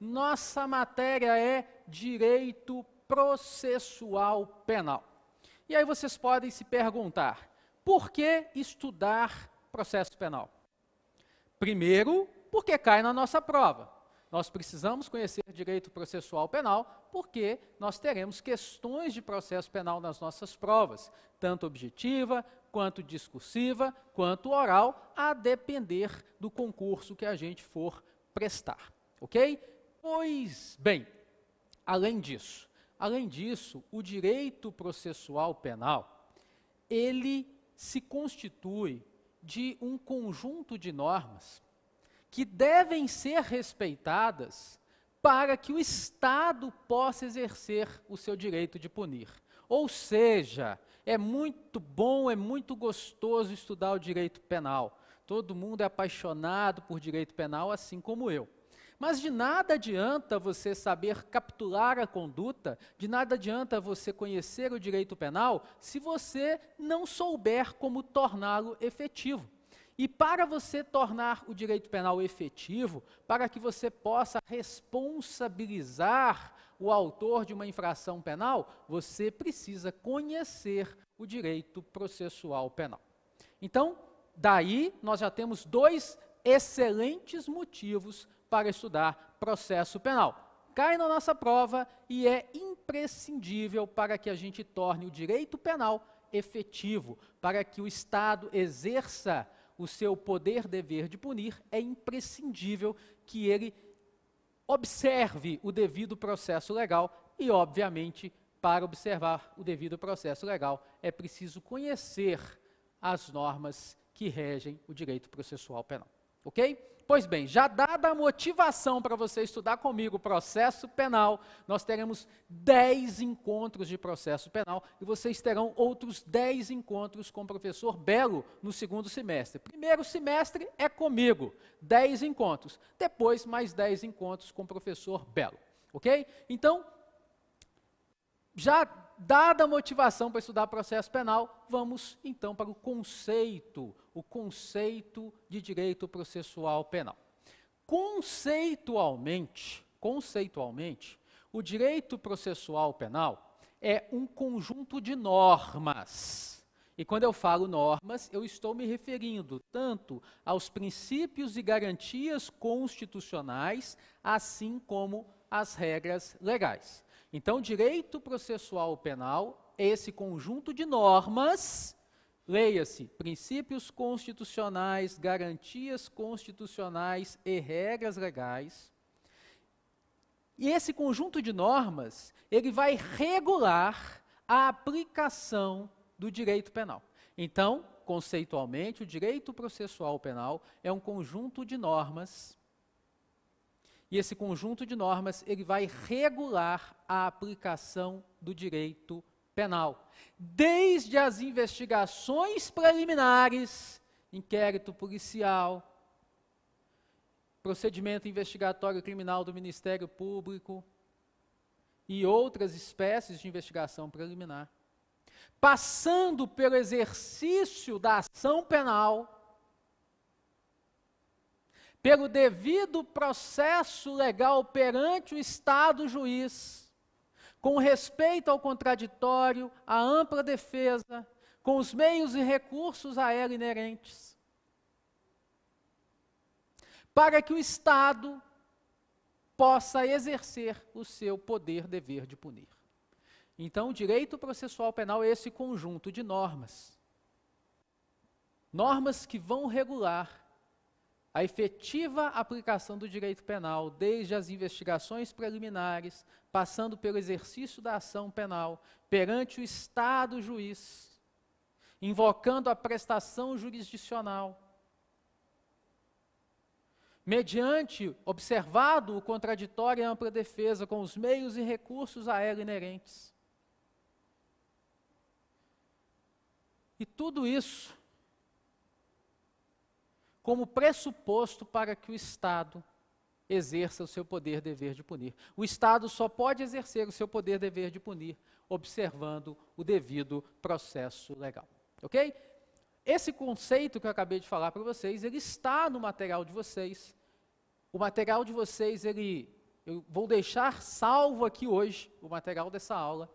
Nossa matéria é direito processual penal. E aí vocês podem se perguntar: por que estudar processo penal? Primeiro, porque cai na nossa prova. Nós precisamos conhecer direito processual penal, porque nós teremos questões de processo penal nas nossas provas, tanto objetiva, quanto discursiva, quanto oral, a depender do concurso que a gente for prestar. Ok? Pois bem, além disso, além disso, o direito processual penal, ele se constitui de um conjunto de normas que devem ser respeitadas para que o Estado possa exercer o seu direito de punir. Ou seja, é muito bom, é muito gostoso estudar o direito penal. Todo mundo é apaixonado por direito penal, assim como eu. Mas de nada adianta você saber capturar a conduta, de nada adianta você conhecer o direito penal, se você não souber como torná-lo efetivo. E para você tornar o direito penal efetivo, para que você possa responsabilizar o autor de uma infração penal, você precisa conhecer o direito processual penal. Então, daí nós já temos dois excelentes motivos para estudar processo penal. Cai na nossa prova e é imprescindível para que a gente torne o direito penal efetivo, para que o Estado exerça o seu poder dever de punir, é imprescindível que ele observe o devido processo legal e, obviamente, para observar o devido processo legal, é preciso conhecer as normas que regem o direito processual penal. Ok? Pois bem, já dada a motivação para você estudar comigo processo penal, nós teremos 10 encontros de processo penal e vocês terão outros 10 encontros com o professor Belo no segundo semestre. Primeiro semestre é comigo, 10 encontros. Depois, mais 10 encontros com o professor Belo. Ok? Então, já dada a motivação para estudar processo penal, vamos então para o conceito o conceito de direito processual penal. Conceitualmente, conceitualmente, o direito processual penal é um conjunto de normas. E quando eu falo normas, eu estou me referindo tanto aos princípios e garantias constitucionais, assim como às regras legais. Então, direito processual penal é esse conjunto de normas Leia-se: princípios constitucionais, garantias constitucionais e regras legais. E esse conjunto de normas, ele vai regular a aplicação do direito penal. Então, conceitualmente, o direito processual penal é um conjunto de normas. E esse conjunto de normas, ele vai regular a aplicação do direito penal, desde as investigações preliminares, inquérito policial, procedimento investigatório criminal do Ministério Público e outras espécies de investigação preliminar, passando pelo exercício da ação penal pelo devido processo legal perante o Estado juiz, com respeito ao contraditório, à ampla defesa, com os meios e recursos a ela inerentes, para que o Estado possa exercer o seu poder dever de punir. Então, o direito processual penal é esse conjunto de normas. Normas que vão regular a efetiva aplicação do direito penal, desde as investigações preliminares, passando pelo exercício da ação penal, perante o Estado juiz, invocando a prestação jurisdicional. Mediante observado o contraditório e ampla defesa com os meios e recursos a ela inerentes. E tudo isso como pressuposto para que o Estado exerça o seu poder dever de punir. O Estado só pode exercer o seu poder dever de punir observando o devido processo legal. OK? Esse conceito que eu acabei de falar para vocês, ele está no material de vocês. O material de vocês, ele eu vou deixar salvo aqui hoje o material dessa aula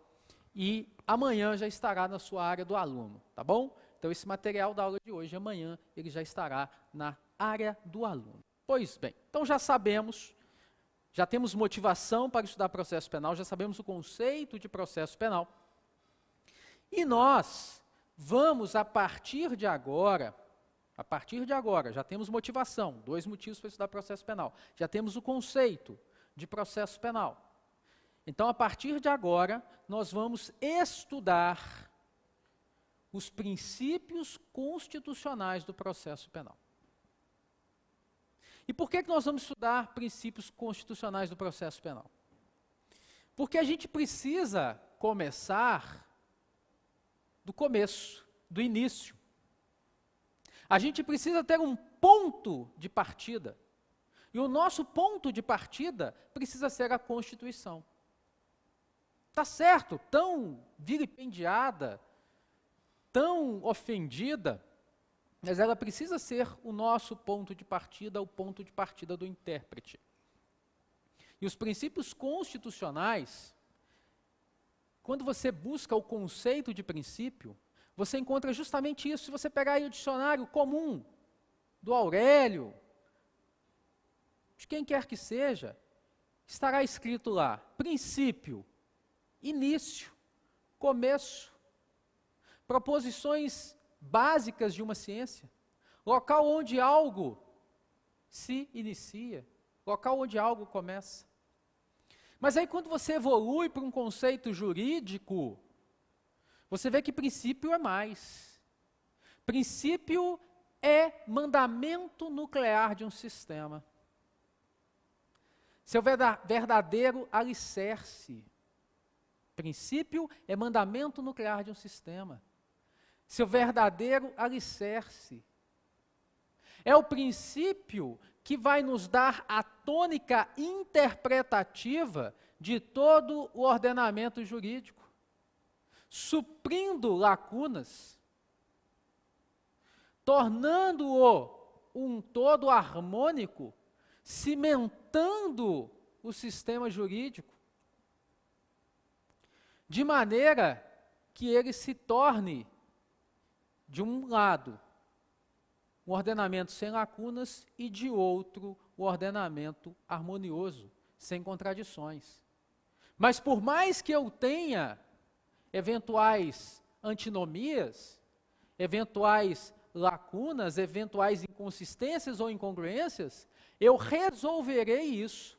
e amanhã já estará na sua área do aluno, tá bom? Então, esse material da aula de hoje, amanhã, ele já estará na área do aluno. Pois bem, então já sabemos, já temos motivação para estudar processo penal, já sabemos o conceito de processo penal. E nós vamos, a partir de agora, a partir de agora, já temos motivação, dois motivos para estudar processo penal. Já temos o conceito de processo penal. Então, a partir de agora, nós vamos estudar os princípios constitucionais do processo penal. E por que, é que nós vamos estudar princípios constitucionais do processo penal? Porque a gente precisa começar do começo, do início. A gente precisa ter um ponto de partida. E o nosso ponto de partida precisa ser a Constituição. Tá certo, tão vilipendiada, tão ofendida, mas ela precisa ser o nosso ponto de partida, o ponto de partida do intérprete. E os princípios constitucionais, quando você busca o conceito de princípio, você encontra justamente isso. Se você pegar aí o dicionário comum do Aurélio, de quem quer que seja, estará escrito lá: princípio, início, começo, Proposições básicas de uma ciência. Local onde algo se inicia, local onde algo começa. Mas aí, quando você evolui para um conceito jurídico, você vê que princípio é mais. Princípio é mandamento nuclear de um sistema. Seu verdadeiro alicerce. Princípio é mandamento nuclear de um sistema seu verdadeiro alicerce. É o princípio que vai nos dar a tônica interpretativa de todo o ordenamento jurídico, suprindo lacunas, tornando-o um todo harmônico, cimentando o sistema jurídico, de maneira que ele se torne de um lado, um ordenamento sem lacunas e de outro, o um ordenamento harmonioso, sem contradições. Mas por mais que eu tenha eventuais antinomias, eventuais lacunas, eventuais inconsistências ou incongruências, eu resolverei isso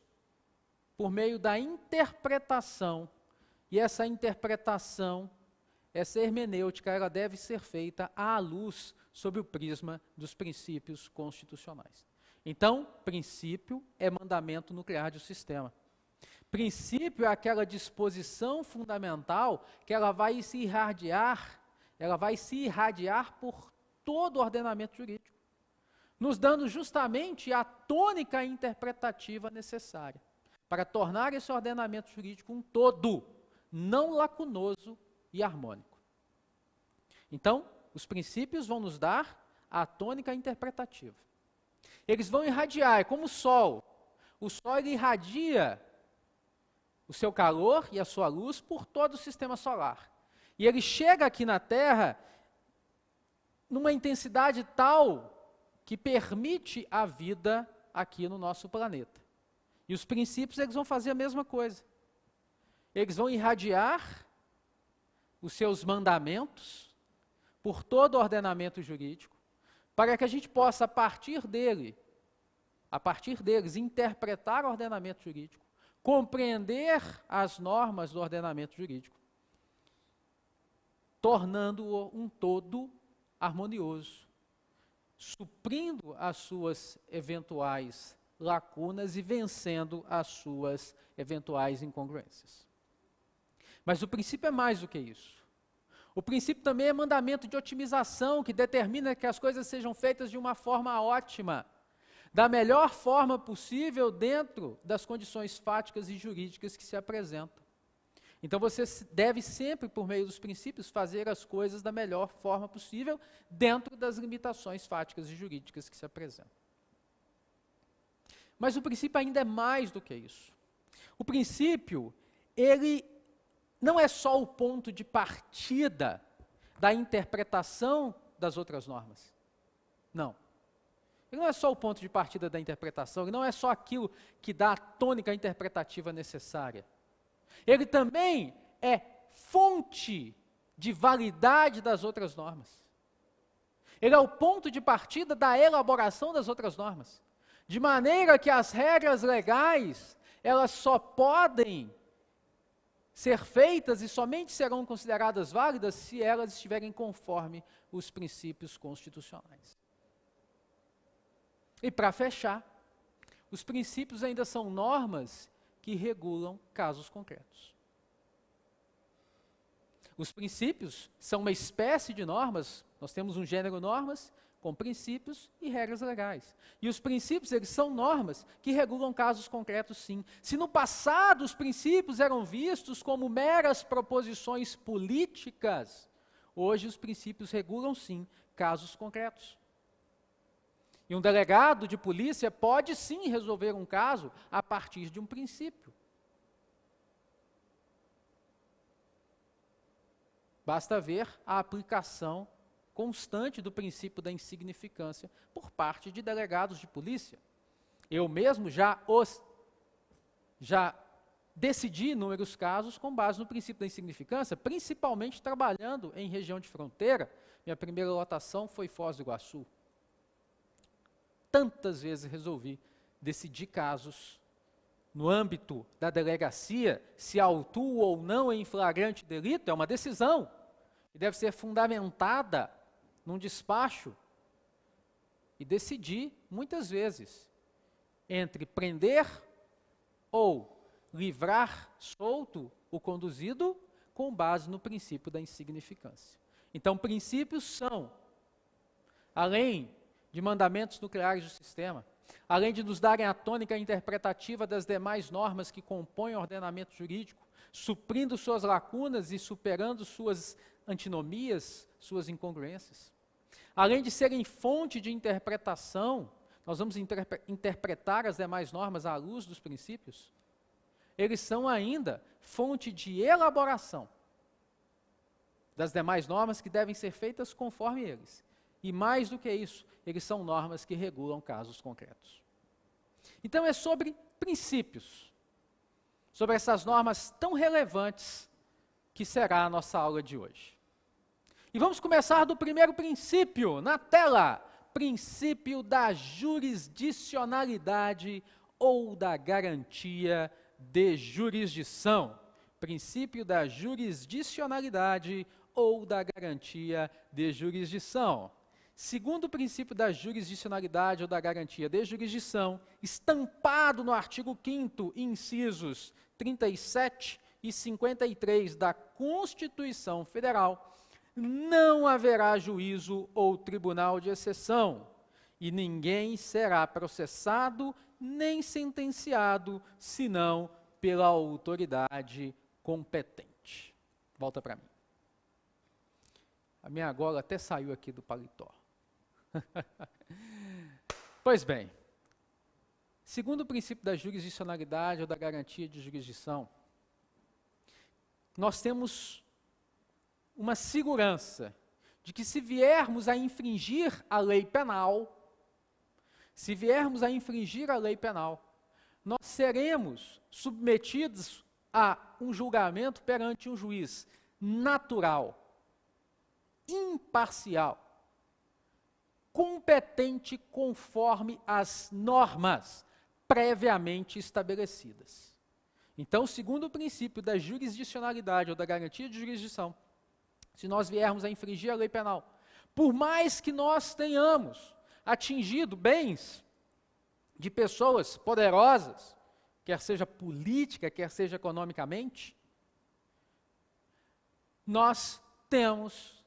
por meio da interpretação. E essa interpretação é Essa hermenêutica ela deve ser feita à luz sob o prisma dos princípios constitucionais. Então, princípio é mandamento nuclear de um sistema. Princípio é aquela disposição fundamental que ela vai se irradiar, ela vai se irradiar por todo o ordenamento jurídico, nos dando justamente a tônica interpretativa necessária para tornar esse ordenamento jurídico um todo, não lacunoso e harmônico. Então, os princípios vão nos dar a tônica interpretativa. Eles vão irradiar, é como o sol. O sol irradia o seu calor e a sua luz por todo o sistema solar. E ele chega aqui na Terra numa intensidade tal que permite a vida aqui no nosso planeta. E os princípios eles vão fazer a mesma coisa. Eles vão irradiar os seus mandamentos, por todo ordenamento jurídico, para que a gente possa, a partir dele, a partir deles, interpretar o ordenamento jurídico, compreender as normas do ordenamento jurídico, tornando-o um todo harmonioso, suprindo as suas eventuais lacunas e vencendo as suas eventuais incongruências. Mas o princípio é mais do que isso. O princípio também é mandamento de otimização, que determina que as coisas sejam feitas de uma forma ótima, da melhor forma possível dentro das condições fáticas e jurídicas que se apresentam. Então você deve sempre, por meio dos princípios, fazer as coisas da melhor forma possível dentro das limitações fáticas e jurídicas que se apresentam. Mas o princípio ainda é mais do que isso. O princípio, ele não é só o ponto de partida da interpretação das outras normas. Não. Ele não é só o ponto de partida da interpretação, ele não é só aquilo que dá a tônica interpretativa necessária. Ele também é fonte de validade das outras normas. Ele é o ponto de partida da elaboração das outras normas. De maneira que as regras legais, elas só podem ser feitas e somente serão consideradas válidas se elas estiverem conforme os princípios constitucionais. E para fechar, os princípios ainda são normas que regulam casos concretos. Os princípios são uma espécie de normas, nós temos um gênero normas, com princípios e regras legais. E os princípios, eles são normas que regulam casos concretos, sim. Se no passado os princípios eram vistos como meras proposições políticas, hoje os princípios regulam, sim, casos concretos. E um delegado de polícia pode sim resolver um caso a partir de um princípio. Basta ver a aplicação constante do princípio da insignificância por parte de delegados de polícia. Eu mesmo já os já decidi inúmeros casos com base no princípio da insignificância, principalmente trabalhando em região de fronteira. Minha primeira lotação foi Foz do Iguaçu. Tantas vezes resolvi decidir casos no âmbito da delegacia, se autuo ou não em flagrante delito, é uma decisão e deve ser fundamentada num despacho e decidi, muitas vezes, entre prender ou livrar solto o conduzido com base no princípio da insignificância. Então, princípios são, além de mandamentos nucleares do sistema, além de nos darem a tônica interpretativa das demais normas que compõem o ordenamento jurídico, suprindo suas lacunas e superando suas antinomias, suas incongruências. Além de serem fonte de interpretação, nós vamos interpre interpretar as demais normas à luz dos princípios. Eles são ainda fonte de elaboração das demais normas que devem ser feitas conforme eles. E mais do que isso, eles são normas que regulam casos concretos. Então é sobre princípios, sobre essas normas tão relevantes que será a nossa aula de hoje. E vamos começar do primeiro princípio, na tela: princípio da jurisdicionalidade ou da garantia de jurisdição. Princípio da jurisdicionalidade ou da garantia de jurisdição. Segundo o princípio da jurisdicionalidade ou da garantia de jurisdição, estampado no artigo 5, incisos 37 e 53 da Constituição Federal, não haverá juízo ou tribunal de exceção, e ninguém será processado nem sentenciado, senão pela autoridade competente. Volta para mim. A minha gola até saiu aqui do paletó. pois bem, segundo o princípio da jurisdicionalidade ou da garantia de jurisdição, nós temos uma segurança de que se viermos a infringir a lei penal, se viermos a infringir a lei penal, nós seremos submetidos a um julgamento perante um juiz natural, imparcial, competente conforme as normas previamente estabelecidas. Então, segundo o princípio da jurisdicionalidade ou da garantia de jurisdição, se nós viermos a infringir a lei penal. Por mais que nós tenhamos atingido bens de pessoas poderosas, quer seja política, quer seja economicamente, nós temos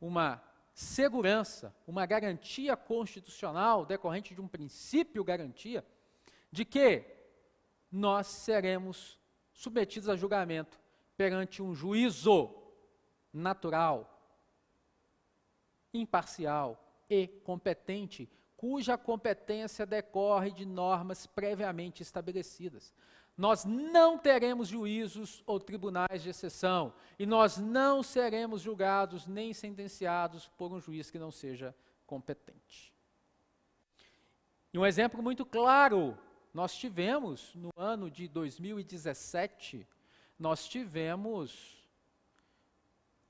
uma segurança, uma garantia constitucional decorrente de um princípio garantia de que nós seremos submetidos a julgamento perante um juízo natural, imparcial e competente, cuja competência decorre de normas previamente estabelecidas. Nós não teremos juízos ou tribunais de exceção, e nós não seremos julgados nem sentenciados por um juiz que não seja competente. E um exemplo muito claro nós tivemos no ano de 2017, nós tivemos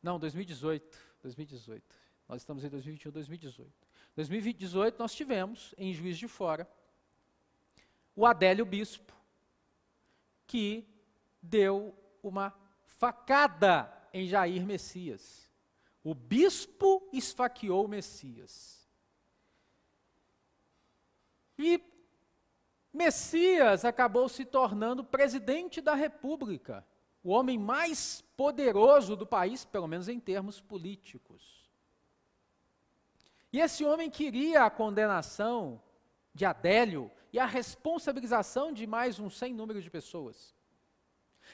não, 2018. 2018. Nós estamos em 2021, 2018. 2018 nós tivemos, em Juiz de Fora, o Adélio Bispo, que deu uma facada em Jair Messias. O bispo esfaqueou o Messias. E Messias acabou se tornando presidente da República o homem mais poderoso do país, pelo menos em termos políticos. E esse homem queria a condenação de Adélio e a responsabilização de mais um sem número de pessoas.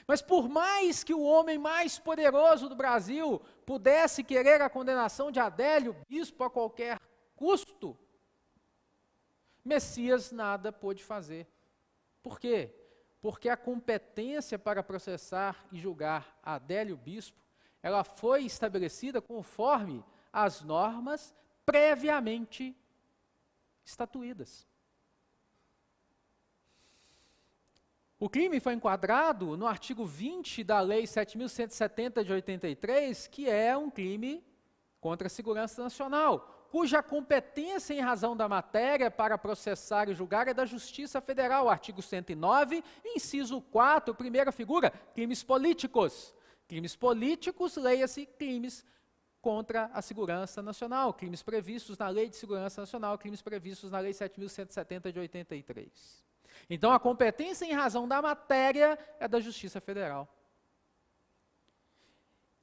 Mas por mais que o homem mais poderoso do Brasil pudesse querer a condenação de Adélio, bispo a qualquer custo, Messias nada pôde fazer. Por quê? porque a competência para processar e julgar Adélio Bispo, ela foi estabelecida conforme as normas previamente estatuídas. O crime foi enquadrado no artigo 20 da Lei 7.170 de 83, que é um crime contra a segurança nacional, cuja competência em razão da matéria para processar e julgar é da Justiça Federal, artigo 109, inciso 4, primeira figura, crimes políticos. Crimes políticos, leia-se crimes contra a segurança nacional, crimes previstos na Lei de Segurança Nacional, crimes previstos na Lei 7170 de 83. Então a competência em razão da matéria é da Justiça Federal.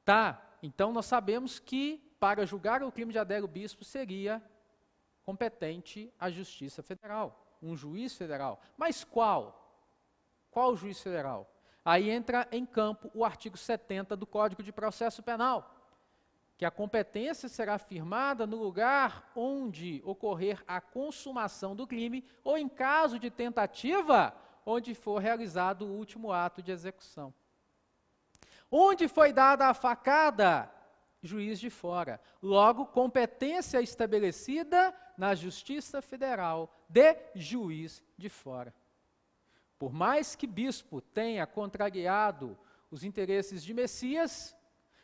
Tá? Então nós sabemos que para julgar o crime de Adélio Bispo seria competente a Justiça Federal, um juiz federal. Mas qual? Qual juiz federal? Aí entra em campo o artigo 70 do Código de Processo Penal, que a competência será afirmada no lugar onde ocorrer a consumação do crime ou em caso de tentativa, onde for realizado o último ato de execução. Onde foi dada a facada, juiz de fora. Logo, competência estabelecida na Justiça Federal de juiz de fora. Por mais que bispo tenha contrariado os interesses de Messias,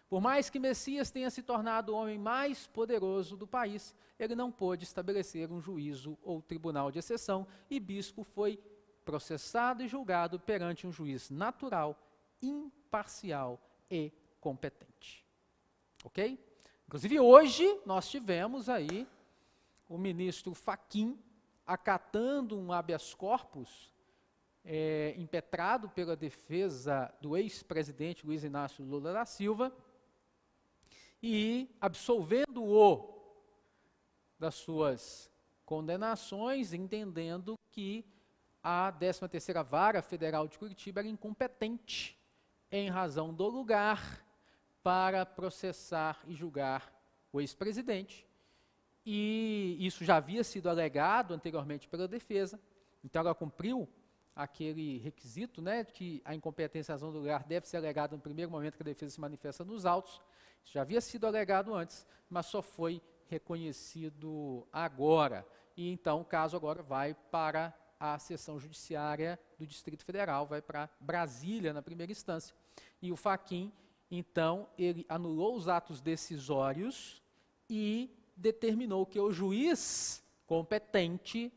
por mais que Messias tenha se tornado o homem mais poderoso do país, ele não pôde estabelecer um juízo ou tribunal de exceção, e bispo foi processado e julgado perante um juiz natural, imparcial e competente. Ok? Inclusive hoje nós tivemos aí o ministro Faquim acatando um habeas corpus é, impetrado pela defesa do ex-presidente Luiz Inácio Lula da Silva e absolvendo-o das suas condenações, entendendo que a 13ª Vara Federal de Curitiba era incompetente em razão do lugar para processar e julgar o ex-presidente. E isso já havia sido alegado anteriormente pela defesa, então ela cumpriu aquele requisito, né, que a incompetência razão do lugar deve ser alegada no primeiro momento que a defesa se manifesta nos autos. Isso já havia sido alegado antes, mas só foi reconhecido agora. E então o caso agora vai para a sessão judiciária do Distrito Federal, vai para Brasília na primeira instância. E o Faquin então, ele anulou os atos decisórios e determinou que o juiz competente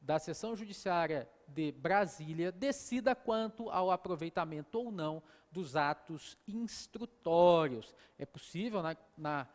da seção judiciária de Brasília decida quanto ao aproveitamento ou não dos atos instrutórios. É possível, na, na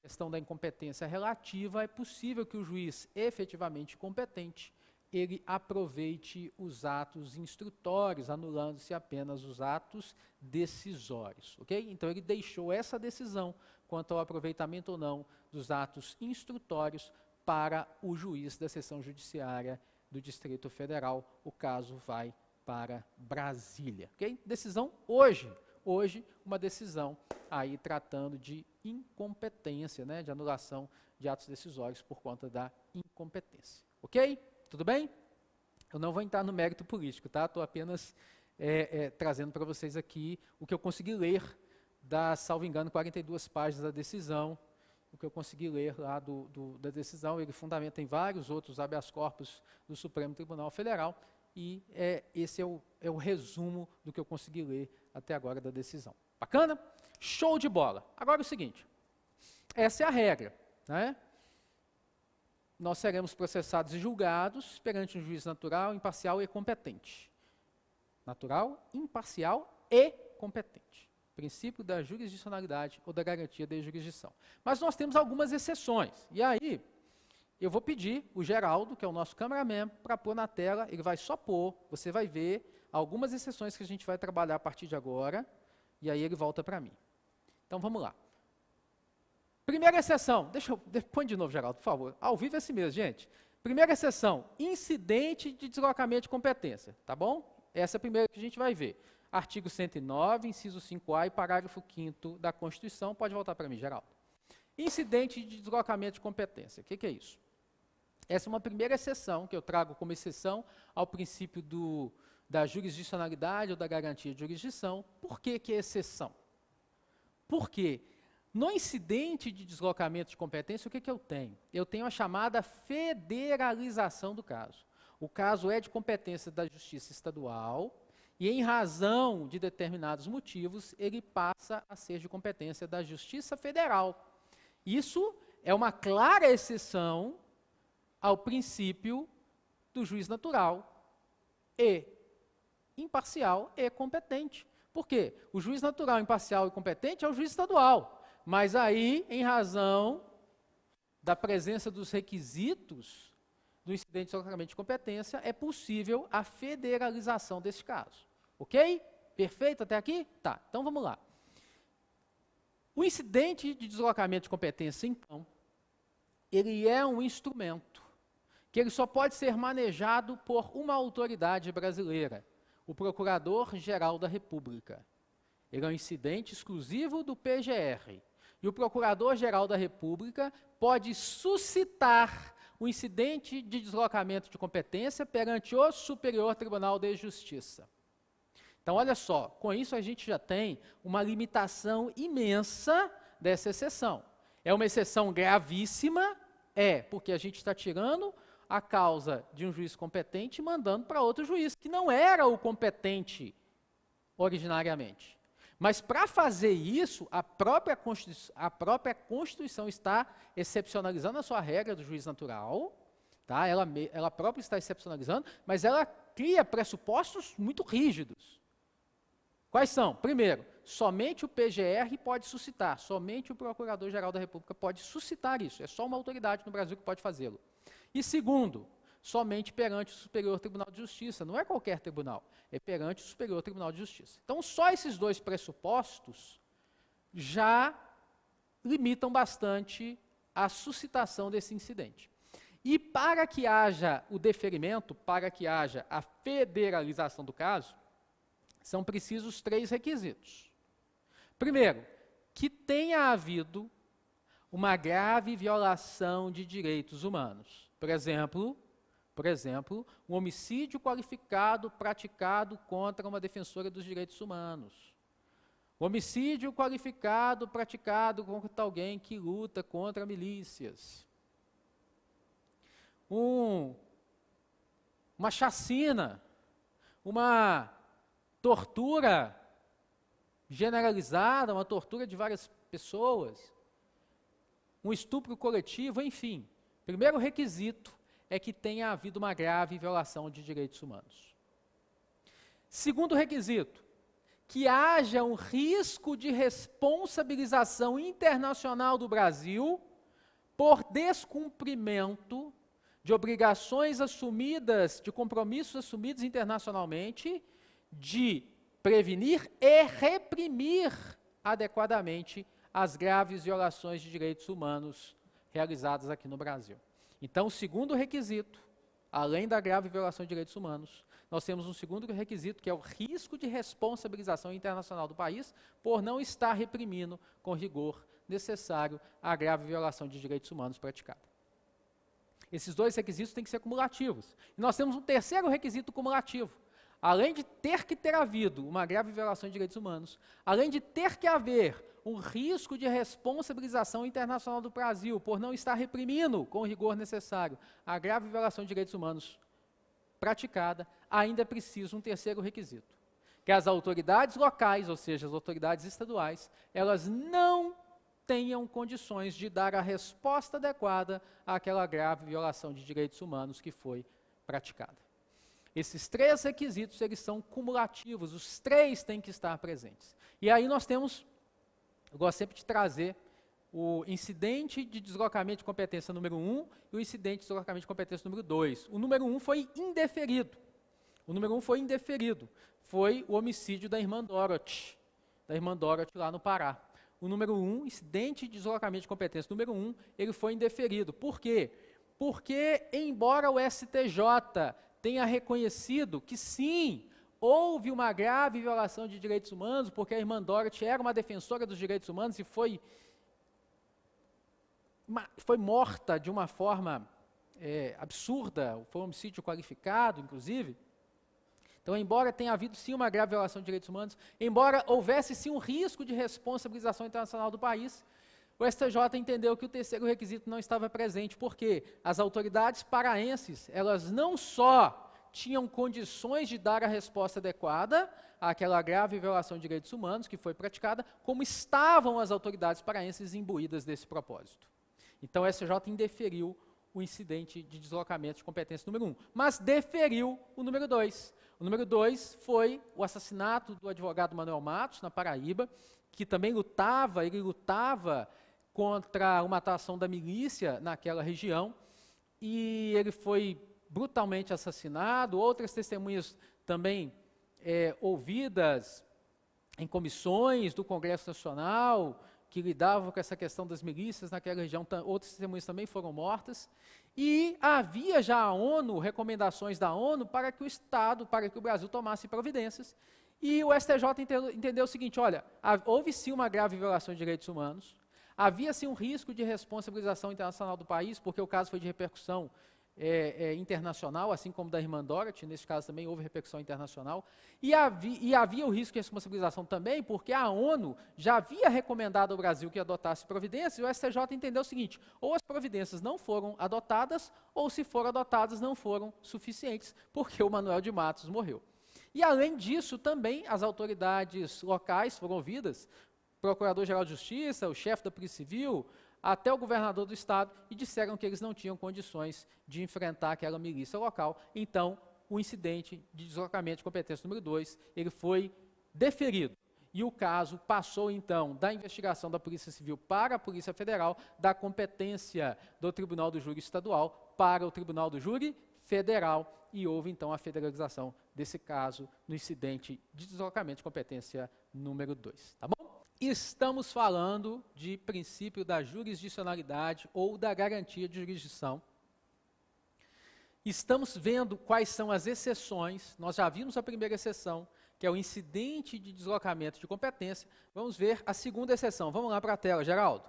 questão da incompetência relativa, é possível que o juiz efetivamente competente ele aproveite os atos instrutórios, anulando-se apenas os atos decisórios, ok? Então ele deixou essa decisão quanto ao aproveitamento ou não dos atos instrutórios para o juiz da seção judiciária do Distrito Federal. O caso vai para Brasília, ok? Decisão hoje, hoje uma decisão aí tratando de incompetência, né? De anulação de atos decisórios por conta da incompetência, ok? Tudo bem? Eu não vou entrar no mérito político, tá? Estou apenas é, é, trazendo para vocês aqui o que eu consegui ler da, salvo engano, 42 páginas da decisão, o que eu consegui ler lá do, do, da decisão. Ele fundamenta em vários outros habeas corpus do Supremo Tribunal Federal e é, esse é o, é o resumo do que eu consegui ler até agora da decisão. Bacana? Show de bola. Agora é o seguinte, essa é a regra, né? nós seremos processados e julgados perante um juiz natural, imparcial e competente. Natural, imparcial e competente. Princípio da jurisdicionalidade ou da garantia de jurisdição. Mas nós temos algumas exceções. E aí, eu vou pedir o Geraldo, que é o nosso cameraman, para pôr na tela, ele vai só pôr, você vai ver algumas exceções que a gente vai trabalhar a partir de agora, e aí ele volta para mim. Então vamos lá. Primeira exceção, deixa eu, põe de novo, Geraldo, por favor. Ao vivo é assim mesmo, gente. Primeira exceção, incidente de deslocamento de competência, tá bom? Essa é a primeira que a gente vai ver. Artigo 109, inciso 5A e parágrafo 5 da Constituição. Pode voltar para mim, Geraldo. Incidente de deslocamento de competência. O que, que é isso? Essa é uma primeira exceção que eu trago como exceção ao princípio do, da jurisdicionalidade ou da garantia de jurisdição. Por que, que é exceção? Por que... No incidente de deslocamento de competência, o que, que eu tenho? Eu tenho a chamada federalização do caso. O caso é de competência da Justiça Estadual e, em razão de determinados motivos, ele passa a ser de competência da Justiça Federal. Isso é uma clara exceção ao princípio do juiz natural e imparcial e competente. Por quê? O juiz natural, imparcial e competente é o juiz estadual. Mas aí, em razão da presença dos requisitos do incidente de deslocamento de competência, é possível a federalização desse caso. Ok? Perfeito até aqui? Tá, então vamos lá. O incidente de deslocamento de competência, então, ele é um instrumento que ele só pode ser manejado por uma autoridade brasileira, o Procurador-Geral da República. Ele é um incidente exclusivo do PGR, e o Procurador-Geral da República pode suscitar o incidente de deslocamento de competência perante o Superior Tribunal de Justiça. Então, olha só, com isso a gente já tem uma limitação imensa dessa exceção. É uma exceção gravíssima? É, porque a gente está tirando a causa de um juiz competente e mandando para outro juiz, que não era o competente originariamente. Mas para fazer isso, a própria, a própria, Constituição está excepcionalizando a sua regra do juiz natural, tá? ela, ela própria está excepcionalizando, mas ela cria pressupostos muito rígidos. Quais são? Primeiro, somente o PGR pode suscitar, somente o Procurador-Geral da República pode suscitar isso. É só uma autoridade no Brasil que pode fazê-lo. E segundo, somente perante o Superior Tribunal de Justiça, não é qualquer tribunal, é perante o Superior Tribunal de Justiça. Então, só esses dois pressupostos já limitam bastante a suscitação desse incidente. E para que haja o deferimento, para que haja a federalização do caso, são precisos três requisitos. Primeiro, que tenha havido uma grave violação de direitos humanos. Por exemplo, por exemplo, um homicídio qualificado praticado contra uma defensora dos direitos humanos. O homicídio qualificado praticado contra alguém que luta contra milícias. Um, uma chacina, uma tortura generalizada, uma tortura de várias pessoas, um estupro coletivo, enfim. Primeiro requisito é que tenha havido uma grave violação de direitos humanos. Segundo requisito, que haja um risco de responsabilização internacional do Brasil por descumprimento de obrigações assumidas, de compromissos assumidos internacionalmente, de prevenir e reprimir adequadamente as graves violações de direitos humanos realizadas aqui no Brasil. Então, o segundo requisito, além da grave violação de direitos humanos, nós temos um segundo requisito, que é o risco de responsabilização internacional do país por não estar reprimindo com rigor necessário a grave violação de direitos humanos praticada. Esses dois requisitos têm que ser cumulativos. E nós temos um terceiro requisito cumulativo, além de ter que ter havido uma grave violação de direitos humanos, além de ter que haver um risco de responsabilização internacional do Brasil por não estar reprimindo com o rigor necessário a grave violação de direitos humanos praticada, ainda é preciso um terceiro requisito, que as autoridades locais, ou seja, as autoridades estaduais, elas não tenham condições de dar a resposta adequada àquela grave violação de direitos humanos que foi praticada. Esses três requisitos, eles são cumulativos, os três têm que estar presentes. E aí nós temos, eu gosto sempre de trazer o incidente de deslocamento de competência número 1 um, e o incidente de deslocamento de competência número 2. O número 1 um foi indeferido. O número 1 um foi indeferido. Foi o homicídio da irmã Dorothy, da irmã Dorothy lá no Pará. O número 1, incidente de deslocamento de competência número 1, ele foi indeferido. Por quê? Porque, embora o STJ tenha reconhecido que sim, houve uma grave violação de direitos humanos, porque a irmã Dorothy era uma defensora dos direitos humanos e foi, foi morta de uma forma é, absurda, foi um homicídio qualificado, inclusive. Então, embora tenha havido sim uma grave violação de direitos humanos, embora houvesse sim um risco de responsabilização internacional do país, o STJ entendeu que o terceiro requisito não estava presente, porque as autoridades paraenses, elas não só tinham condições de dar a resposta adequada àquela grave violação de direitos humanos que foi praticada, como estavam as autoridades paraenses imbuídas desse propósito. Então, o STJ indeferiu o incidente de deslocamento de competência número 1, um, mas deferiu o número 2. O número 2 foi o assassinato do advogado Manuel Matos, na Paraíba, que também lutava, ele lutava contra uma atuação da milícia naquela região e ele foi brutalmente assassinado. Outras testemunhas também é, ouvidas em comissões do Congresso Nacional que lidavam com essa questão das milícias naquela região, outras testemunhas também foram mortas. E havia já a ONU, recomendações da ONU para que o Estado, para que o Brasil tomasse providências. E o STJ entendeu, entendeu o seguinte: olha, houve sim uma grave violação de direitos humanos, havia sim um risco de responsabilização internacional do país, porque o caso foi de repercussão é, é, internacional, assim como da irmã Dorothy, nesse caso também houve repercussão internacional, e havia, e havia, o risco de responsabilização também, porque a ONU já havia recomendado ao Brasil que adotasse providências, e o STJ entendeu o seguinte: ou as providências não foram adotadas, ou se foram adotadas, não foram suficientes, porque o Manuel de Matos morreu. E além disso, também as autoridades locais foram ouvidas, procurador-geral de justiça, o chefe da Polícia Civil, até o governador do estado, e disseram que eles não tinham condições de enfrentar aquela milícia local. Então, o incidente de deslocamento de competência número 2, ele foi deferido. E o caso passou, então, da investigação da Polícia Civil para a Polícia Federal, da competência do Tribunal do Júri Estadual para o Tribunal do Júri Federal. E houve, então, a federalização desse caso no incidente de deslocamento de competência número 2. Tá bom? Estamos falando de princípio da jurisdicionalidade ou da garantia de jurisdição. Estamos vendo quais são as exceções. Nós já vimos a primeira exceção, que é o incidente de deslocamento de competência. Vamos ver a segunda exceção. Vamos lá para a tela, Geraldo.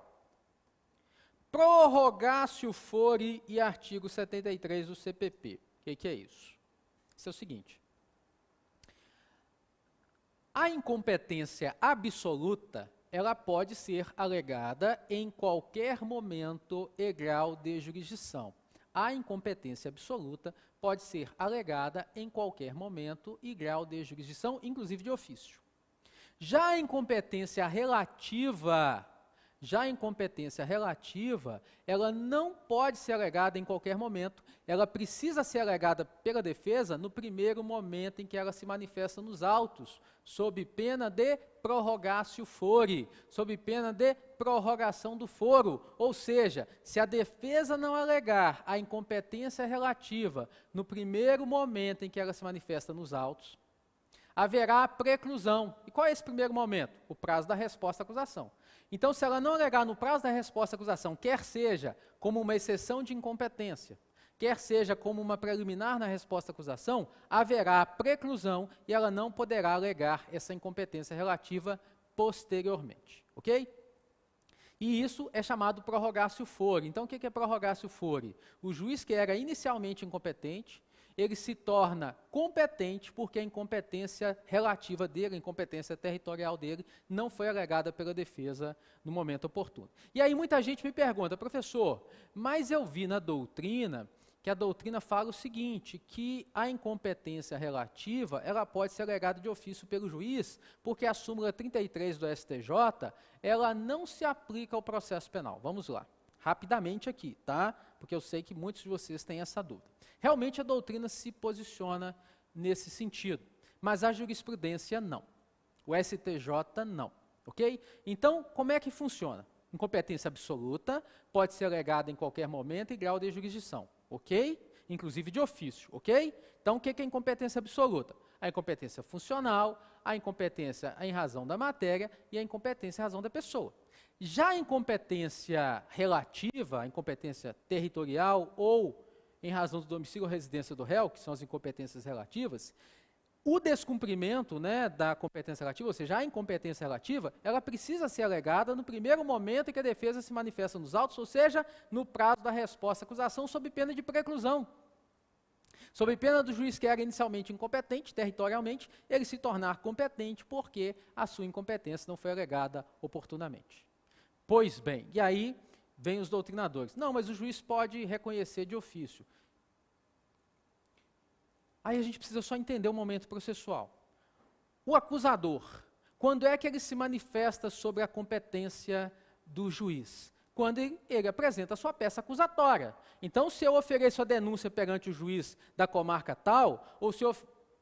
Prorrogácio fore e artigo 73 do CPP. O que, que é isso? Isso é o seguinte. A incompetência absoluta, ela pode ser alegada em qualquer momento e grau de jurisdição. A incompetência absoluta pode ser alegada em qualquer momento e grau de jurisdição, inclusive de ofício. Já a incompetência relativa, já a incompetência relativa, ela não pode ser alegada em qualquer momento, ela precisa ser alegada pela defesa no primeiro momento em que ela se manifesta nos autos, sob pena de prorrogatio fore, sob pena de prorrogação do foro, ou seja, se a defesa não alegar a incompetência relativa no primeiro momento em que ela se manifesta nos autos, haverá preclusão. E qual é esse primeiro momento? O prazo da resposta à acusação. Então, se ela não alegar no prazo da resposta à acusação, quer seja como uma exceção de incompetência, quer seja como uma preliminar na resposta à acusação, haverá preclusão e ela não poderá alegar essa incompetência relativa posteriormente. Ok? E isso é chamado prorrogácio fore. Então, o que é prorrogácio fore? O juiz que era inicialmente incompetente, ele se torna competente porque a incompetência relativa dele, a incompetência territorial dele, não foi alegada pela defesa no momento oportuno. E aí muita gente me pergunta, professor, mas eu vi na doutrina que a doutrina fala o seguinte, que a incompetência relativa, ela pode ser alegada de ofício pelo juiz, porque a súmula 33 do STJ, ela não se aplica ao processo penal. Vamos lá, rapidamente aqui, tá? Porque eu sei que muitos de vocês têm essa dúvida. Realmente a doutrina se posiciona nesse sentido, mas a jurisprudência não. O STJ não, ok? Então, como é que funciona? Incompetência absoluta pode ser alegada em qualquer momento e grau de jurisdição, ok? Inclusive de ofício, ok? Então, o que é incompetência absoluta? A incompetência funcional, a incompetência em razão da matéria e a incompetência em razão da pessoa. Já a incompetência relativa, a incompetência territorial ou em razão do domicílio ou residência do réu, que são as incompetências relativas, o descumprimento né, da competência relativa, ou seja, a incompetência relativa, ela precisa ser alegada no primeiro momento em que a defesa se manifesta nos autos, ou seja, no prazo da resposta à acusação, sob pena de preclusão. Sob pena do juiz que era inicialmente incompetente, territorialmente, ele se tornar competente porque a sua incompetência não foi alegada oportunamente. Pois bem, e aí Vêm os doutrinadores. Não, mas o juiz pode reconhecer de ofício. Aí a gente precisa só entender o momento processual. O acusador, quando é que ele se manifesta sobre a competência do juiz? Quando ele apresenta a sua peça acusatória. Então, se eu ofereço a denúncia perante o juiz da comarca tal, ou se eu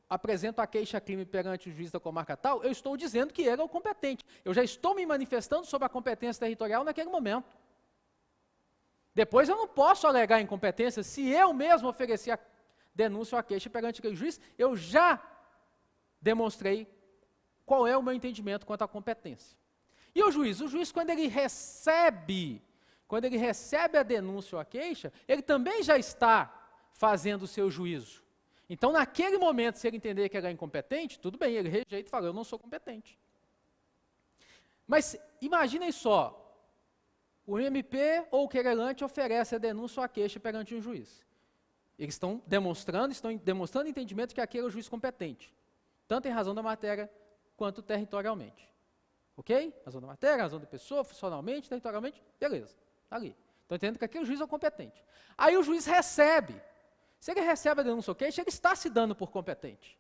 apresento a queixa-crime perante o juiz da comarca tal, eu estou dizendo que ele é o competente. Eu já estou me manifestando sobre a competência territorial naquele momento. Depois eu não posso alegar incompetência se eu mesmo oferecer a denúncia ou a queixa perante aquele juiz, eu já demonstrei qual é o meu entendimento quanto à competência. E o juiz? O juiz, quando ele recebe, quando ele recebe a denúncia ou a queixa, ele também já está fazendo o seu juízo. Então, naquele momento, se ele entender que era é incompetente, tudo bem, ele rejeita e fala, eu não sou competente. Mas imaginem só, o MP ou o querelante é oferece a denúncia ou a queixa perante um juiz. Eles estão demonstrando, estão demonstrando entendimento que aquele é o juiz competente, tanto em razão da matéria quanto territorialmente. Ok? Razão da matéria, razão da pessoa, funcionalmente, territorialmente, beleza. Está ali. Estão entendendo que aquele juiz é o competente. Aí o juiz recebe. Se ele recebe a denúncia ou queixa, ele está se dando por competente.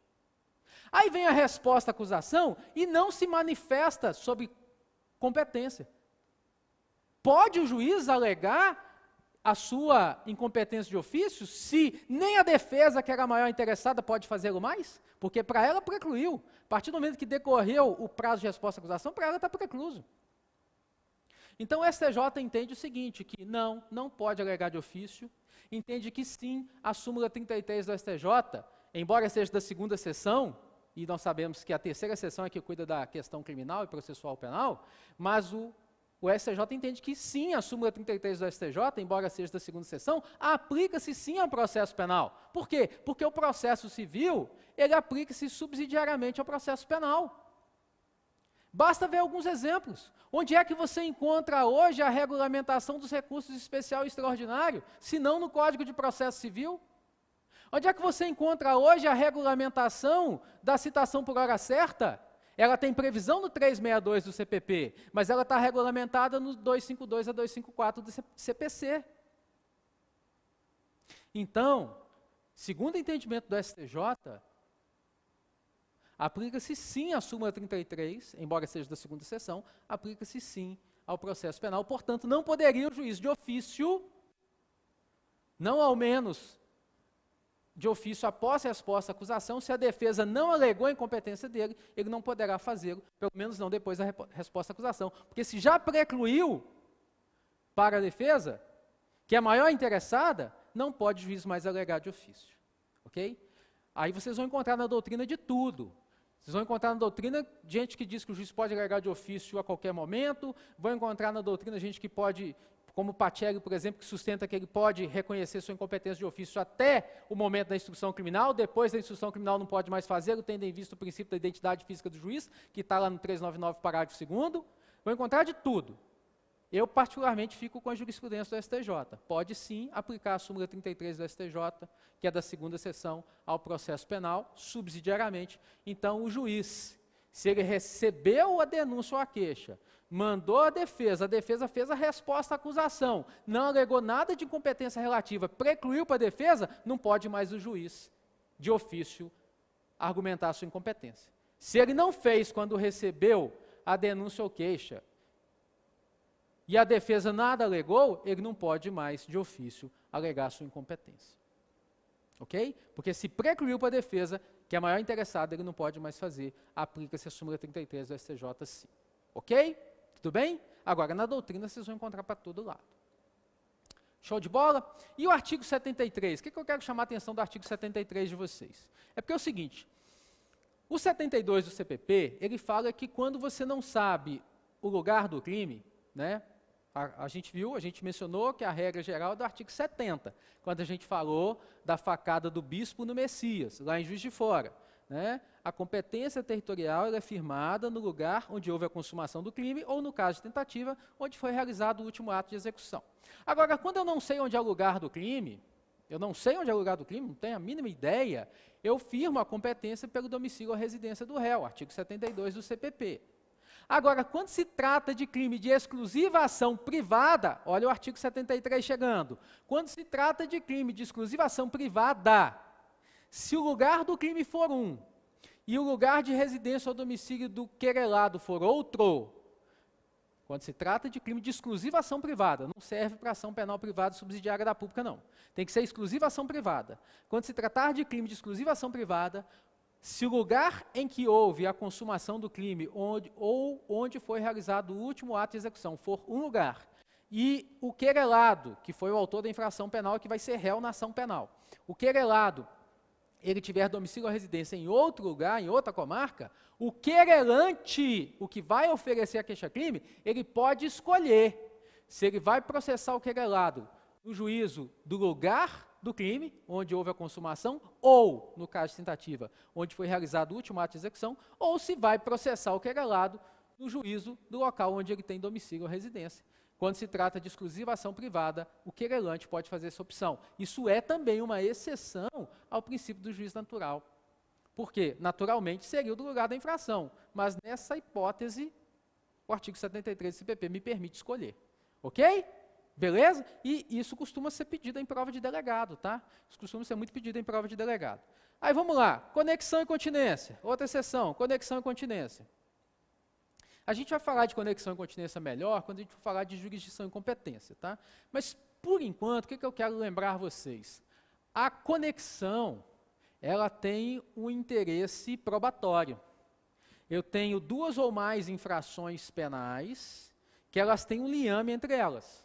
Aí vem a resposta à acusação e não se manifesta sobre competência. Pode o juiz alegar a sua incompetência de ofício se nem a defesa, que era a maior interessada, pode fazê-lo mais? Porque para ela precluiu. A partir do momento que decorreu o prazo de resposta à acusação, para ela está precluso. Então o STJ entende o seguinte, que não, não pode alegar de ofício, entende que sim, a súmula 33 do STJ, embora seja da segunda sessão, e nós sabemos que a terceira sessão é que cuida da questão criminal e processual penal, mas o o STJ entende que sim, a súmula 33 do STJ, embora seja da segunda sessão, aplica-se sim ao processo penal. Por quê? Porque o processo civil, ele aplica-se subsidiariamente ao processo penal. Basta ver alguns exemplos. Onde é que você encontra hoje a regulamentação dos recursos especial e extraordinário, se não no Código de Processo Civil? Onde é que você encontra hoje a regulamentação da citação por hora certa, ela tem previsão no 362 do CPP, mas ela está regulamentada no 252 a 254 do CPC. Então, segundo o entendimento do STJ, aplica-se sim à súmula 33, embora seja da segunda sessão, aplica-se sim ao processo penal. Portanto, não poderia o juiz de ofício, não ao menos de ofício após resposta à acusação, se a defesa não alegou a incompetência dele, ele não poderá fazê-lo, pelo menos não depois da resposta à acusação. Porque se já precluiu para a defesa, que é a maior interessada, não pode o juiz mais alegar de ofício. Ok? Aí vocês vão encontrar na doutrina de tudo. Vocês vão encontrar na doutrina gente que diz que o juiz pode agregar de ofício a qualquer momento, vão encontrar na doutrina gente que pode como o Pacelli, por exemplo, que sustenta que ele pode reconhecer sua incompetência de ofício até o momento da instrução criminal, depois da instrução criminal não pode mais fazer, tendo em vista o princípio da identidade física do juiz, que está lá no 399, parágrafo 2 Vou encontrar de tudo. Eu, particularmente, fico com a jurisprudência do STJ. Pode sim aplicar a súmula 33 do STJ, que é da segunda sessão, ao processo penal, subsidiariamente. Então, o juiz, se ele recebeu a denúncia ou a queixa mandou a defesa, a defesa fez a resposta à acusação, não alegou nada de incompetência relativa, precluiu para a defesa, não pode mais o juiz, de ofício, argumentar a sua incompetência. Se ele não fez quando recebeu a denúncia ou queixa, e a defesa nada alegou, ele não pode mais, de ofício, alegar sua incompetência. Ok? Porque se precluiu para a defesa, que é a maior interessada, ele não pode mais fazer, aplica-se a súmula 33 do STJ, sim. Ok? Tudo bem? Agora, na doutrina vocês vão encontrar para todo lado. Show de bola? E o artigo 73? O que, que eu quero chamar a atenção do artigo 73 de vocês? É porque é o seguinte: o 72 do CPP, ele fala que quando você não sabe o lugar do crime, né? A, a, gente viu, a gente mencionou que a regra geral é do artigo 70, quando a gente falou da facada do bispo no Messias, lá em Juiz de Fora né, a competência territorial é firmada no lugar onde houve a consumação do crime ou, no caso de tentativa, onde foi realizado o último ato de execução. Agora, quando eu não sei onde é o lugar do crime, eu não sei onde é o lugar do crime, não tenho a mínima ideia, eu firmo a competência pelo domicílio ou residência do réu, artigo 72 do CPP. Agora, quando se trata de crime de exclusiva ação privada, olha o artigo 73 chegando. Quando se trata de crime de exclusiva ação privada, se o lugar do crime for um, e o lugar de residência ou domicílio do querelado for outro, quando se trata de crime de exclusiva ação privada, não serve para ação penal privada subsidiária da pública, não. Tem que ser exclusiva ação privada. Quando se tratar de crime de exclusiva ação privada, se o lugar em que houve a consumação do crime onde, ou onde foi realizado o último ato de execução for um lugar, e o querelado, que foi o autor da infração penal, que vai ser réu na ação penal, o querelado ele tiver domicílio ou residência em outro lugar, em outra comarca, o querelante, é o que vai oferecer a queixa-crime, ele pode escolher se ele vai processar o querelado é no juízo do lugar do crime, onde houve a consumação, ou, no caso de tentativa, onde foi realizado o último ato de execução, ou se vai processar o querelado é no juízo do local onde ele tem domicílio ou residência. Quando se trata de exclusiva ação privada, o querelante pode fazer essa opção. Isso é também uma exceção ao princípio do juiz natural. Porque, naturalmente, seria o do lugar da infração. Mas nessa hipótese, o artigo 73 do CPP me permite escolher. Ok? Beleza? E isso costuma ser pedido em prova de delegado, tá? Isso costuma ser muito pedido em prova de delegado. Aí vamos lá. Conexão e continência. Outra exceção. Conexão e continência. A gente vai falar de conexão e continência melhor quando a gente for falar de jurisdição e competência, tá? Mas, por enquanto, o que, que eu quero lembrar vocês? A conexão, ela tem um interesse probatório. Eu tenho duas ou mais infrações penais que elas têm um liame entre elas.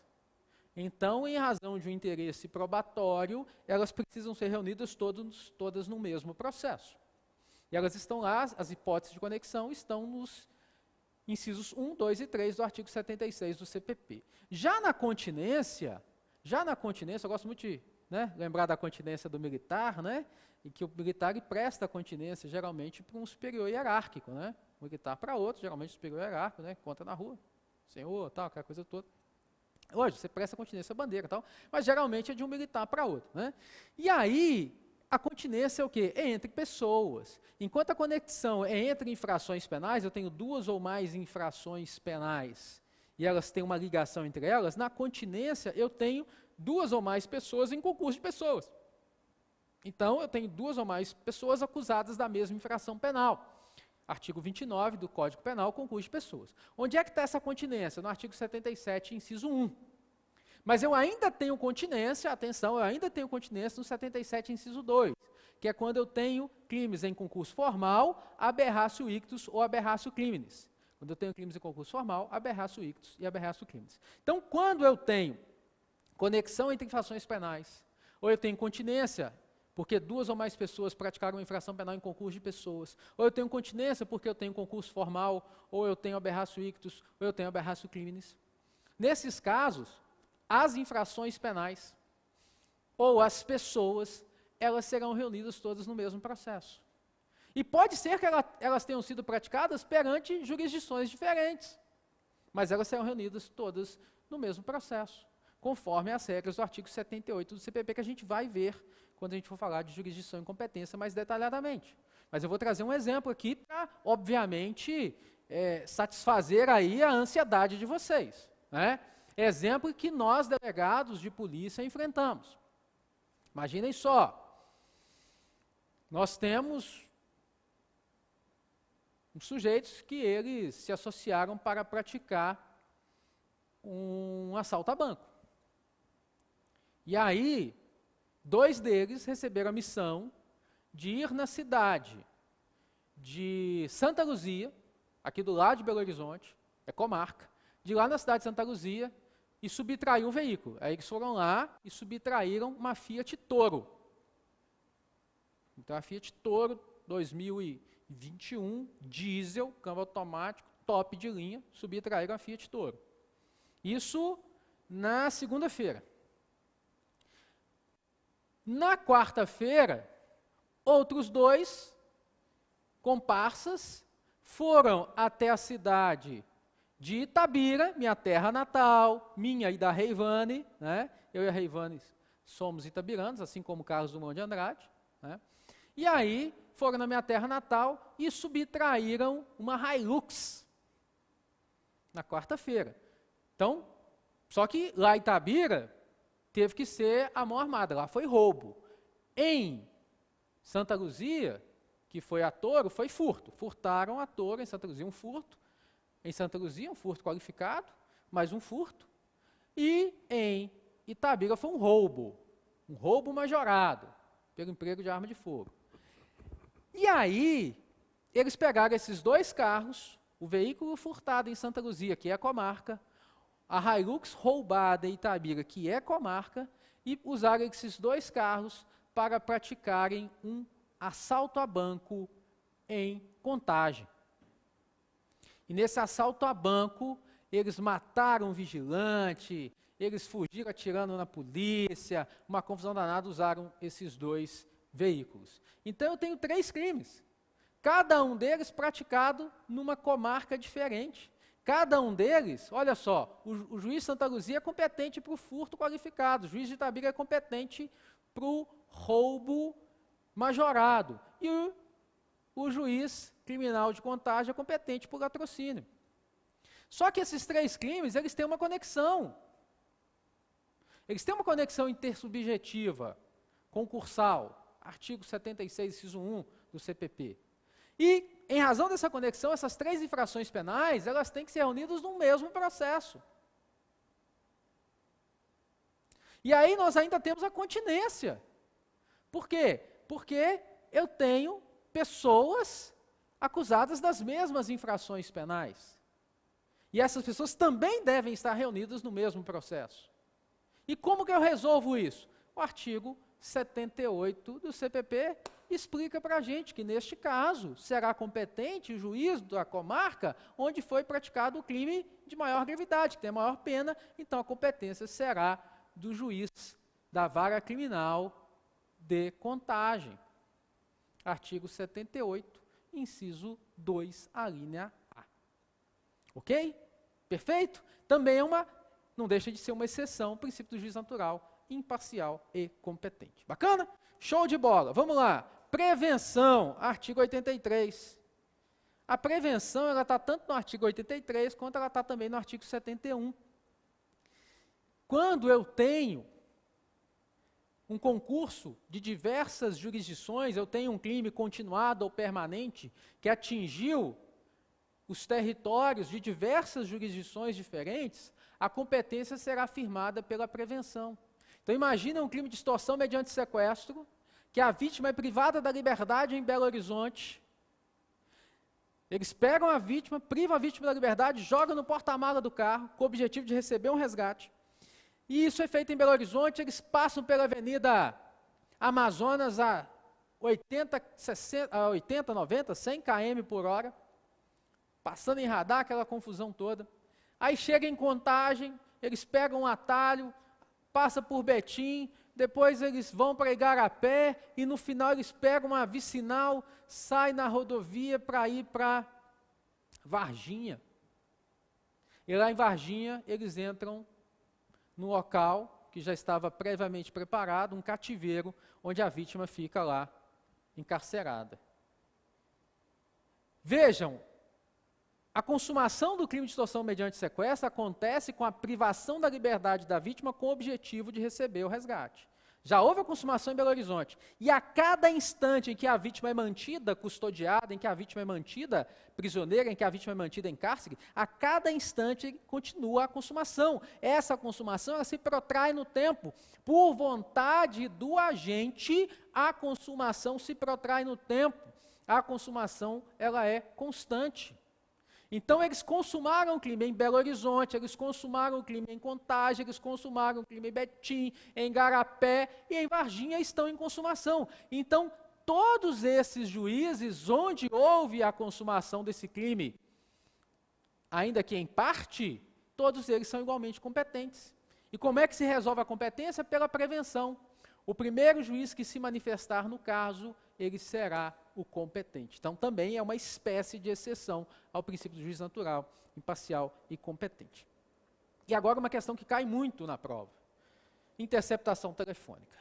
Então, em razão de um interesse probatório, elas precisam ser reunidas todos, todas no mesmo processo. E elas estão lá, as hipóteses de conexão estão nos incisos 1, 2 e 3 do artigo 76 do CPP. Já na continência, já na continência, eu gosto muito de né, lembrar da continência do militar, né, em que o militar presta a continência geralmente para um superior hierárquico, né, um militar para outro, geralmente superior hierárquico, né, conta na rua, senhor, tal, aquela coisa toda. Hoje, você presta continência à bandeira tal, mas geralmente é de um militar para outro. Né? E aí, a continência é o quê? É entre pessoas. Enquanto a conexão é entre infrações penais, eu tenho duas ou mais infrações penais e elas têm uma ligação entre elas, na continência eu tenho duas ou mais pessoas em concurso de pessoas. Então eu tenho duas ou mais pessoas acusadas da mesma infração penal. Artigo 29 do Código Penal, concurso de pessoas. Onde é que está essa continência? No artigo 77, inciso 1. Mas eu ainda tenho continência, atenção, eu ainda tenho continência no 77, inciso 2, que é quando eu tenho crimes em concurso formal, aberraço ictus ou aberraço crimes. Quando eu tenho crimes em concurso formal, aberraço ictus e aberraço crimes. Então, quando eu tenho conexão entre infrações penais, ou eu tenho continência, porque duas ou mais pessoas praticaram uma infração penal em concurso de pessoas, ou eu tenho continência porque eu tenho concurso formal, ou eu tenho aberraço ictus, ou eu tenho aberraço crimes. Nesses casos, as infrações penais ou as pessoas, elas serão reunidas todas no mesmo processo. E pode ser que ela, elas tenham sido praticadas perante jurisdições diferentes, mas elas serão reunidas todas no mesmo processo, conforme as regras do artigo 78 do CPP, que a gente vai ver quando a gente for falar de jurisdição e competência mais detalhadamente. Mas eu vou trazer um exemplo aqui para, obviamente, é, satisfazer aí a ansiedade de vocês. Né? Exemplo que nós, delegados de polícia, enfrentamos. Imaginem só. Nós temos uns sujeitos que eles se associaram para praticar um assalto a banco. E aí, dois deles receberam a missão de ir na cidade de Santa Luzia, aqui do lado de Belo Horizonte, é comarca, de lá na cidade de Santa Luzia, e subtraiu o veículo. É aí eles foram lá e subtraíram uma Fiat Toro. Então a Fiat Toro 2021, diesel, câmbio automático, top de linha, subtraíram a Fiat Toro. Isso na segunda-feira. Na quarta-feira, outros dois comparsas foram até a cidade de Itabira, minha terra natal, minha e da Reivane, né? eu e a Reivane somos itabiranos, assim como Carlos Dumont de Andrade, né? e aí foram na minha terra natal e subtraíram uma Hilux na quarta-feira. Então, só que lá em Itabira teve que ser a mão armada, lá foi roubo. Em Santa Luzia, que foi a touro, foi furto. Furtaram a touro em Santa Luzia, um furto, em Santa Luzia, um furto qualificado, mais um furto. E em Itabira foi um roubo, um roubo majorado, pelo emprego de arma de fogo. E aí, eles pegaram esses dois carros, o veículo furtado em Santa Luzia, que é comarca, a Hilux roubada em Itabira, que é comarca, e usaram esses dois carros para praticarem um assalto a banco em contagem. E nesse assalto a banco, eles mataram um vigilante, eles fugiram atirando na polícia, uma confusão danada, usaram esses dois veículos. Então eu tenho três crimes, cada um deles praticado numa comarca diferente. Cada um deles, olha só, o, o juiz Santa Luzia é competente para o furto qualificado, o juiz de Itabira é competente para o roubo majorado. E o o juiz criminal de contagem é competente por latrocínio. Só que esses três crimes, eles têm uma conexão. Eles têm uma conexão intersubjetiva, concursal, artigo 76, inciso 1 do CPP. E, em razão dessa conexão, essas três infrações penais, elas têm que ser reunidas no mesmo processo. E aí nós ainda temos a continência. Por quê? Porque eu tenho pessoas acusadas das mesmas infrações penais. E essas pessoas também devem estar reunidas no mesmo processo. E como que eu resolvo isso? O artigo 78 do CPP explica para a gente que, neste caso, será competente o juiz da comarca onde foi praticado o crime de maior gravidade, que tem a maior pena, então a competência será do juiz da vara criminal de contagem. Artigo 78, inciso 2, a linha A. Ok? Perfeito? Também é uma, não deixa de ser uma exceção, o princípio do juiz natural, imparcial e competente. Bacana? Show de bola. Vamos lá. Prevenção, artigo 83. A prevenção ela está tanto no artigo 83 quanto ela está também no artigo 71. Quando eu tenho um concurso de diversas jurisdições, eu tenho um crime continuado ou permanente que atingiu os territórios de diversas jurisdições diferentes, a competência será afirmada pela prevenção. Então imagina um crime de extorsão mediante sequestro, que a vítima é privada da liberdade em Belo Horizonte. Eles pegam a vítima, privam a vítima da liberdade, jogam no porta-mala do carro, com o objetivo de receber um resgate. E isso é feito em Belo Horizonte, eles passam pela Avenida Amazonas a 80, 60, a 80 90, 100 km por hora, passando em radar, aquela confusão toda. Aí chega em Contagem, eles pegam um atalho, passa por Betim, depois eles vão para Igarapé e no final eles pegam uma vicinal, saem na rodovia para ir para Varginha. E lá em Varginha eles entram no local que já estava previamente preparado, um cativeiro, onde a vítima fica lá encarcerada. Vejam, a consumação do crime de extorsão mediante sequestro acontece com a privação da liberdade da vítima com o objetivo de receber o resgate. Já houve a consumação em Belo Horizonte. E a cada instante em que a vítima é mantida custodiada, em que a vítima é mantida prisioneira, em que a vítima é mantida em cárcere, a cada instante continua a consumação. Essa consumação ela se protrai no tempo. Por vontade do agente, a consumação se protrai no tempo. A consumação ela é constante. Então eles consumaram o clima em Belo Horizonte, eles consumaram o clima em Contagem, eles consumaram o clima em Betim, em Garapé e em Varginha estão em consumação. Então todos esses juízes onde houve a consumação desse crime, ainda que em parte, todos eles são igualmente competentes. E como é que se resolve a competência? Pela prevenção. O primeiro juiz que se manifestar no caso, ele será o competente. Então, também é uma espécie de exceção ao princípio do juiz natural, imparcial e competente. E agora uma questão que cai muito na prova: interceptação telefônica.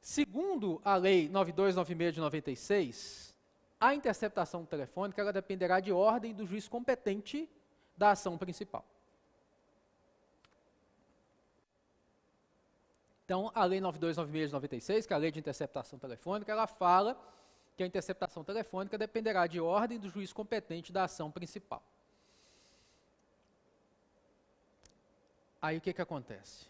Segundo a Lei 9296 de 96, a interceptação telefônica ela dependerá de ordem do juiz competente da ação principal. Então, a Lei 9296 de 96, que é a Lei de Interceptação Telefônica, ela fala que a interceptação telefônica dependerá de ordem do juiz competente da ação principal. Aí o que, que acontece?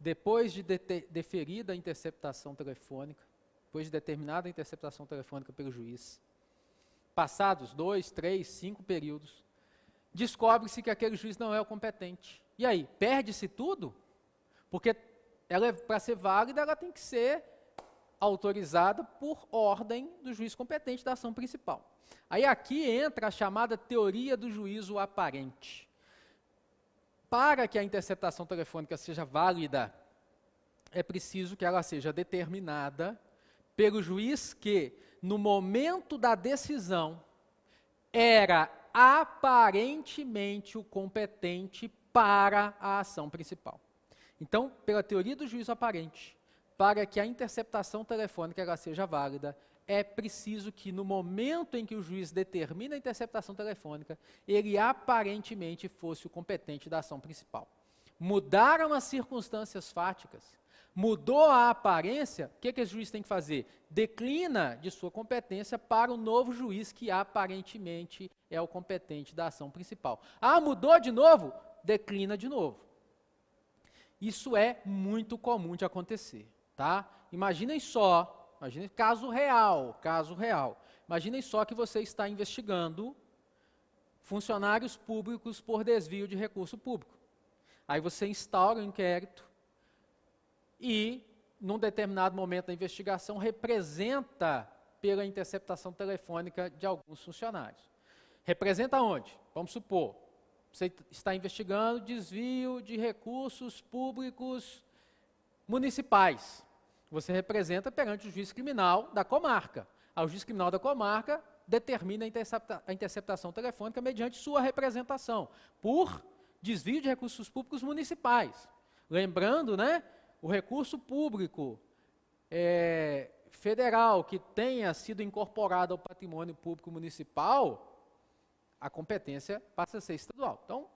Depois de deferida a interceptação telefônica, depois de determinada a interceptação telefônica pelo juiz, passados dois, três, cinco períodos, descobre-se que aquele juiz não é o competente. E aí, perde-se tudo? Porque ela, é, para ser válida, ela tem que ser autorizada por ordem do juiz competente da ação principal. Aí aqui entra a chamada teoria do juízo aparente. Para que a interceptação telefônica seja válida, é preciso que ela seja determinada pelo juiz que, no momento da decisão, era aparentemente o competente para a ação principal. Então, pela teoria do juízo aparente, para que a interceptação telefônica ela seja válida, é preciso que no momento em que o juiz determina a interceptação telefônica, ele aparentemente fosse o competente da ação principal. Mudaram as circunstâncias fáticas, mudou a aparência, o que, que juiz tem que fazer? Declina de sua competência para o novo juiz que aparentemente é o competente da ação principal. Ah, mudou de novo? declina de novo. Isso é muito comum de acontecer, tá? Imaginem só, imagine caso real, caso real. Imaginem só que você está investigando funcionários públicos por desvio de recurso público. Aí você instaura um inquérito e, num determinado momento da investigação, representa pela interceptação telefônica de alguns funcionários. Representa onde? Vamos supor, você está investigando desvio de recursos públicos municipais. Você representa perante o juiz criminal da comarca. O juiz criminal da comarca determina a, intercepta a interceptação telefônica mediante sua representação por desvio de recursos públicos municipais. Lembrando, né, o recurso público é, federal que tenha sido incorporado ao patrimônio público municipal, a competência passa a ser estadual. Então,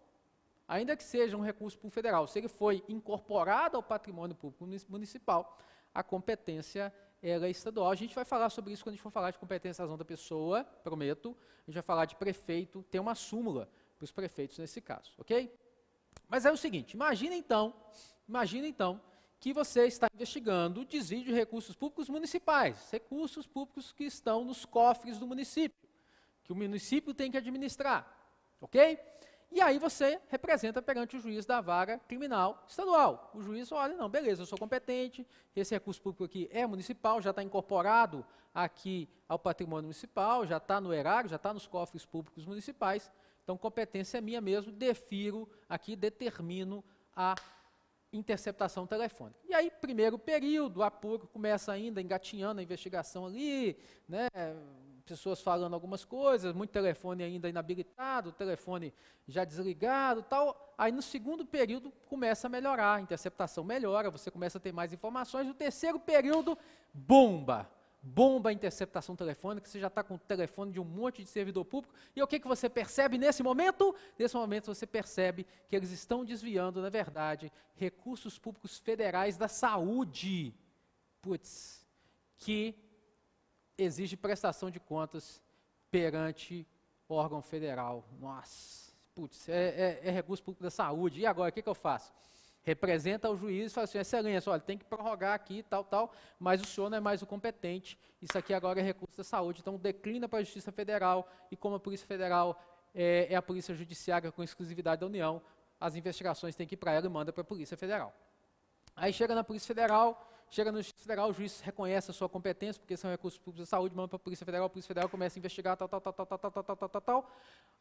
ainda que seja um recurso público federal, se ele foi incorporado ao patrimônio público municipal, a competência ela é estadual. A gente vai falar sobre isso quando a gente for falar de competência razão da pessoa, prometo. A gente vai falar de prefeito, tem uma súmula para os prefeitos nesse caso, ok? Mas é o seguinte, imagina então, imagina então que você está investigando o desvio de recursos públicos municipais, recursos públicos que estão nos cofres do município que o município tem que administrar, ok? E aí você representa perante o juiz da vara criminal estadual. O juiz olha, não, beleza, eu sou competente, esse recurso público aqui é municipal, já está incorporado aqui ao patrimônio municipal, já está no erário, já está nos cofres públicos municipais, então competência é minha mesmo, defiro aqui, determino a interceptação telefônica. E aí, primeiro período, pouco começa ainda engatinhando a investigação ali, né, pessoas falando algumas coisas, muito telefone ainda inabilitado, telefone já desligado, tal. Aí no segundo período começa a melhorar, a interceptação melhora, você começa a ter mais informações. No terceiro período, bomba, bomba a interceptação telefônica, você já está com o telefone de um monte de servidor público. E o que, que você percebe nesse momento? Nesse momento você percebe que eles estão desviando, na verdade, recursos públicos federais da saúde. Putz, que exige prestação de contas perante órgão federal. Nossa, putz, é, é, é recurso público da saúde. E agora, o que, que eu faço? Representa o juiz e fala assim, excelência, olha, tem que prorrogar aqui, tal, tal, mas o senhor não é mais o competente, isso aqui agora é recurso da saúde, então declina para a Justiça Federal, e como a Polícia Federal é, é a Polícia Judiciária com exclusividade da União, as investigações têm que ir para ela e manda para a Polícia Federal. Aí chega na Polícia Federal, chega no Justiça Federal, o juiz reconhece a sua competência, porque são recursos públicos da saúde, manda para a Polícia Federal, a Polícia Federal começa a investigar, tal, tal, tal, tal, tal, tal, tal, tal, tal, tal.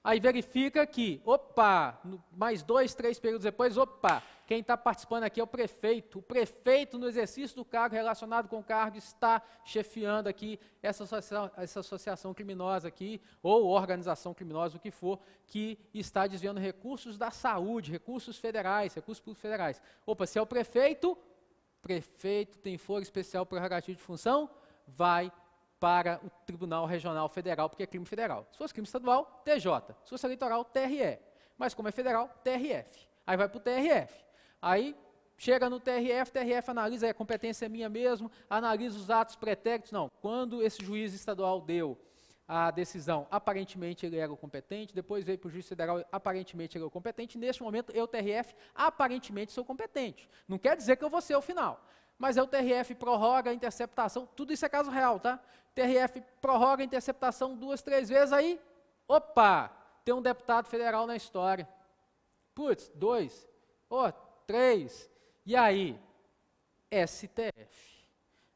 Aí verifica que, opa, mais dois, três períodos depois, opa, quem está participando aqui é o prefeito. O prefeito, no exercício do cargo relacionado com o cargo, está chefiando aqui essa associação, essa associação criminosa aqui, ou organização criminosa, o que for, que está desviando recursos da saúde, recursos federais, recursos públicos federais. Opa, se é o prefeito, prefeito tem foro especial prerrogativo de função, vai para o Tribunal Regional Federal, porque é crime federal. Se fosse crime estadual, TJ. Se fosse eleitoral, TRE. Mas como é federal, TRF. Aí vai para o TRF. Aí chega no TRF, TRF analisa, é competência é minha mesmo, analisa os atos pretéritos. Não, quando esse juiz estadual deu a decisão, aparentemente ele era o competente, depois veio para o juiz federal, aparentemente ele é o competente, neste momento eu, TRF, aparentemente sou competente. Não quer dizer que eu vou ser o final, mas é o TRF, prorroga a interceptação, tudo isso é caso real, tá? TRF prorroga a interceptação duas, três vezes, aí, opa, tem um deputado federal na história. Putz, dois, oh, três, e aí, STF.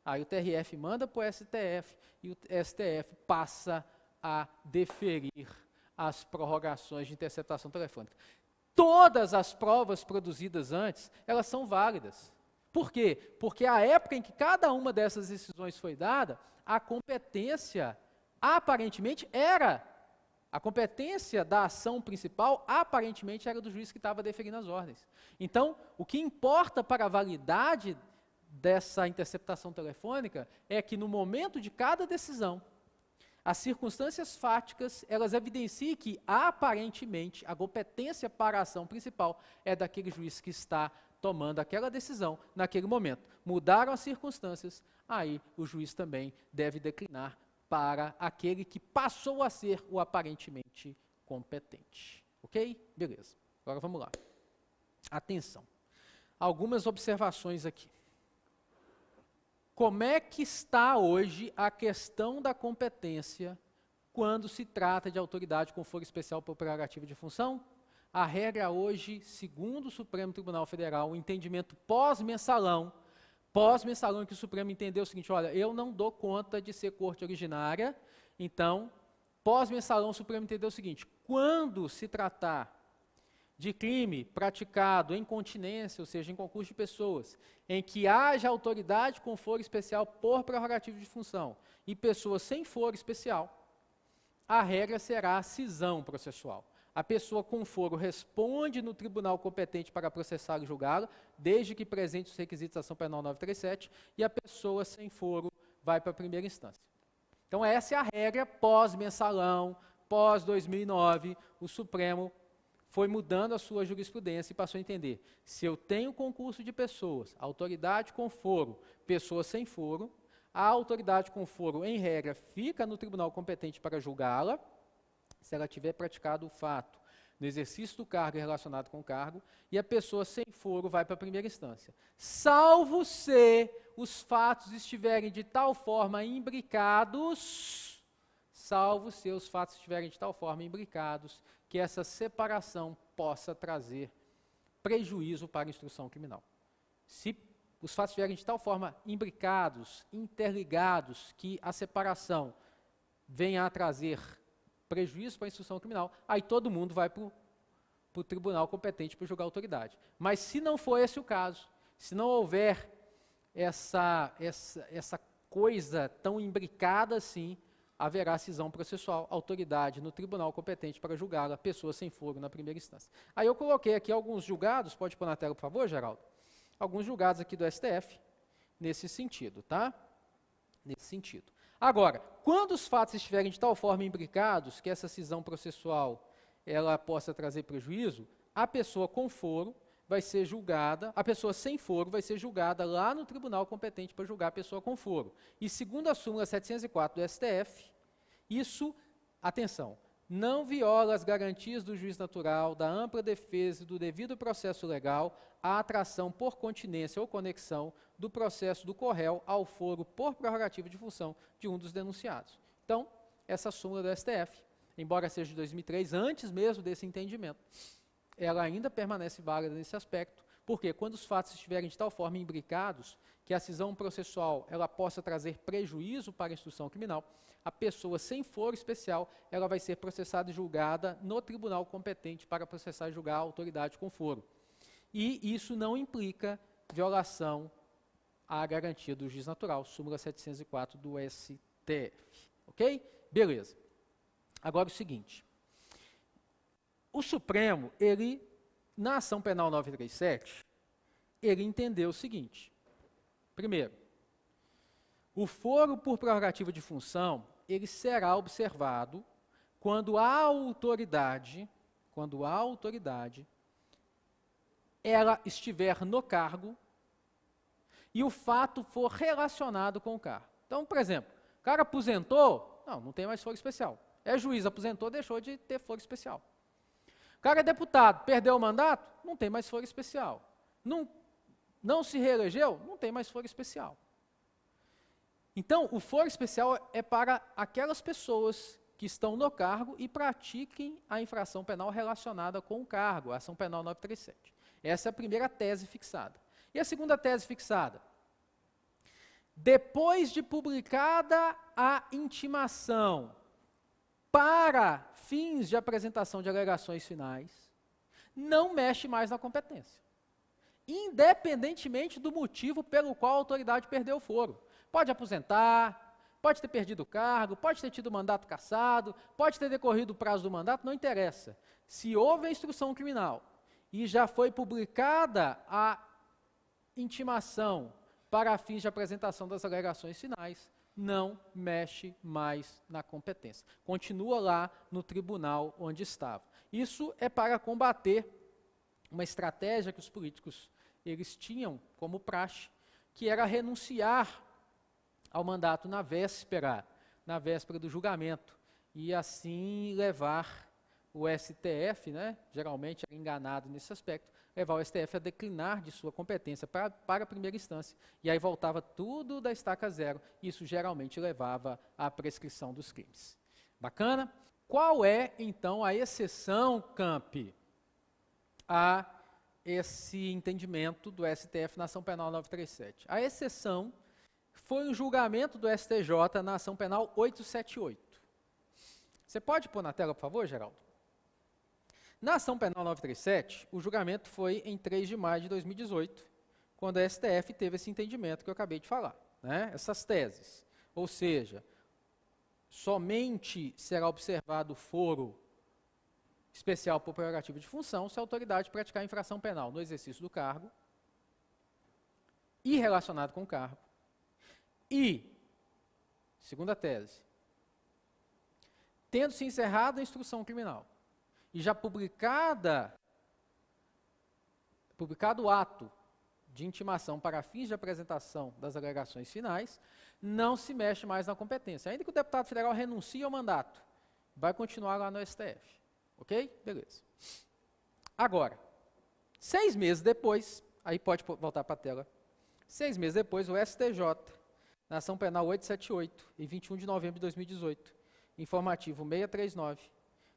Aí o TRF manda para o STF e o STF passa a deferir as prorrogações de interceptação telefônica. Todas as provas produzidas antes, elas são válidas. Por quê? Porque a época em que cada uma dessas decisões foi dada, a competência aparentemente era a competência da ação principal aparentemente era do juiz que estava deferindo as ordens. Então, o que importa para a validade dessa interceptação telefônica é que no momento de cada decisão, as circunstâncias fáticas, elas evidenciam que aparentemente a competência para a ação principal é daquele juiz que está tomando aquela decisão naquele momento. Mudaram as circunstâncias, aí o juiz também deve declinar para aquele que passou a ser o aparentemente competente. OK? Beleza. Agora vamos lá. Atenção. Algumas observações aqui. Como é que está hoje a questão da competência quando se trata de autoridade com foro especial por prerrogativa de função? A regra hoje, segundo o Supremo Tribunal Federal, o entendimento pós-mensalão, pós-mensalão que o Supremo entendeu o seguinte, olha, eu não dou conta de ser corte originária, então, pós-mensalão o Supremo entendeu o seguinte, quando se tratar de crime praticado em continência, ou seja, em concurso de pessoas, em que haja autoridade com foro especial por prerrogativo de função e pessoa sem foro especial, a regra será a cisão processual. A pessoa com foro responde no tribunal competente para processar e julgá-lo, desde que presente os requisitos da ação penal 937, e a pessoa sem foro vai para a primeira instância. Então, essa é a regra pós-mensalão, pós-2009, o Supremo foi mudando a sua jurisprudência e passou a entender: se eu tenho concurso de pessoas, autoridade com foro, pessoa sem foro, a autoridade com foro, em regra, fica no tribunal competente para julgá-la, se ela tiver praticado o fato no exercício do cargo relacionado com o cargo, e a pessoa sem foro vai para a primeira instância. Salvo se os fatos estiverem de tal forma imbricados, salvo se os fatos estiverem de tal forma imbricados que essa separação possa trazer prejuízo para a instrução criminal. Se os fatos vierem de tal forma imbricados, interligados, que a separação venha a trazer prejuízo para a instrução criminal, aí todo mundo vai para o tribunal competente para julgar a autoridade. Mas se não for esse o caso, se não houver essa, essa, essa coisa tão imbricada assim, haverá cisão processual, autoridade no tribunal competente para julgá-la, pessoa sem foro na primeira instância. Aí eu coloquei aqui alguns julgados, pode pôr na tela, por favor, Geraldo? Alguns julgados aqui do STF, nesse sentido, tá? Nesse sentido. Agora, quando os fatos estiverem de tal forma imbricados que essa cisão processual ela possa trazer prejuízo, a pessoa com foro vai ser julgada, a pessoa sem foro vai ser julgada lá no tribunal competente para julgar a pessoa com foro. E segundo a súmula 704 do STF, isso, atenção, não viola as garantias do juiz natural, da ampla defesa e do devido processo legal à atração por continência ou conexão do processo do correl ao foro por prerrogativa de função de um dos denunciados. Então, essa súmula do STF, embora seja de 2003, antes mesmo desse entendimento, ela ainda permanece válida nesse aspecto, porque quando os fatos estiverem de tal forma imbricados que a cisão processual ela possa trazer prejuízo para a instituição criminal, a pessoa sem foro especial, ela vai ser processada e julgada no tribunal competente para processar e julgar a autoridade com foro. E isso não implica violação à garantia do juiz natural, súmula 704 do STF. OK? Beleza. Agora o seguinte, o Supremo, ele na ação penal 937, ele entendeu o seguinte, Primeiro, o foro por prerrogativa de função, ele será observado quando a autoridade, quando a autoridade, ela estiver no cargo e o fato for relacionado com o cargo. Então, por exemplo, o cara aposentou, não, não tem mais foro especial. É juiz, aposentou, deixou de ter foro especial. O cara é deputado, perdeu o mandato, não tem mais foro especial. Não não se reelegeu? Não tem mais foro especial. Então, o foro especial é para aquelas pessoas que estão no cargo e pratiquem a infração penal relacionada com o cargo, a ação penal 937. Essa é a primeira tese fixada. E a segunda tese fixada? Depois de publicada a intimação para fins de apresentação de alegações finais, não mexe mais na competência independentemente do motivo pelo qual a autoridade perdeu o foro. Pode aposentar, pode ter perdido o cargo, pode ter tido o mandato cassado, pode ter decorrido o prazo do mandato, não interessa. Se houve a instrução criminal e já foi publicada a intimação para fins de apresentação das alegações finais, não mexe mais na competência. Continua lá no tribunal onde estava. Isso é para combater uma estratégia que os políticos eles tinham como praxe, que era renunciar ao mandato na véspera, na véspera do julgamento, e assim levar o STF, né, geralmente enganado nesse aspecto, levar o STF a declinar de sua competência para, para a primeira instância. E aí voltava tudo da estaca zero. Isso geralmente levava à prescrição dos crimes. Bacana? Qual é, então, a exceção, Camp, a esse entendimento do STF na ação penal 937. A exceção foi um julgamento do STJ na ação penal 878. Você pode pôr na tela, por favor, Geraldo? Na ação penal 937, o julgamento foi em 3 de maio de 2018, quando a STF teve esse entendimento que eu acabei de falar, né? essas teses. Ou seja, somente será observado o foro especial por prerrogativa de função se a autoridade praticar infração penal no exercício do cargo e relacionado com o cargo. E, segunda tese, tendo-se encerrado a instrução criminal e já publicada publicado o ato de intimação para fins de apresentação das alegações finais, não se mexe mais na competência. Ainda que o deputado federal renuncie ao mandato, vai continuar lá no STF. Ok? Beleza. Agora, seis meses depois, aí pode voltar para a tela. Seis meses depois, o STJ, na ação penal 878, em 21 de novembro de 2018, informativo 639,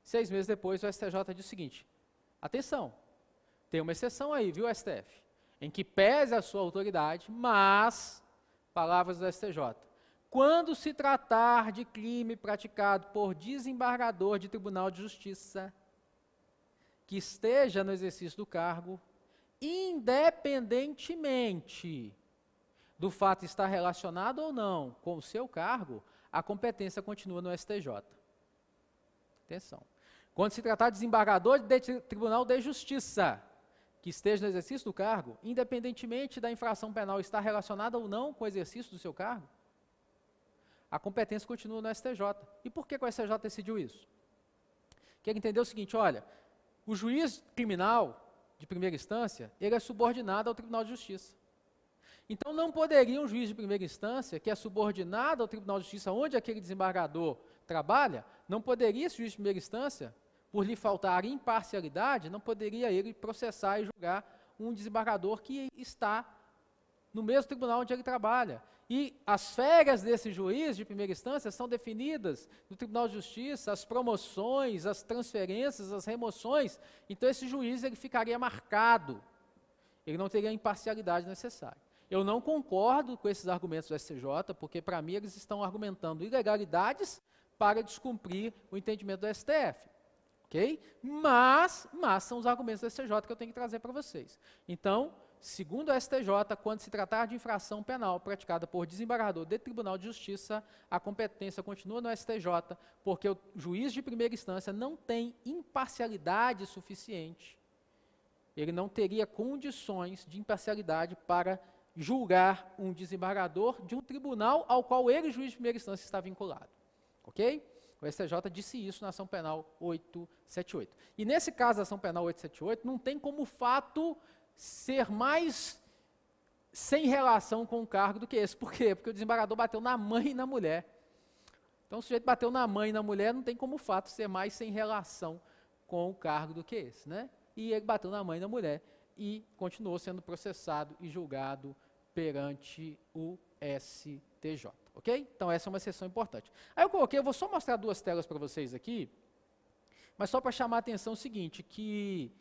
seis meses depois, o STJ diz o seguinte: atenção, tem uma exceção aí, viu, STF? Em que pese a sua autoridade, mas, palavras do STJ, quando se tratar de crime praticado por desembargador de Tribunal de Justiça que esteja no exercício do cargo, independentemente do fato estar relacionado ou não com o seu cargo, a competência continua no STJ. Atenção. Quando se tratar de desembargador de Tribunal de Justiça, que esteja no exercício do cargo, independentemente da infração penal estar relacionada ou não com o exercício do seu cargo, a competência continua no STJ. E por que, que o STJ decidiu isso? Quer ele é entendeu o seguinte, olha, o juiz criminal de primeira instância, ele é subordinado ao Tribunal de Justiça. Então não poderia um juiz de primeira instância, que é subordinado ao Tribunal de Justiça, onde aquele desembargador trabalha, não poderia esse juiz de primeira instância, por lhe faltar imparcialidade, não poderia ele processar e julgar um desembargador que está no mesmo tribunal onde ele trabalha. E as férias desse juiz de primeira instância são definidas no Tribunal de Justiça, as promoções, as transferências, as remoções. Então esse juiz ele ficaria marcado. Ele não teria a imparcialidade necessária. Eu não concordo com esses argumentos do STJ, porque para mim eles estão argumentando ilegalidades para descumprir o entendimento do STF. OK? Mas, mas são os argumentos do STJ que eu tenho que trazer para vocês. Então, segundo o STJ, quando se tratar de infração penal praticada por desembargador de Tribunal de Justiça, a competência continua no STJ, porque o juiz de primeira instância não tem imparcialidade suficiente. Ele não teria condições de imparcialidade para julgar um desembargador de um tribunal ao qual ele, juiz de primeira instância, está vinculado. Ok? O STJ disse isso na ação penal 878. E nesse caso, a ação penal 878, não tem como fato ser mais sem relação com o cargo do que esse. Por quê? Porque o desembargador bateu na mãe e na mulher. Então, o sujeito bateu na mãe e na mulher, não tem como fato ser mais sem relação com o cargo do que esse, né? E ele bateu na mãe e na mulher e continuou sendo processado e julgado perante o STJ, ok? Então, essa é uma sessão importante. Aí eu coloquei, eu vou só mostrar duas telas para vocês aqui, mas só para chamar a atenção o seguinte, que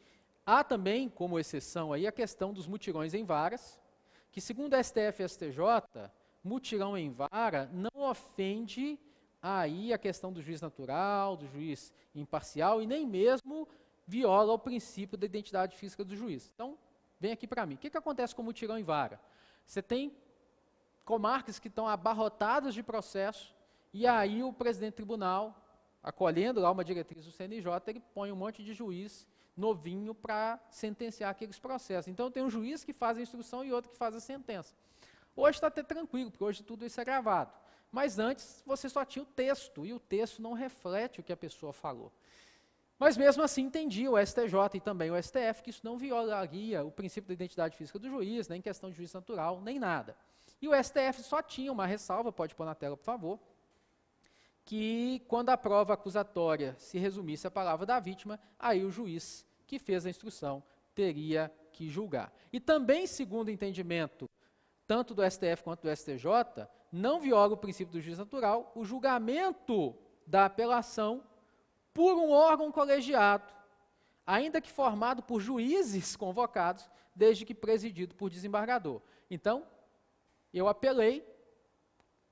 Há também, como exceção aí, a questão dos mutirões em varas, que segundo a STF e STJ, mutirão em vara não ofende aí a questão do juiz natural, do juiz imparcial e nem mesmo viola o princípio da identidade física do juiz. Então, vem aqui para mim. O que, que acontece com o mutirão em vara? Você tem comarcas que estão abarrotadas de processo e aí o presidente do tribunal, acolhendo lá uma diretriz do CNJ, ele põe um monte de juiz novinho para sentenciar aqueles processos. Então tem um juiz que faz a instrução e outro que faz a sentença. Hoje está até tranquilo, porque hoje tudo isso é gravado. Mas antes você só tinha o texto, e o texto não reflete o que a pessoa falou. Mas mesmo assim entendi o STJ e também o STF que isso não violaria o princípio da identidade física do juiz, nem questão de juiz natural, nem nada. E o STF só tinha uma ressalva, pode pôr na tela, por favor que quando a prova acusatória se resumisse à palavra da vítima, aí o juiz que fez a instrução teria que julgar. E também, segundo o entendimento tanto do STF quanto do STJ, não viola o princípio do juiz natural o julgamento da apelação por um órgão colegiado, ainda que formado por juízes convocados, desde que presidido por desembargador. Então, eu apelei,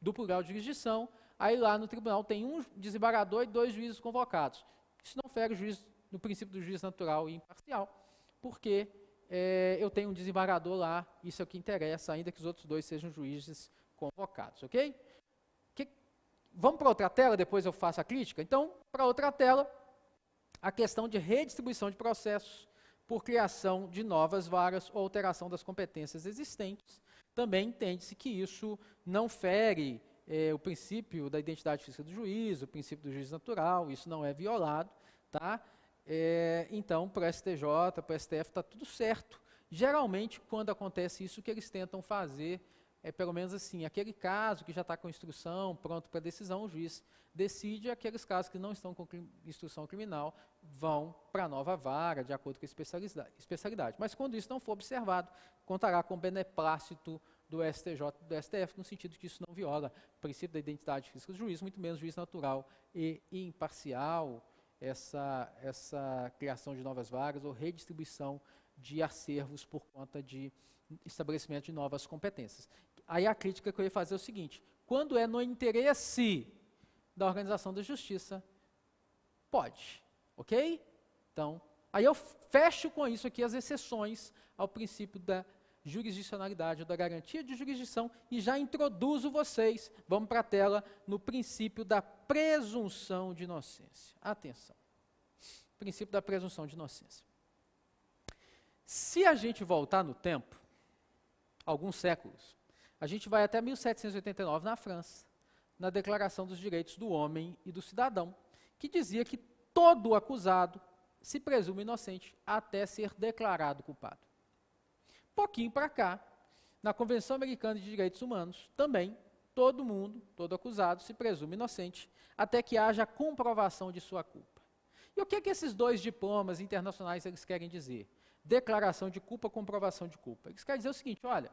do plural de jurisdição, Aí lá no tribunal tem um desembargador e dois juízes convocados. Isso não fere o juiz, no princípio do juiz natural e imparcial, porque é, eu tenho um desembargador lá, isso é o que interessa, ainda que os outros dois sejam juízes convocados, ok? Que, vamos para outra tela, depois eu faço a crítica? Então, para outra tela, a questão de redistribuição de processos por criação de novas varas ou alteração das competências existentes. Também entende-se que isso não fere é, o princípio da identidade física do juiz, o princípio do juiz natural, isso não é violado, tá? É, então, para o STJ, para o STF, está tudo certo. Geralmente, quando acontece isso, o que eles tentam fazer é pelo menos assim, aquele caso que já está com instrução, pronto para decisão, o juiz decide, aqueles casos que não estão com instrução criminal vão para a nova vara, de acordo com a especialidade. Mas quando isso não for observado, contará com o beneplácito do STJ e do STF, no sentido de que isso não viola o princípio da identidade física do juiz, muito menos juiz natural e imparcial, essa, essa criação de novas vagas ou redistribuição de acervos por conta de estabelecimento de novas competências. Aí a crítica que eu ia fazer é o seguinte: quando é no interesse da organização da justiça, pode, ok? Então, aí eu fecho com isso aqui as exceções ao princípio da jurisdicionalidade, ou da garantia de jurisdição, e já introduzo vocês, vamos para a tela, no princípio da presunção de inocência. Atenção. Princípio da presunção de inocência. Se a gente voltar no tempo, alguns séculos, a gente vai até 1789 na França, na Declaração dos Direitos do Homem e do Cidadão, que dizia que todo acusado se presume inocente até ser declarado culpado pouquinho para cá, na Convenção Americana de Direitos Humanos, também todo mundo, todo acusado, se presume inocente até que haja comprovação de sua culpa. E o que, é que esses dois diplomas internacionais eles querem dizer? Declaração de culpa, comprovação de culpa. Eles querem dizer o seguinte: olha,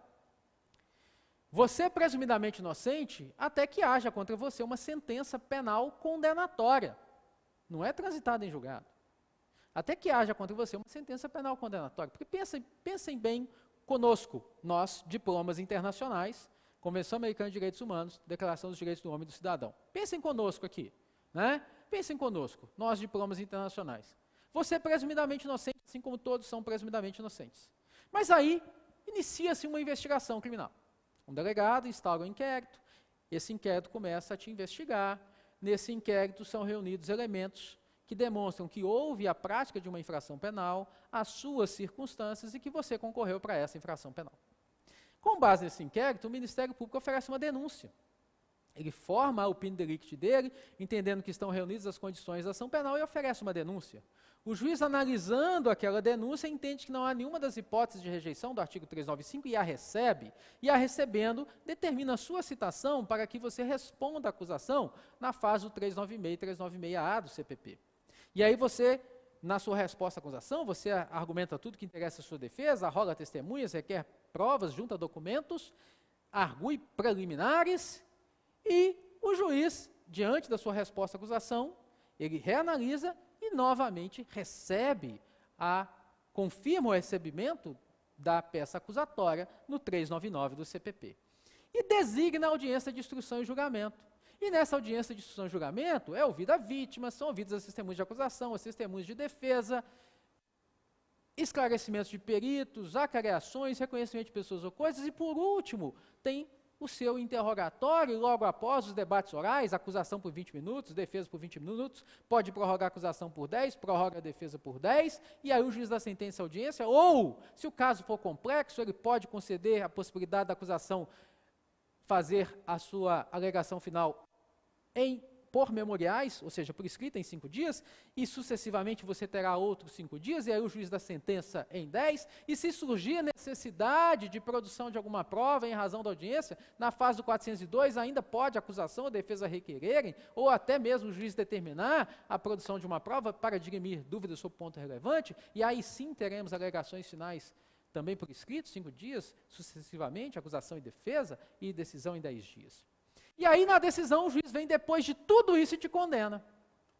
você é presumidamente inocente até que haja contra você uma sentença penal condenatória. Não é transitada em julgado. Até que haja contra você uma sentença penal condenatória. Porque pensem, pensem bem conosco, nós, diplomas internacionais, Convenção Americana de Direitos Humanos, Declaração dos Direitos do Homem e do Cidadão. Pensem conosco aqui, né? Pensem conosco, nós, diplomas internacionais. Você é presumidamente inocente, assim como todos são presumidamente inocentes. Mas aí inicia-se uma investigação criminal. Um delegado instaura um inquérito, esse inquérito começa a te investigar. Nesse inquérito são reunidos elementos que demonstram que houve a prática de uma infração penal, as suas circunstâncias e que você concorreu para essa infração penal. Com base nesse inquérito, o Ministério Público oferece uma denúncia. Ele forma o PIN delict dele, entendendo que estão reunidas as condições da ação penal e oferece uma denúncia. O juiz, analisando aquela denúncia, entende que não há nenhuma das hipóteses de rejeição do artigo 395 e a recebe, e a recebendo, determina a sua citação para que você responda à acusação na fase do 396 e 396A do CPP. E aí você, na sua resposta à acusação, você argumenta tudo que interessa à sua defesa, arroga testemunhas, requer provas, junta documentos, argue preliminares e o juiz, diante da sua resposta à acusação, ele reanalisa e novamente recebe a confirma o recebimento da peça acusatória no 399 do CPP. E designa a audiência de instrução e julgamento. E nessa audiência de instrução e julgamento é ouvida a vítima, são ouvidos as testemunhas de acusação, as testemunhas de defesa, esclarecimentos de peritos, acareações, reconhecimento de pessoas ou coisas, e por último, tem o seu interrogatório logo após os debates orais, acusação por 20 minutos, defesa por 20 minutos, pode prorrogar a acusação por 10, prorroga a defesa por 10, e aí o juiz da sentença à audiência, ou, se o caso for complexo, ele pode conceder a possibilidade da acusação fazer a sua alegação final em por memoriais, ou seja, por escrita em cinco dias, e sucessivamente você terá outros cinco dias, e aí o juiz da sentença em dez, e se surgir necessidade de produção de alguma prova em razão da audiência, na fase do 402 ainda pode a acusação ou defesa requererem, ou até mesmo o juiz determinar a produção de uma prova para dirimir dúvidas sobre ponto relevante, e aí sim teremos alegações finais também por escrito, cinco dias, sucessivamente, acusação e defesa, e decisão em dez dias. E aí, na decisão, o juiz vem depois de tudo isso e te condena.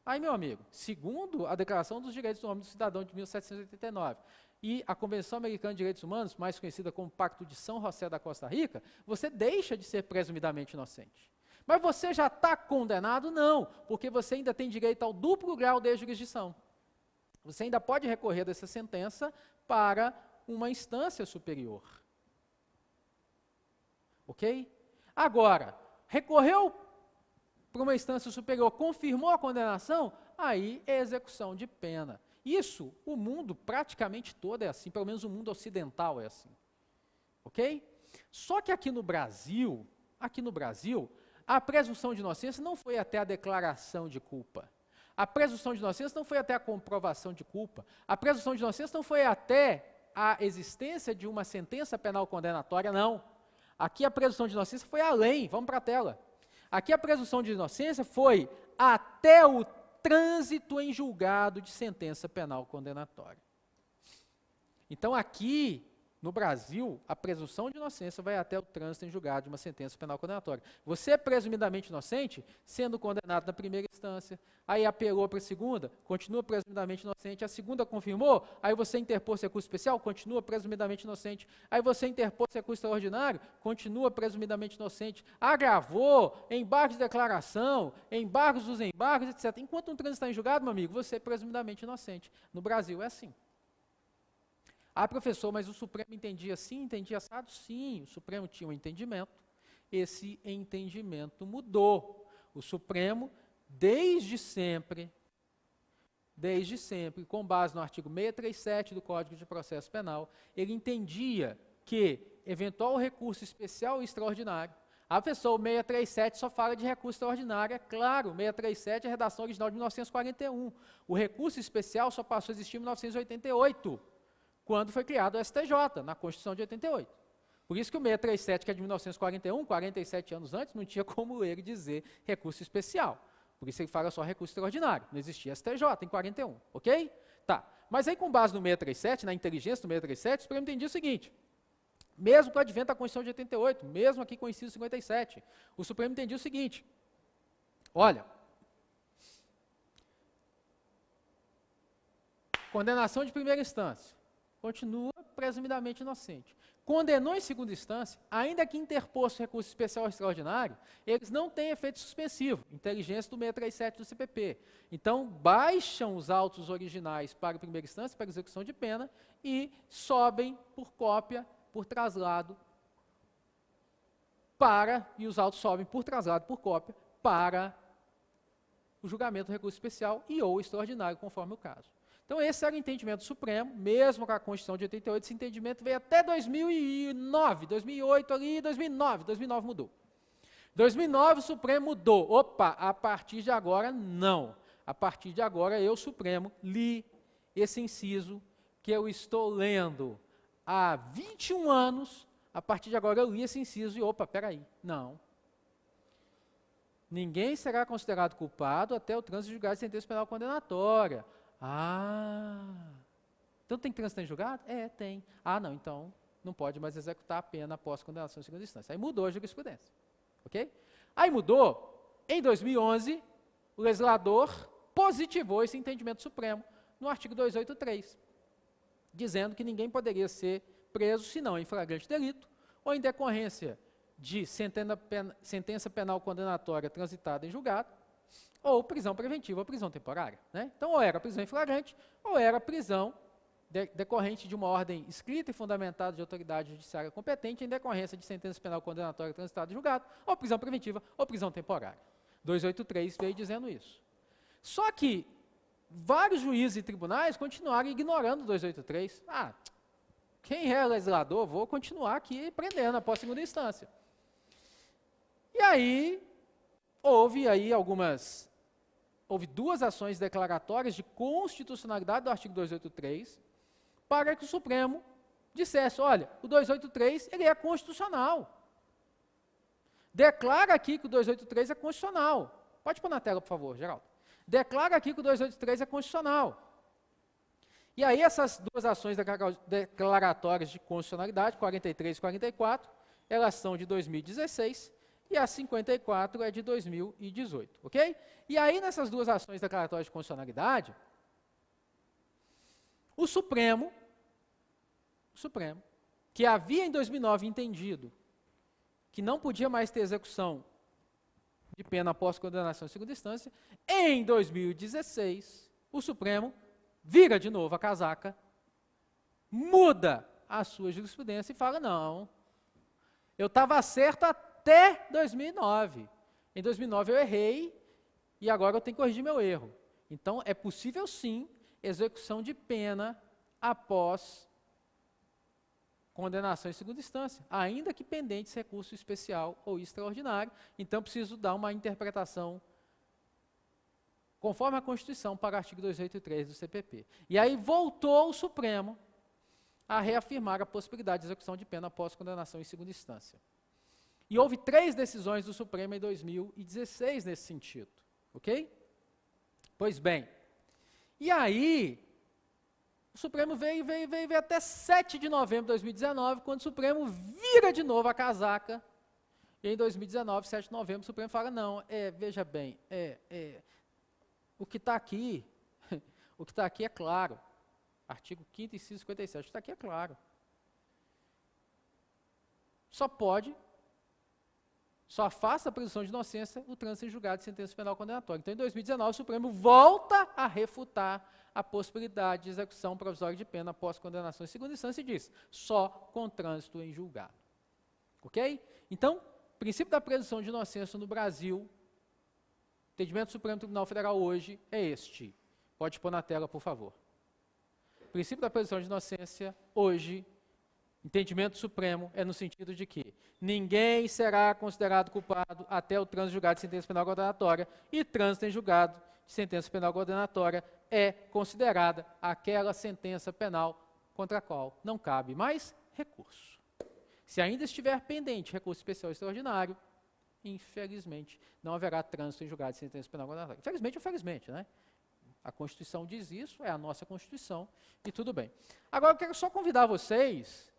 Aí, meu amigo, segundo a Declaração dos Direitos do Homem do Cidadão de 1789 e a Convenção Americana de Direitos Humanos, mais conhecida como Pacto de São José da Costa Rica, você deixa de ser presumidamente inocente. Mas você já está condenado? Não, porque você ainda tem direito ao duplo grau de jurisdição. Você ainda pode recorrer dessa sentença para uma instância superior. Ok? Agora, recorreu para uma instância superior, confirmou a condenação, aí é execução de pena. Isso, o mundo praticamente todo é assim, pelo menos o mundo ocidental é assim. Ok? Só que aqui no Brasil, aqui no Brasil, a presunção de inocência não foi até a declaração de culpa. A presunção de inocência não foi até a comprovação de culpa. A presunção de inocência não foi até a existência de uma sentença penal condenatória, não. Aqui a presunção de inocência foi além, vamos para a tela. Aqui a presunção de inocência foi até o trânsito em julgado de sentença penal condenatória. Então aqui no Brasil, a presunção de inocência vai até o trânsito em julgado de uma sentença penal condenatória. Você é presumidamente inocente, sendo condenado na primeira instância, aí apelou para a segunda, continua presumidamente inocente, a segunda confirmou, aí você interpôs recurso especial, continua presumidamente inocente, aí você interpôs recurso extraordinário, continua presumidamente inocente, agravou, embargo de declaração, embargos dos embargos, etc. Enquanto um trânsito está em julgado, meu amigo, você é presumidamente inocente. No Brasil é assim. Ah, professor, mas o Supremo entendia assim, entendia assado? Sim, o Supremo tinha um entendimento. Esse entendimento mudou. O Supremo, desde sempre, desde sempre, com base no artigo 637 do Código de Processo Penal, ele entendia que eventual recurso especial e extraordinário. Ah, professor, o 637 só fala de recurso extraordinário. É claro, 637 é a redação original de 1941. O recurso especial só passou a existir em 1988 quando foi criado o STJ, na Constituição de 88. Por isso que o 637, que é de 1941, 47 anos antes, não tinha como ele dizer recurso especial. Por isso ele fala só recurso extraordinário. Não existia STJ em 41, ok? Tá. Mas aí, com base no 637, na inteligência do 637, o Supremo entendia o seguinte. Mesmo com o advento da Constituição de 88, mesmo aqui com o inciso 57, o Supremo entendia o seguinte. Olha, condenação de primeira instância continua presumidamente inocente. Condenou em segunda instância, ainda que interposto recurso especial extraordinário, eles não têm efeito suspensivo, inteligência do 637 do CPP. Então, baixam os autos originais para a primeira instância, para execução de pena, e sobem por cópia, por traslado, para, e os autos sobem por traslado, por cópia, para o julgamento do recurso especial e ou extraordinário, conforme o caso. Então, esse era o entendimento supremo, mesmo com a Constituição de 88, esse entendimento veio até 2009, 2008 ali, 2009, 2009 mudou. 2009 o Supremo mudou. Opa, a partir de agora não. A partir de agora eu, Supremo, li esse inciso que eu estou lendo há 21 anos. A partir de agora eu li esse inciso e opa, peraí, não. Ninguém será considerado culpado até o trânsito de julgado de sentença penal condenatória. Ah, então tem trânsito em julgado? É, tem. Ah, não, então não pode mais executar a pena após condenação em segunda instância. Aí mudou a jurisprudência. Ok? Aí mudou, em 2011, o legislador positivou esse entendimento supremo no artigo 283, dizendo que ninguém poderia ser preso senão em flagrante delito ou em decorrência de sentença penal condenatória transitada em julgado ou prisão preventiva ou prisão temporária. Né? Então, ou era prisão em flagrante, ou era prisão de, decorrente de uma ordem escrita e fundamentada de autoridade judiciária competente em decorrência de sentença penal condenatória transitada e julgado, ou prisão preventiva ou prisão temporária. 283 veio dizendo isso. Só que vários juízes e tribunais continuaram ignorando 283. Ah, quem é legislador, vou continuar aqui prendendo após segunda instância. E aí, houve aí algumas, houve duas ações declaratórias de constitucionalidade do artigo 283, para que o Supremo dissesse, olha, o 283 ele é constitucional. Declara aqui que o 283 é constitucional. Pode pôr na tela, por favor, Geraldo. Declara aqui que o 283 é constitucional. E aí essas duas ações declaratórias de constitucionalidade, 43 e 44, elas são de 2016 e a 54 é de 2018, ok? E aí nessas duas ações declaratórias de constitucionalidade, o Supremo, o Supremo, que havia em 2009 entendido que não podia mais ter execução de pena após condenação em segunda instância, em 2016, o Supremo vira de novo a casaca, muda a sua jurisprudência e fala: não, eu estava certo até até 2009. Em 2009 eu errei e agora eu tenho que corrigir meu erro. Então é possível sim execução de pena após condenação em segunda instância, ainda que pendente recurso especial ou extraordinário. Então preciso dar uma interpretação conforme a Constituição, para o artigo 283 do CPP. E aí voltou o Supremo a reafirmar a possibilidade de execução de pena após condenação em segunda instância. E houve três decisões do Supremo em 2016 nesse sentido, ok? Pois bem, e aí o Supremo veio, veio, veio, veio até 7 de novembro de 2019, quando o Supremo vira de novo a casaca. E em 2019, 7 de novembro, o Supremo fala: não, é, veja bem, é, é, o que está aqui, o que está aqui é claro. Artigo 5 e 57, o que está aqui é claro. Só pode só afasta a presunção de inocência o trânsito em julgado de sentença penal condenatória. Então, em 2019, o Supremo volta a refutar a possibilidade de execução provisória de pena após condenação em segunda instância e diz só com trânsito em julgado. Ok? Então, princípio da presunção de inocência no Brasil, entendimento do Supremo Tribunal Federal hoje é este. Pode pôr na tela, por favor. O princípio da presunção de inocência hoje Entendimento supremo é no sentido de que ninguém será considerado culpado até o trânsito julgado de sentença penal condenatória, e trânsito em julgado de sentença penal condenatória é considerada aquela sentença penal contra a qual não cabe mais recurso. Se ainda estiver pendente recurso especial extraordinário, infelizmente não haverá trânsito em julgado de sentença penal condenatória. Infelizmente, infelizmente, né? A Constituição diz isso, é a nossa Constituição, e tudo bem. Agora eu quero só convidar vocês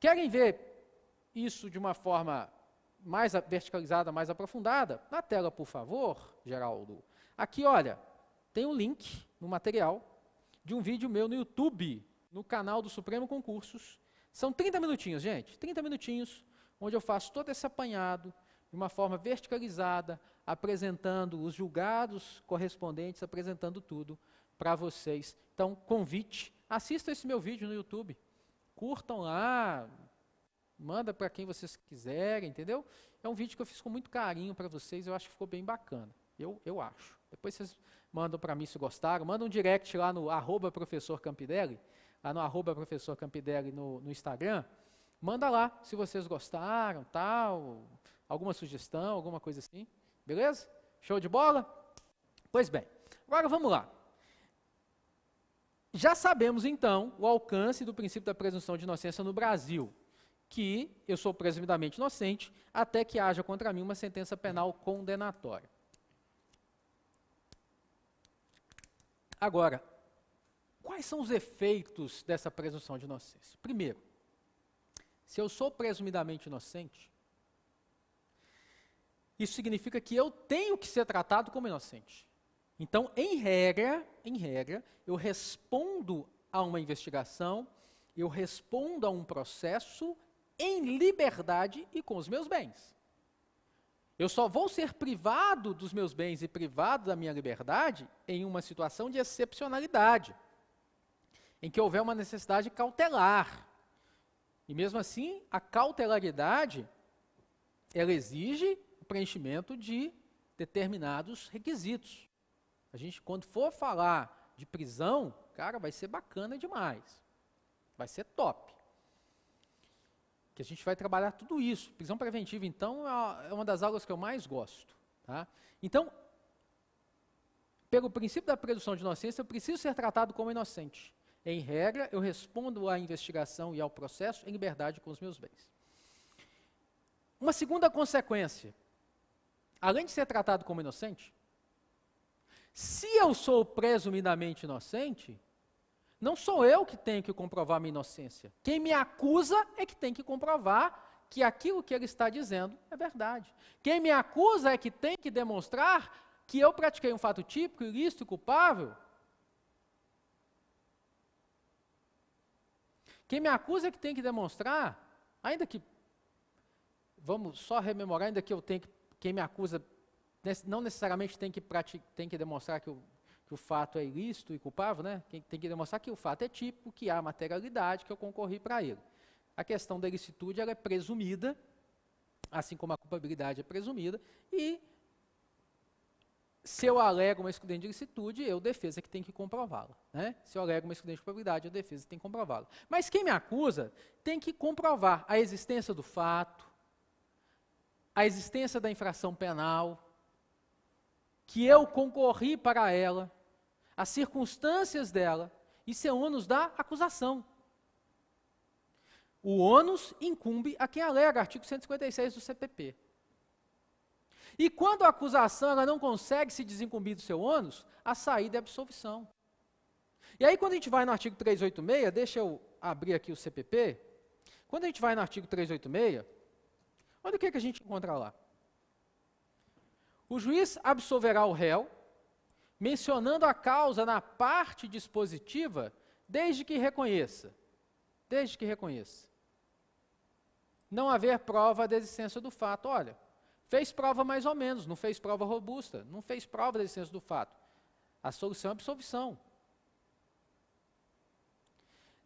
Querem ver isso de uma forma mais verticalizada, mais aprofundada? Na tela, por favor, Geraldo. Aqui, olha, tem um link no material de um vídeo meu no YouTube, no canal do Supremo Concursos. São 30 minutinhos, gente, 30 minutinhos, onde eu faço todo esse apanhado de uma forma verticalizada, apresentando os julgados correspondentes, apresentando tudo para vocês. Então, convite, assista esse meu vídeo no YouTube curtam lá, manda para quem vocês quiserem, entendeu? É um vídeo que eu fiz com muito carinho para vocês, eu acho que ficou bem bacana. Eu, eu acho. Depois vocês mandam para mim se gostaram, manda um direct lá no arroba professor Campidelli, lá no arroba professor Campidelli no, no Instagram, manda lá se vocês gostaram, tal, alguma sugestão, alguma coisa assim, beleza? Show de bola? Pois bem, agora vamos lá. Já sabemos, então, o alcance do princípio da presunção de inocência no Brasil, que eu sou presumidamente inocente até que haja contra mim uma sentença penal condenatória. Agora, quais são os efeitos dessa presunção de inocência? Primeiro, se eu sou presumidamente inocente, isso significa que eu tenho que ser tratado como inocente. Então, em regra, em regra, eu respondo a uma investigação, eu respondo a um processo em liberdade e com os meus bens. Eu só vou ser privado dos meus bens e privado da minha liberdade em uma situação de excepcionalidade, em que houver uma necessidade cautelar. E mesmo assim, a cautelaridade ela exige o preenchimento de determinados requisitos. A gente, quando for falar de prisão, cara, vai ser bacana demais. Vai ser top. Que a gente vai trabalhar tudo isso. Prisão preventiva, então, é, é uma das aulas que eu mais gosto. Tá? Então, pelo princípio da presunção de inocência, eu preciso ser tratado como inocente. Em regra, eu respondo à investigação e ao processo em liberdade com os meus bens. Uma segunda consequência. Além de ser tratado como inocente, se eu sou presumidamente inocente, não sou eu que tenho que comprovar minha inocência. Quem me acusa é que tem que comprovar que aquilo que ele está dizendo é verdade. Quem me acusa é que tem que demonstrar que eu pratiquei um fato típico, ilícito, culpável. Quem me acusa é que tem que demonstrar, ainda que, vamos só rememorar, ainda que eu tenha que, quem me acusa não necessariamente tem que, tem que demonstrar que o, que o, fato é ilícito e culpável, né? tem que demonstrar que o fato é típico, que há materialidade, que eu concorri para ele. A questão da ilicitude é presumida, assim como a culpabilidade é presumida, e se eu alego uma excludente de ilicitude, eu, defesa, é que tem que comprová-la. Né? Se eu alego uma excludente de culpabilidade, eu, defesa, que tem que comprová-la. Mas quem me acusa tem que comprovar a existência do fato, a existência da infração penal, que eu concorri para ela, as circunstâncias dela, isso é ônus da acusação. O ônus incumbe a quem alega, artigo 156 do CPP. E quando a acusação ela não consegue se desincumbir do seu ônus, a saída é a absolvição. E aí, quando a gente vai no artigo 386, deixa eu abrir aqui o CPP. Quando a gente vai no artigo 386, olha o que, que a gente encontra lá. O juiz absolverá o réu, mencionando a causa na parte dispositiva, desde que reconheça. Desde que reconheça. Não haver prova da existência do fato. Olha, fez prova mais ou menos, não fez prova robusta, não fez prova da existência do fato. A solução é a absolvição.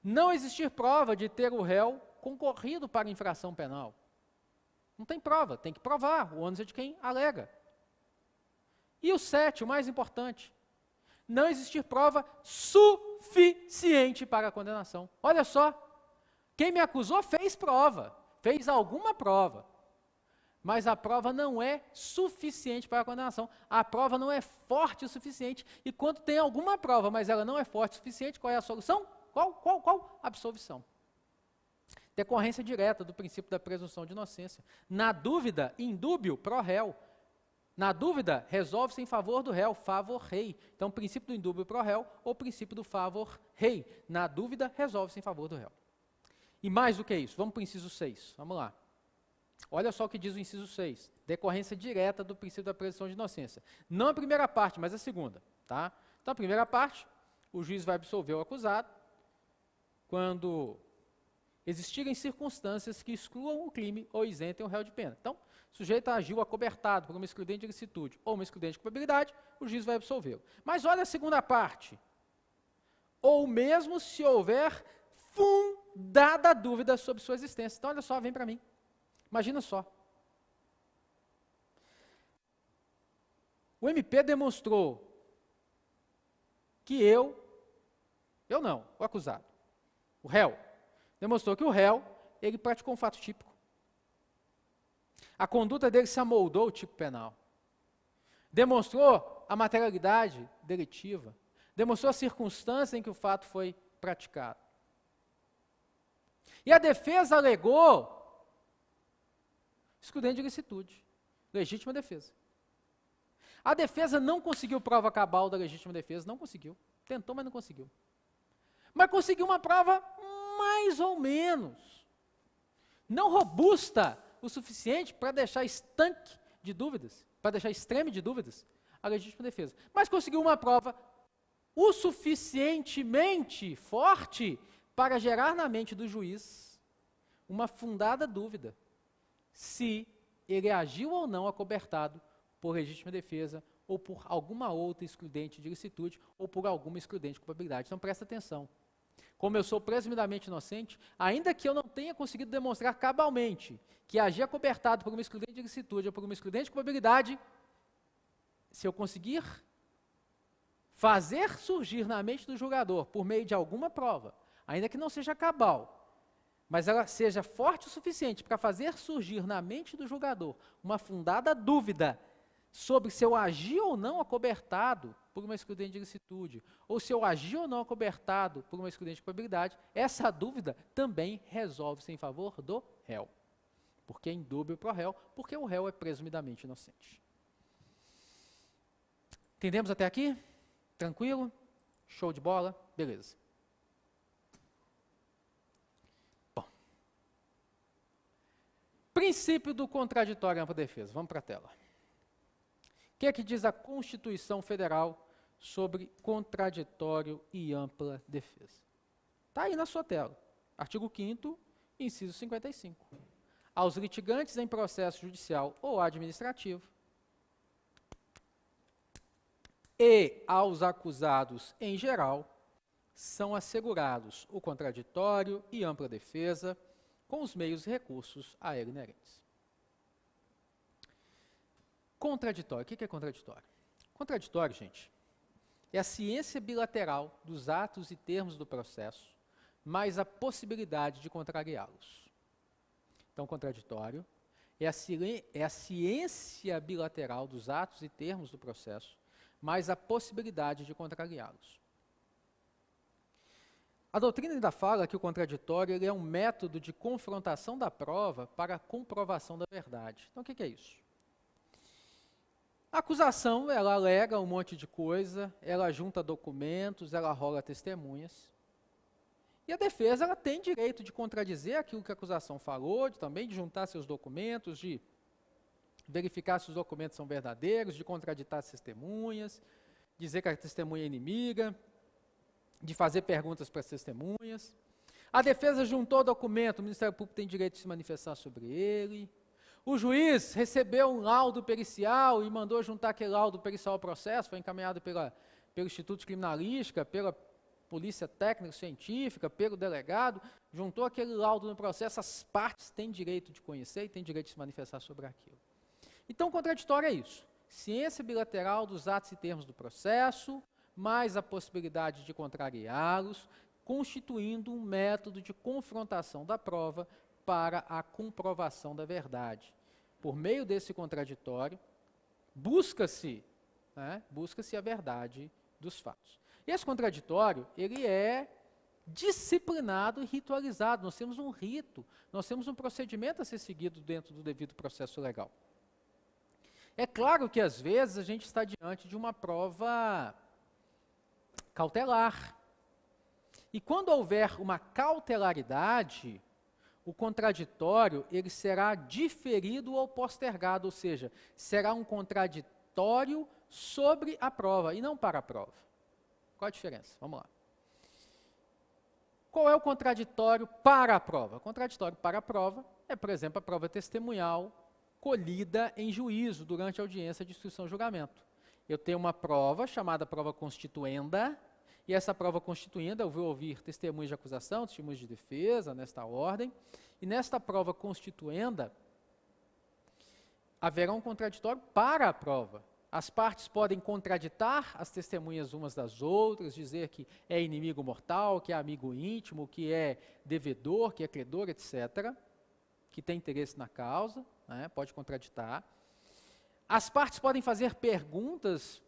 Não existir prova de ter o réu concorrido para infração penal. Não tem prova, tem que provar. O ônus é de quem alega. E o sete, o mais importante, não existir prova suficiente para a condenação. Olha só, quem me acusou fez prova, fez alguma prova, mas a prova não é suficiente para a condenação. A prova não é forte o suficiente. E quando tem alguma prova, mas ela não é forte o suficiente, qual é a solução? Qual, qual, qual? Absolvição. Decorrência direta do princípio da presunção de inocência. Na dúvida, indúbio, pró réu. Na dúvida, resolve-se em favor do réu, favor rei. Então, princípio do indúbio pro réu ou princípio do favor rei. Na dúvida, resolve-se em favor do réu. E mais do que isso, vamos para o inciso 6. Vamos lá. Olha só o que diz o inciso 6. Decorrência direta do princípio da presunção de inocência. Não a primeira parte, mas a segunda. Tá? Então, a primeira parte, o juiz vai absolver o acusado quando existirem circunstâncias que excluam o crime ou isentem o réu de pena. Então, sujeito agiu acobertado por uma excludente de ilicitude ou uma excludente de culpabilidade, o juiz vai absolvê-lo. Mas olha a segunda parte. Ou mesmo se houver fundada dúvida sobre sua existência. Então, olha só, vem para mim. Imagina só. O MP demonstrou que eu, eu não, o acusado, o réu, demonstrou que o réu, ele praticou um fato típico a conduta dele se amoldou ao tipo penal. Demonstrou a materialidade delitiva. Demonstrou a circunstância em que o fato foi praticado. E a defesa alegou excludente de licitude. Legítima defesa. A defesa não conseguiu prova cabal da legítima defesa, não conseguiu. Tentou, mas não conseguiu. Mas conseguiu uma prova mais ou menos. Não robusta o suficiente para deixar estanque de dúvidas, para deixar extreme de dúvidas, a legítima defesa. Mas conseguiu uma prova o suficientemente forte para gerar na mente do juiz uma fundada dúvida se ele agiu ou não acobertado por legítima defesa ou por alguma outra excludente de licitude ou por alguma excludente de culpabilidade. Então presta atenção como eu sou presumidamente inocente, ainda que eu não tenha conseguido demonstrar cabalmente que agir cobertado por uma excludente licitude ou por uma excludente culpabilidade, se eu conseguir fazer surgir na mente do julgador, por meio de alguma prova, ainda que não seja cabal, mas ela seja forte o suficiente para fazer surgir na mente do julgador uma fundada dúvida sobre se eu agi ou não acobertado por uma excludente de ilicitude, ou se eu agi ou não cobertado por uma excludente de culpabilidade, essa dúvida também resolve-se em favor do réu. Porque é indúbio para o réu, porque o réu é presumidamente inocente. Entendemos até aqui? Tranquilo? Show de bola? Beleza. Bom. Princípio do contraditório em defesa. Vamos para a tela que é que diz a Constituição Federal sobre contraditório e ampla defesa? Está aí na sua tela. Artigo 5 inciso 55. Aos litigantes em processo judicial ou administrativo e aos acusados em geral são assegurados o contraditório e ampla defesa com os meios e recursos a ele inerentes. Contraditório. O que é contraditório? Contraditório, gente, é a ciência bilateral dos atos e termos do processo, mais a possibilidade de contrariá-los. Então, contraditório é a, é a ciência bilateral dos atos e termos do processo, mais a possibilidade de contrariá-los. A doutrina ainda fala que o contraditório é um método de confrontação da prova para a comprovação da verdade. Então, o que é isso? A acusação, ela alega um monte de coisa, ela junta documentos, ela rola testemunhas. E a defesa, ela tem direito de contradizer aquilo que a acusação falou, de, também de juntar seus documentos, de verificar se os documentos são verdadeiros, de contraditar as testemunhas, dizer que a testemunha é inimiga, de fazer perguntas para as testemunhas. A defesa juntou documento, o Ministério Público tem direito de se manifestar sobre ele. O juiz recebeu um laudo pericial e mandou juntar aquele laudo pericial ao processo, foi encaminhado pela, pelo Instituto de Criminalística, pela Polícia Técnica Científica, pelo delegado, juntou aquele laudo no processo, as partes têm direito de conhecer e têm direito de se manifestar sobre aquilo. Então, contraditório é isso. Ciência bilateral dos atos e termos do processo, mais a possibilidade de contrariá-los, constituindo um método de confrontação da prova para a comprovação da verdade. Por meio desse contraditório, busca-se né, busca-se a verdade dos fatos. E esse contraditório, ele é disciplinado e ritualizado. Nós temos um rito, nós temos um procedimento a ser seguido dentro do devido processo legal. É claro que às vezes a gente está diante de uma prova cautelar. E quando houver uma cautelaridade, o contraditório ele será diferido ou postergado, ou seja, será um contraditório sobre a prova e não para a prova. Qual a diferença? Vamos lá. Qual é o contraditório para a prova? O contraditório para a prova é, por exemplo, a prova testemunhal colhida em juízo durante a audiência de instrução e julgamento. Eu tenho uma prova chamada prova constituenda, e essa prova constituída, eu vou ouvir testemunhas de acusação, testemunhas de defesa, nesta ordem. E nesta prova constituenda, haverá um contraditório para a prova. As partes podem contraditar as testemunhas umas das outras, dizer que é inimigo mortal, que é amigo íntimo, que é devedor, que é credor, etc. Que tem interesse na causa, né, pode contraditar. As partes podem fazer perguntas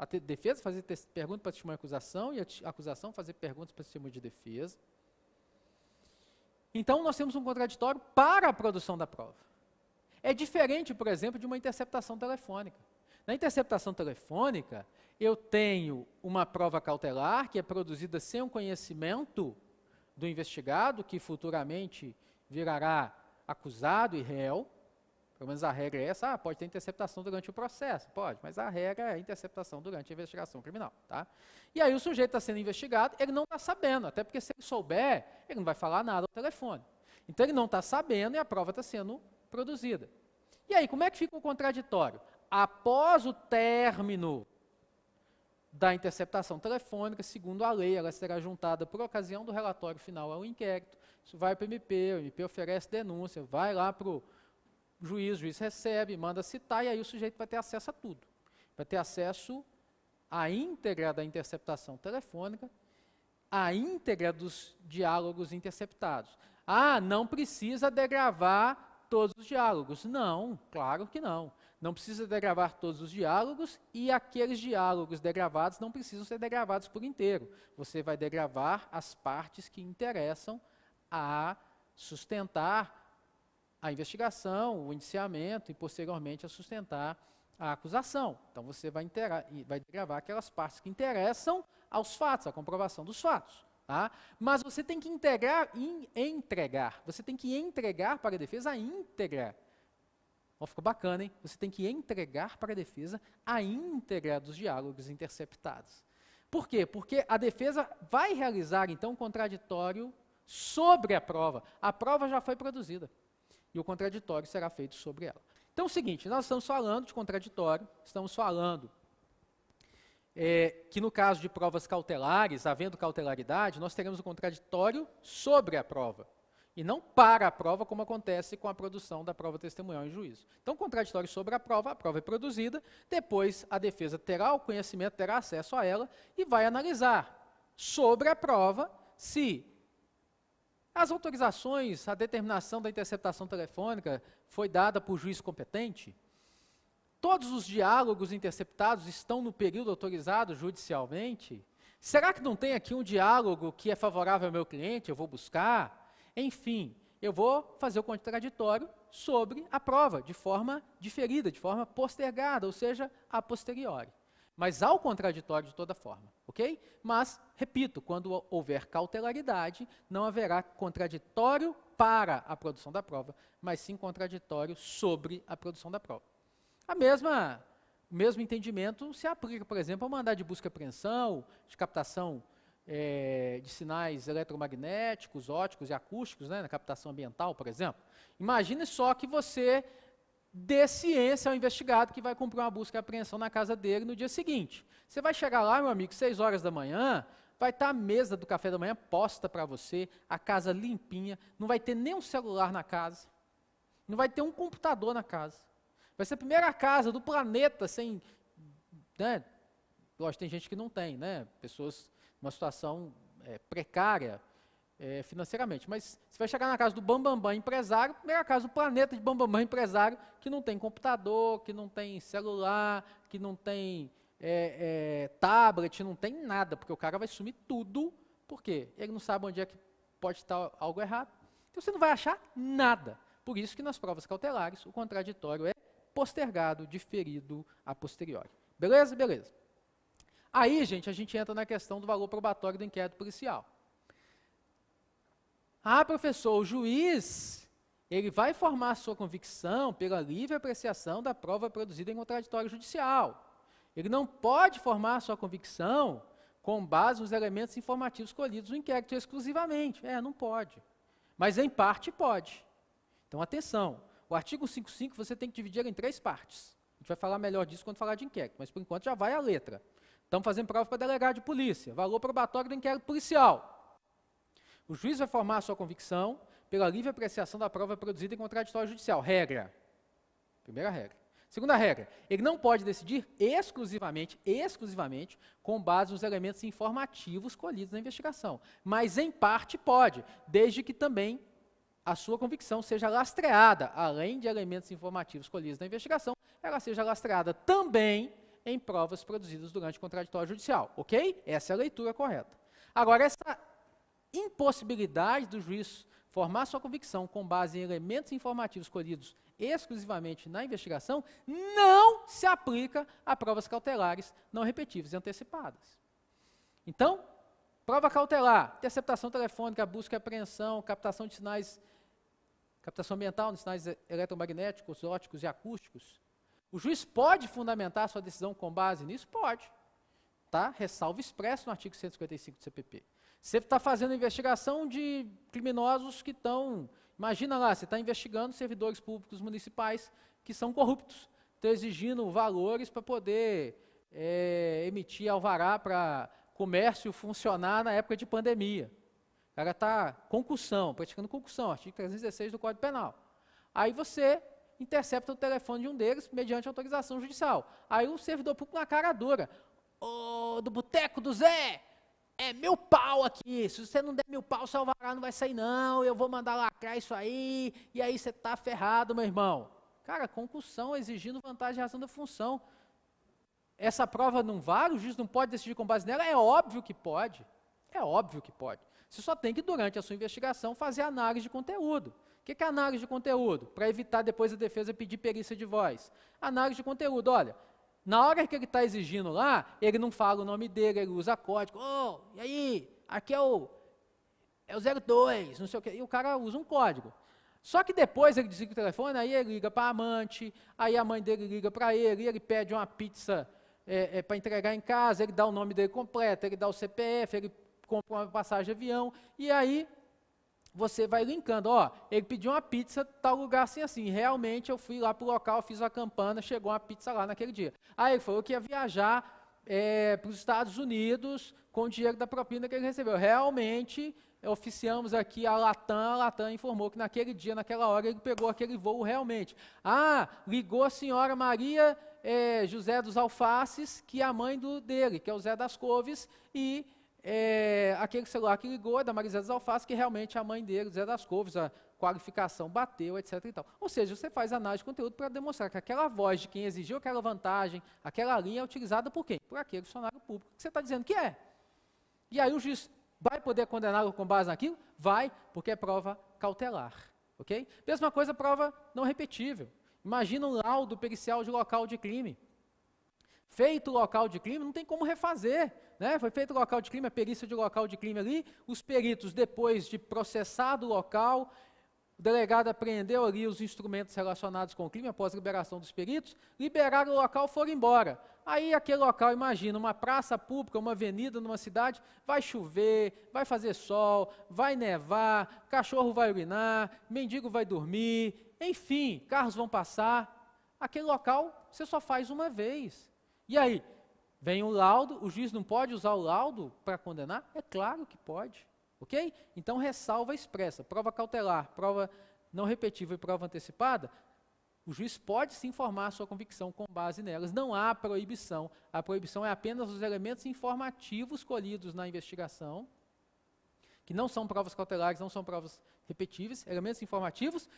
a defesa fazer pergunta para testemunho de acusação e a acusação fazer perguntas para testemunho de defesa. Então, nós temos um contraditório para a produção da prova. É diferente, por exemplo, de uma interceptação telefônica. Na interceptação telefônica, eu tenho uma prova cautelar que é produzida sem o conhecimento do investigado, que futuramente virará acusado e réu. Pelo menos a regra é essa, ah, pode ter interceptação durante o processo, pode, mas a regra é interceptação durante a investigação criminal, tá? E aí o sujeito está sendo investigado, ele não está sabendo, até porque se ele souber, ele não vai falar nada ao telefone. Então ele não está sabendo e a prova está sendo produzida. E aí, como é que fica o contraditório? Após o término da interceptação telefônica, segundo a lei, ela será juntada por ocasião do relatório final ao inquérito. Isso vai para o MP, o MP oferece denúncia, vai lá para o juiz, o juiz recebe, manda citar, e aí o sujeito vai ter acesso a tudo. Vai ter acesso à íntegra da interceptação telefônica, à íntegra dos diálogos interceptados. Ah, não precisa degravar todos os diálogos. Não, claro que não. Não precisa degravar todos os diálogos e aqueles diálogos degravados não precisam ser degravados por inteiro. Você vai degravar as partes que interessam a sustentar a investigação, o indiciamento e, posteriormente, a sustentar a acusação. Então, você vai, vai gravar aquelas partes que interessam aos fatos, à comprovação dos fatos. Tá? Mas você tem que integrar, e entregar. Você tem que entregar para a defesa a íntegra. Oh, ficou bacana, hein? Você tem que entregar para a defesa a íntegra dos diálogos interceptados. Por quê? Porque a defesa vai realizar, então, um contraditório sobre a prova. A prova já foi produzida e o contraditório será feito sobre ela. Então é o seguinte, nós estamos falando de contraditório, estamos falando é, que no caso de provas cautelares, havendo cautelaridade, nós teremos o contraditório sobre a prova, e não para a prova, como acontece com a produção da prova testemunhal em juízo. Então, contraditório sobre a prova, a prova é produzida, depois a defesa terá o conhecimento, terá acesso a ela e vai analisar sobre a prova se as autorizações, a determinação da interceptação telefônica foi dada por juiz competente? Todos os diálogos interceptados estão no período autorizado judicialmente? Será que não tem aqui um diálogo que é favorável ao meu cliente? Eu vou buscar? Enfim, eu vou fazer o contraditório sobre a prova, de forma diferida, de forma postergada, ou seja, a posteriori mas ao contraditório de toda forma, ok? Mas, repito, quando houver cautelaridade, não haverá contraditório para a produção da prova, mas sim contraditório sobre a produção da prova. A mesma, o mesmo entendimento se aplica, por exemplo, ao mandar de busca e apreensão, de captação é, de sinais eletromagnéticos, óticos e acústicos, né, na captação ambiental, por exemplo. Imagine só que você dê ciência ao investigado que vai cumprir uma busca e apreensão na casa dele no dia seguinte. Você vai chegar lá, meu amigo, 6 horas da manhã, vai estar tá a mesa do café da manhã posta para você, a casa limpinha, não vai ter nem um celular na casa, não vai ter um computador na casa. Vai ser a primeira casa do planeta sem. Né? Lógico, tem gente que não tem, né? Pessoas numa situação é, precária, é, financeiramente. Mas você vai chegar na casa do Bambambam Bam Bam, empresário, primeira casa do planeta de Bambambam Bam empresário, que não tem computador, que não tem celular, que não tem é, é, tablet, não tem nada, porque o cara vai sumir tudo, por quê? Ele não sabe onde é que pode estar algo errado. Então você não vai achar nada. Por isso que nas provas cautelares o contraditório é postergado, diferido a posteriori. Beleza? Beleza. Aí, gente, a gente entra na questão do valor probatório do inquérito policial. Ah, professor, o juiz, ele vai formar sua convicção pela livre apreciação da prova produzida em contraditório judicial. Ele não pode formar sua convicção com base nos elementos informativos colhidos no inquérito exclusivamente. É, não pode. Mas em parte pode. Então, atenção. O artigo 55 você tem que dividir em três partes. A gente vai falar melhor disso quando falar de inquérito, mas por enquanto já vai a letra. Estamos fazendo prova para delegado de polícia. Valor probatório do inquérito policial. O juiz vai formar a sua convicção pela livre apreciação da prova produzida em contraditório judicial. Regra. Primeira regra. Segunda regra, ele não pode decidir exclusivamente, exclusivamente, com base nos elementos informativos colhidos na investigação. Mas, em parte, pode, desde que também a sua convicção seja lastreada, além de elementos informativos colhidos na investigação, ela seja lastreada também em provas produzidas durante o contraditório judicial. Ok? Essa é a leitura correta. Agora, essa impossibilidade do juiz formar sua convicção com base em elementos informativos colhidos exclusivamente na investigação, não se aplica a provas cautelares não repetíveis e antecipadas. Então, prova cautelar, interceptação telefônica, busca e apreensão, captação de sinais, captação ambiental sinais eletromagnéticos, óticos e acústicos. O juiz pode fundamentar sua decisão com base nisso? Pode. Tá? Ressalvo expresso no artigo 155 do CPP. Você está fazendo investigação de criminosos que estão. Imagina lá, você está investigando servidores públicos municipais que são corruptos, estão exigindo valores para poder é, emitir alvará para comércio funcionar na época de pandemia. O cara está concussão, praticando concussão, artigo 316 do Código Penal. Aí você intercepta o telefone de um deles mediante autorização judicial. Aí o servidor público na cara dura. Ô, oh, do boteco do Zé, é meu pau aqui. Se você não der meu pau, seu alvará não vai sair, não. Eu vou mandar lacrar isso aí. E aí você está ferrado, meu irmão. Cara, concussão exigindo vantagem e razão da função. Essa prova não vale, o juiz não pode decidir com base nela? É óbvio que pode. É óbvio que pode. Você só tem que, durante a sua investigação, fazer análise de conteúdo. O que é análise de conteúdo? Para evitar depois a defesa pedir perícia de voz. Análise de conteúdo, olha, na hora que ele está exigindo lá, ele não fala o nome dele, ele usa código. Oh, e aí? Aqui é o, é o 02, não sei o quê. E o cara usa um código. Só que depois ele desliga o telefone, aí ele liga para a amante, aí a mãe dele liga para ele, ele pede uma pizza é, é, para entregar em casa, ele dá o nome dele completo, ele dá o CPF, ele compra uma passagem de avião, e aí você vai linkando, ó, ele pediu uma pizza, tal lugar assim, assim, realmente eu fui lá para o local, fiz a campana, chegou uma pizza lá naquele dia. Aí ele falou que ia viajar é, para os Estados Unidos com o dinheiro da propina que ele recebeu. Realmente, oficiamos aqui a Latam, a Latam informou que naquele dia, naquela hora, ele pegou aquele voo realmente. Ah, ligou a senhora Maria é, José dos Alfaces, que é a mãe do, dele, que é o Zé das Couves, e é, aquele celular que ligou é da Marisela dos Alfaces, que realmente é a mãe dele, Zé das Couves, a qualificação bateu, etc. E tal. Ou seja, você faz análise de conteúdo para demonstrar que aquela voz de quem exigiu aquela vantagem, aquela linha é utilizada por quem? Por aquele funcionário público que você está dizendo que é. E aí o juiz vai poder condená-lo com base naquilo? Vai, porque é prova cautelar. ok? Mesma coisa, prova não repetível. Imagina um laudo pericial de local de crime. Feito o local de crime, não tem como refazer. Né? Foi feito o local de crime, a perícia de local de crime ali, os peritos, depois de processado o local, o delegado apreendeu ali os instrumentos relacionados com o crime, após a liberação dos peritos, liberaram o local foram embora. Aí aquele local, imagina, uma praça pública, uma avenida numa cidade, vai chover, vai fazer sol, vai nevar, cachorro vai urinar, mendigo vai dormir, enfim, carros vão passar. Aquele local você só faz uma vez. E aí, vem o laudo, o juiz não pode usar o laudo para condenar? É claro que pode. Ok? Então, ressalva expressa, prova cautelar, prova não repetível e prova antecipada, o juiz pode se informar a sua convicção com base nelas. Não há proibição. A proibição é apenas os elementos informativos colhidos na investigação, que não são provas cautelares, não são provas repetíveis, elementos informativos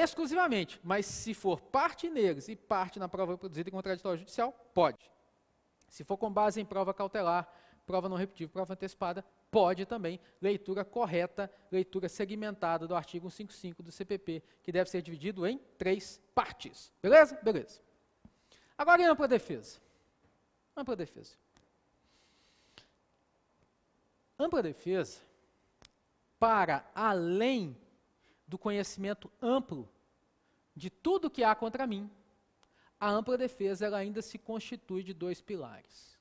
exclusivamente, mas se for parte neles e parte na prova produzida em contraditório judicial, pode. Se for com base em prova cautelar, prova não repetível, prova antecipada, pode também. Leitura correta, leitura segmentada do artigo 155 do CPP, que deve ser dividido em três partes. Beleza? Beleza. Agora em ampla defesa. Ampla defesa. Ampla defesa, para além do conhecimento amplo de tudo que há contra mim, a ampla defesa ela ainda se constitui de dois pilares: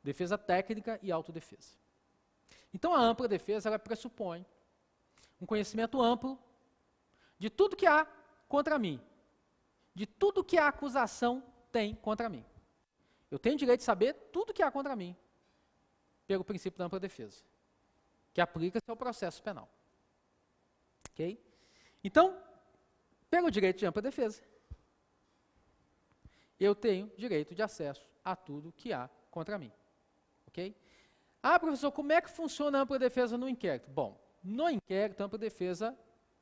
defesa técnica e autodefesa. Então a ampla defesa ela pressupõe um conhecimento amplo de tudo que há contra mim, de tudo que a acusação tem contra mim. Eu tenho o direito de saber tudo que há contra mim, pelo princípio da ampla defesa, que aplica-se ao processo penal. Ok? Então, pega o direito de ampla defesa. Eu tenho direito de acesso a tudo que há contra mim. Ok? Ah, professor, como é que funciona a ampla defesa no inquérito? Bom, no inquérito, a ampla defesa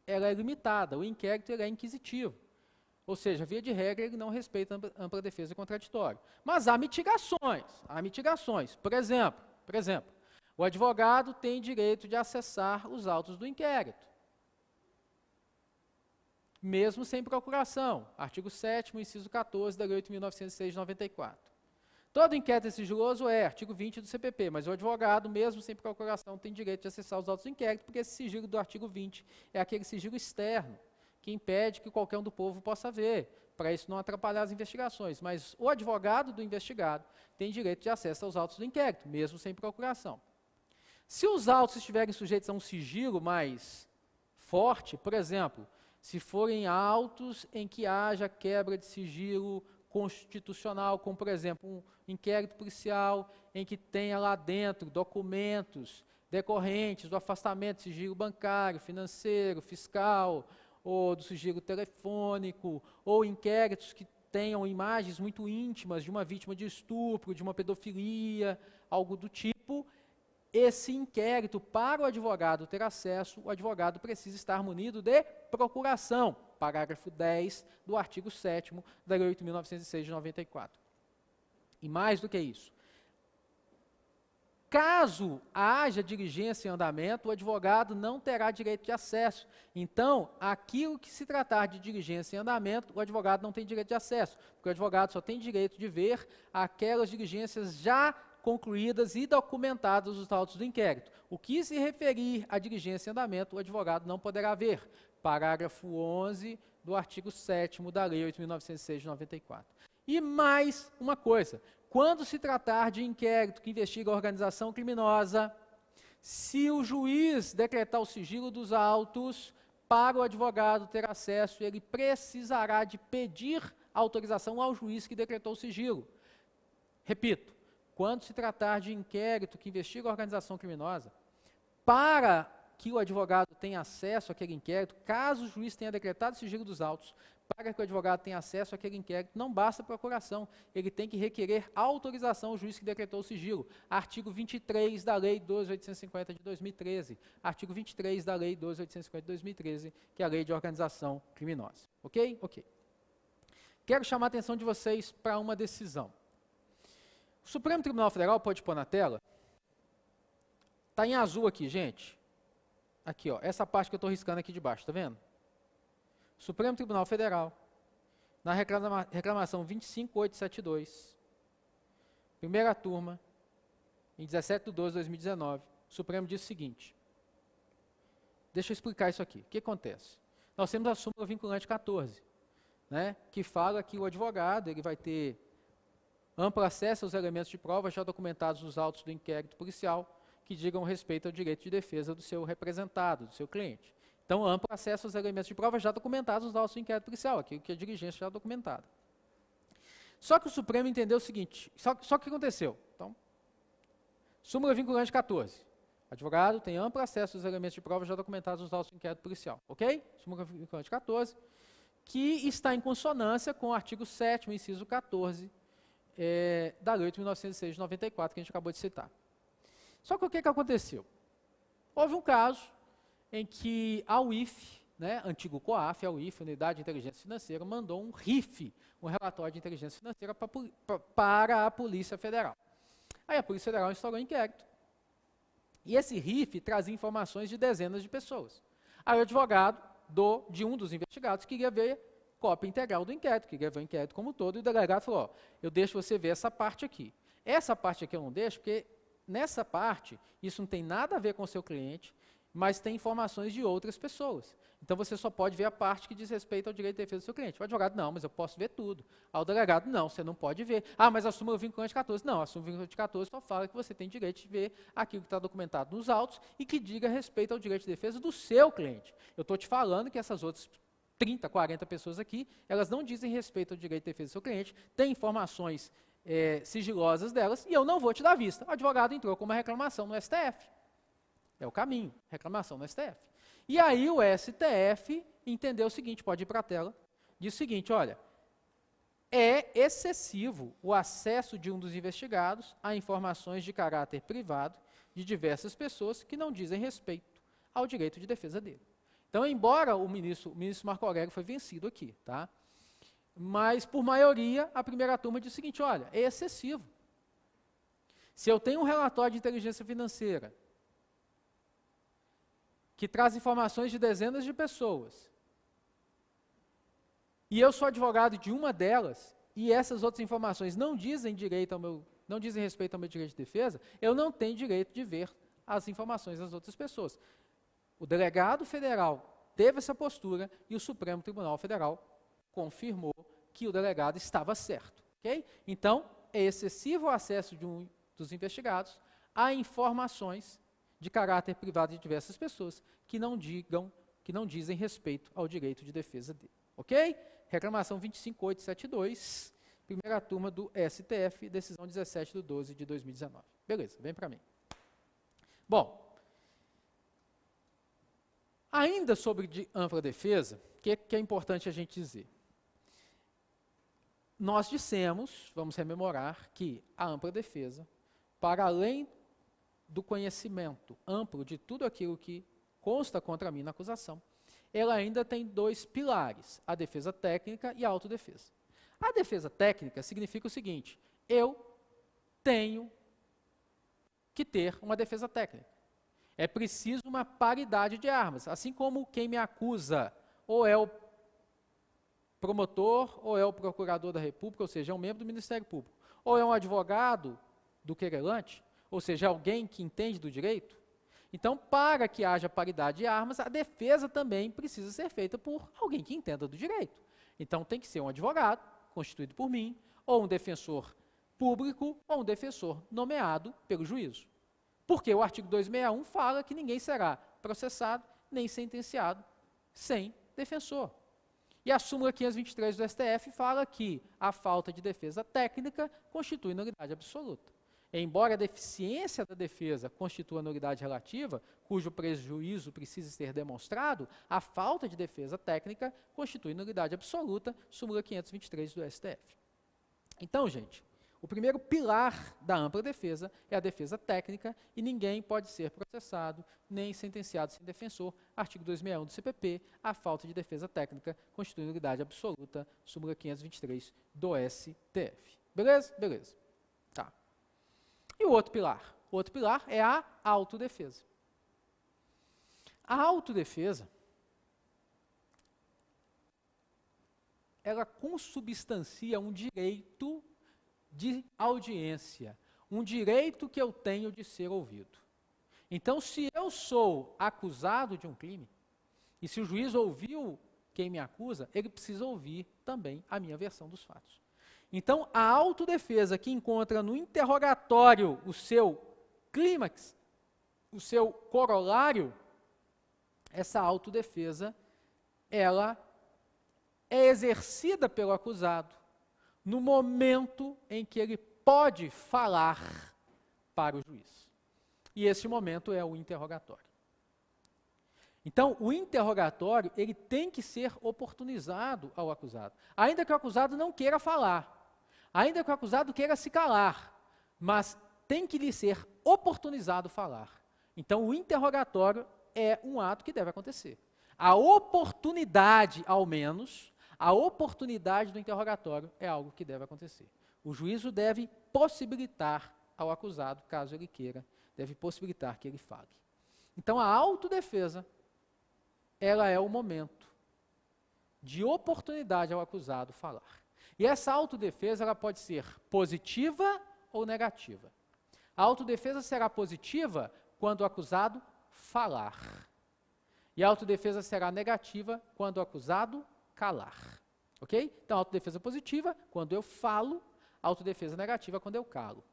ela é limitada, o inquérito ele é inquisitivo. Ou seja, via de regra, ele não respeita a ampla defesa e contraditório. Mas há mitigações, há mitigações. Por exemplo, por exemplo, o advogado tem direito de acessar os autos do inquérito mesmo sem procuração. Artigo 7 inciso 14 da Lei 8.906 94. Todo inquérito sigiloso é artigo 20 do CPP, mas o advogado, mesmo sem procuração, tem direito de acessar os autos do inquérito, porque esse sigilo do artigo 20 é aquele sigilo externo, que impede que qualquer um do povo possa ver, para isso não atrapalhar as investigações. Mas o advogado do investigado tem direito de acesso aos autos do inquérito, mesmo sem procuração. Se os autos estiverem sujeitos a um sigilo mais forte, por exemplo, se forem autos em que haja quebra de sigilo constitucional, como por exemplo um inquérito policial em que tenha lá dentro documentos decorrentes do afastamento de sigilo bancário, financeiro, fiscal, ou do sigilo telefônico, ou inquéritos que tenham imagens muito íntimas de uma vítima de estupro, de uma pedofilia, algo do tipo, esse inquérito para o advogado ter acesso, o advogado precisa estar munido de procuração, parágrafo 10 do artigo 7 da Lei 8.906 de 94. E mais do que isso, caso haja diligência em andamento, o advogado não terá direito de acesso. Então, aquilo que se tratar de diligência em andamento, o advogado não tem direito de acesso, porque o advogado só tem direito de ver aquelas diligências já concluídas e documentados os autos do inquérito. O que se referir à diligência em andamento, o advogado não poderá ver. Parágrafo 11 do artigo 7 da Lei 8.906 de 94. E mais uma coisa: quando se tratar de inquérito que investiga a organização criminosa, se o juiz decretar o sigilo dos autos, para o advogado ter acesso, ele precisará de pedir autorização ao juiz que decretou o sigilo. Repito, quando se tratar de inquérito que investiga a organização criminosa, para que o advogado tenha acesso àquele inquérito, caso o juiz tenha decretado o sigilo dos autos, para que o advogado tenha acesso àquele inquérito, não basta procuração, ele tem que requerer autorização ao juiz que decretou o sigilo. Artigo 23 da Lei 12.850 de 2013. Artigo 23 da Lei 12.850 de 2013, que é a Lei de Organização Criminosa. Ok? Ok. Quero chamar a atenção de vocês para uma decisão. O Supremo Tribunal Federal pode pôr na tela. Está em azul aqui, gente. Aqui, ó, essa parte que eu estou riscando aqui de baixo, está vendo? Supremo Tribunal Federal, na reclama, reclamação 25872, primeira turma, em 17 de 12 de 2019, o Supremo diz o seguinte. Deixa eu explicar isso aqui. O que acontece? Nós temos a súmula vinculante 14, né, que fala que o advogado ele vai ter amplo acesso aos elementos de prova já documentados nos autos do inquérito policial, que digam respeito ao direito de defesa do seu representado, do seu cliente. Então, amplo acesso aos elementos de prova já documentados nos autos do inquérito policial, aquilo que a diligência já documentada. Só que o Supremo entendeu o seguinte, só, só que aconteceu. Então, súmula vinculante 14. Advogado tem amplo acesso aos elementos de prova já documentados nos autos do inquérito policial, ok? Súmula vinculante 14, que está em consonância com o artigo 7 inciso 14 é, da Lei de 94 que a gente acabou de citar. Só que o que, que aconteceu? Houve um caso em que a UIF, né, antigo COAF, a UIF, Unidade de Inteligência Financeira, mandou um RIF, um relatório de inteligência financeira, pra, pra, para a Polícia Federal. Aí a Polícia Federal instaurou um inquérito. E esse RIF trazia informações de dezenas de pessoas. Aí o advogado do, de um dos investigados queria ver cópia integral do inquérito, que gravou o inquérito como todo, e o delegado falou, ó, eu deixo você ver essa parte aqui. Essa parte aqui eu não deixo, porque nessa parte, isso não tem nada a ver com o seu cliente, mas tem informações de outras pessoas. Então você só pode ver a parte que diz respeito ao direito de defesa do seu cliente. O advogado, não, mas eu posso ver tudo. Ao delegado, não, você não pode ver. Ah, mas assuma o vinculante 14. Não, assuma o vinculante 14 só fala que você tem direito de ver aquilo que está documentado nos autos e que diga respeito ao direito de defesa do seu cliente. Eu estou te falando que essas outras 30, 40 pessoas aqui, elas não dizem respeito ao direito de defesa do seu cliente, tem informações é, sigilosas delas, e eu não vou te dar vista. O advogado entrou com uma reclamação no STF. É o caminho, reclamação no STF. E aí o STF entendeu o seguinte, pode ir para a tela, diz o seguinte, olha, é excessivo o acesso de um dos investigados a informações de caráter privado de diversas pessoas que não dizem respeito ao direito de defesa dele. Então, embora o ministro, o ministro Marco Aurélio foi vencido aqui, tá? Mas, por maioria, a primeira turma diz o seguinte, olha, é excessivo. Se eu tenho um relatório de inteligência financeira que traz informações de dezenas de pessoas, e eu sou advogado de uma delas, e essas outras informações não dizem direito ao meu, não dizem respeito ao meu direito de defesa, eu não tenho direito de ver as informações das outras pessoas. O delegado federal teve essa postura e o Supremo Tribunal Federal confirmou que o delegado estava certo. Okay? Então, é excessivo o acesso de um dos investigados a informações de caráter privado de diversas pessoas que não digam, que não dizem respeito ao direito de defesa dele. Ok? Reclamação 25872, primeira turma do STF, decisão 17 de 12 de 2019. Beleza, vem para mim. Bom, Ainda sobre de ampla defesa, o que, é, que é importante a gente dizer? Nós dissemos, vamos rememorar, que a ampla defesa, para além do conhecimento amplo de tudo aquilo que consta contra mim na acusação, ela ainda tem dois pilares, a defesa técnica e a autodefesa. A defesa técnica significa o seguinte: eu tenho que ter uma defesa técnica. É preciso uma paridade de armas. Assim como quem me acusa ou é o promotor ou é o procurador da República, ou seja, é um membro do Ministério Público, ou é um advogado do querelante, ou seja, alguém que entende do direito. Então, para que haja paridade de armas, a defesa também precisa ser feita por alguém que entenda do direito. Então, tem que ser um advogado, constituído por mim, ou um defensor público, ou um defensor nomeado pelo juízo. Porque o artigo 261 fala que ninguém será processado nem sentenciado sem defensor. E a súmula 523 do STF fala que a falta de defesa técnica constitui nulidade absoluta. Embora a deficiência da defesa constitua nulidade relativa, cujo prejuízo precisa ser demonstrado, a falta de defesa técnica constitui nulidade absoluta, súmula 523 do STF. Então, gente, o primeiro pilar da ampla defesa é a defesa técnica e ninguém pode ser processado nem sentenciado sem defensor. Artigo 261 do CPP, a falta de defesa técnica constitui nulidade absoluta, súmula 523 do STF. Beleza? Beleza. Tá. E o outro pilar? O outro pilar é a autodefesa. A autodefesa ela consubstancia um direito de audiência, um direito que eu tenho de ser ouvido. Então, se eu sou acusado de um crime, e se o juiz ouviu quem me acusa, ele precisa ouvir também a minha versão dos fatos. Então, a autodefesa que encontra no interrogatório o seu clímax, o seu corolário, essa autodefesa, ela é exercida pelo acusado no momento em que ele pode falar para o juiz. E esse momento é o interrogatório. Então, o interrogatório, ele tem que ser oportunizado ao acusado. Ainda que o acusado não queira falar, ainda que o acusado queira se calar, mas tem que lhe ser oportunizado falar. Então, o interrogatório é um ato que deve acontecer. A oportunidade, ao menos, a oportunidade do interrogatório é algo que deve acontecer. O juízo deve possibilitar ao acusado, caso ele queira, deve possibilitar que ele fale. Então a autodefesa, ela é o momento de oportunidade ao acusado falar. E essa autodefesa ela pode ser positiva ou negativa. A autodefesa será positiva quando o acusado falar. E a autodefesa será negativa quando o acusado calar. Ok? Então, autodefesa positiva, quando eu falo, autodefesa negativa, quando eu calo.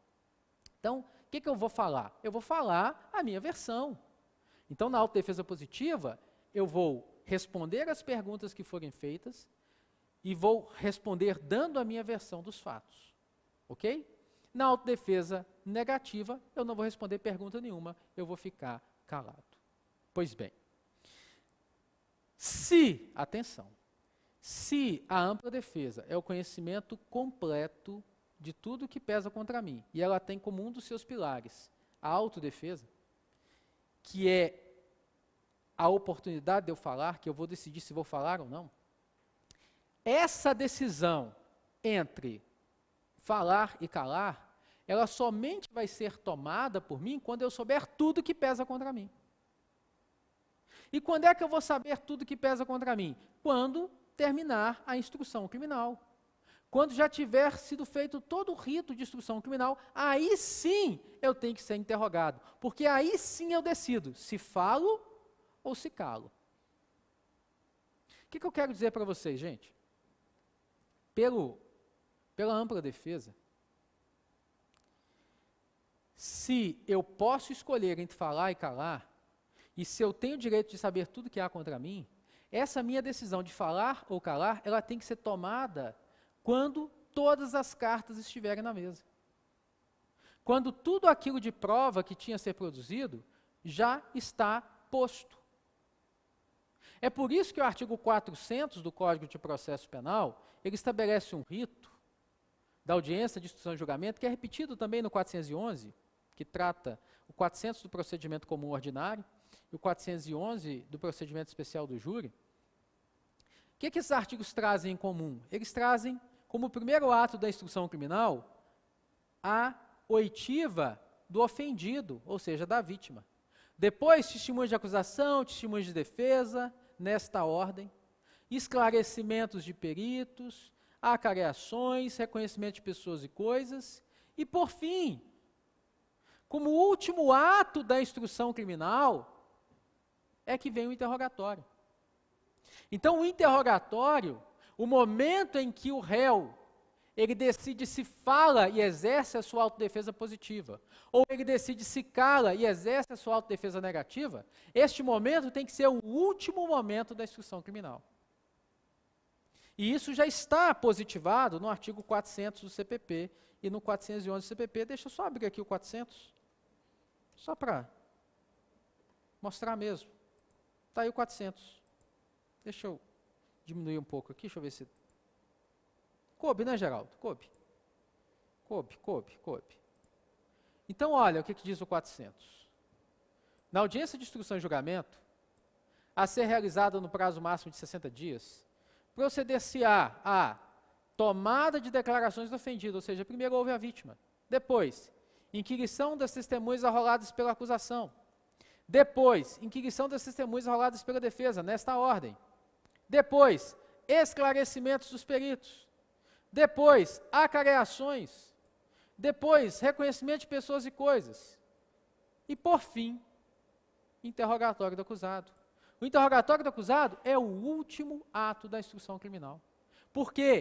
Então, o que, que eu vou falar? Eu vou falar a minha versão. Então, na autodefesa positiva, eu vou responder as perguntas que forem feitas e vou responder dando a minha versão dos fatos. Ok? Na autodefesa negativa, eu não vou responder pergunta nenhuma, eu vou ficar calado. Pois bem, se, atenção, se a ampla defesa é o conhecimento completo de tudo que pesa contra mim, e ela tem como um dos seus pilares a autodefesa, que é a oportunidade de eu falar, que eu vou decidir se vou falar ou não, essa decisão entre falar e calar, ela somente vai ser tomada por mim quando eu souber tudo que pesa contra mim. E quando é que eu vou saber tudo que pesa contra mim? Quando terminar a instrução criminal. Quando já tiver sido feito todo o rito de instrução criminal, aí sim eu tenho que ser interrogado, porque aí sim eu decido se falo ou se calo. O que, que eu quero dizer para vocês, gente? Pelo, pela ampla defesa, se eu posso escolher entre falar e calar, e se eu tenho o direito de saber tudo que há contra mim, essa minha decisão de falar ou calar, ela tem que ser tomada quando todas as cartas estiverem na mesa. Quando tudo aquilo de prova que tinha a ser produzido já está posto. É por isso que o artigo 400 do Código de Processo Penal, ele estabelece um rito da audiência de instrução e julgamento, que é repetido também no 411, que trata o 400 do procedimento comum ordinário e o 411 do procedimento especial do júri, que, que esses artigos trazem em comum? Eles trazem, como primeiro ato da instrução criminal, a oitiva do ofendido, ou seja, da vítima. Depois, testemunhos de acusação, testemunhos de defesa, nesta ordem, esclarecimentos de peritos, acareações, reconhecimento de pessoas e coisas, e por fim, como último ato da instrução criminal, é que vem o interrogatório. Então, o interrogatório, o momento em que o réu ele decide se fala e exerce a sua autodefesa positiva, ou ele decide se cala e exerce a sua autodefesa negativa, este momento tem que ser o último momento da instrução criminal. E isso já está positivado no artigo 400 do CPP e no 411 do CPP. Deixa eu só abrir aqui o 400, só para mostrar mesmo. Está aí o 400. Deixa eu diminuir um pouco aqui, deixa eu ver se... Coube, né, Geraldo? Coube. Coube, coube, coube. Então, olha o que, que diz o 400. Na audiência de instrução e julgamento, a ser realizada no prazo máximo de 60 dias, proceder-se-á a tomada de declarações do ofendido, ou seja, primeiro houve a vítima. Depois, inquirição das testemunhas arroladas pela acusação. Depois, inquirição das testemunhas arroladas pela defesa, nesta ordem. Depois, esclarecimentos dos peritos. Depois, acareações. Depois, reconhecimento de pessoas e coisas. E por fim, interrogatório do acusado. O interrogatório do acusado é o último ato da instrução criminal. Porque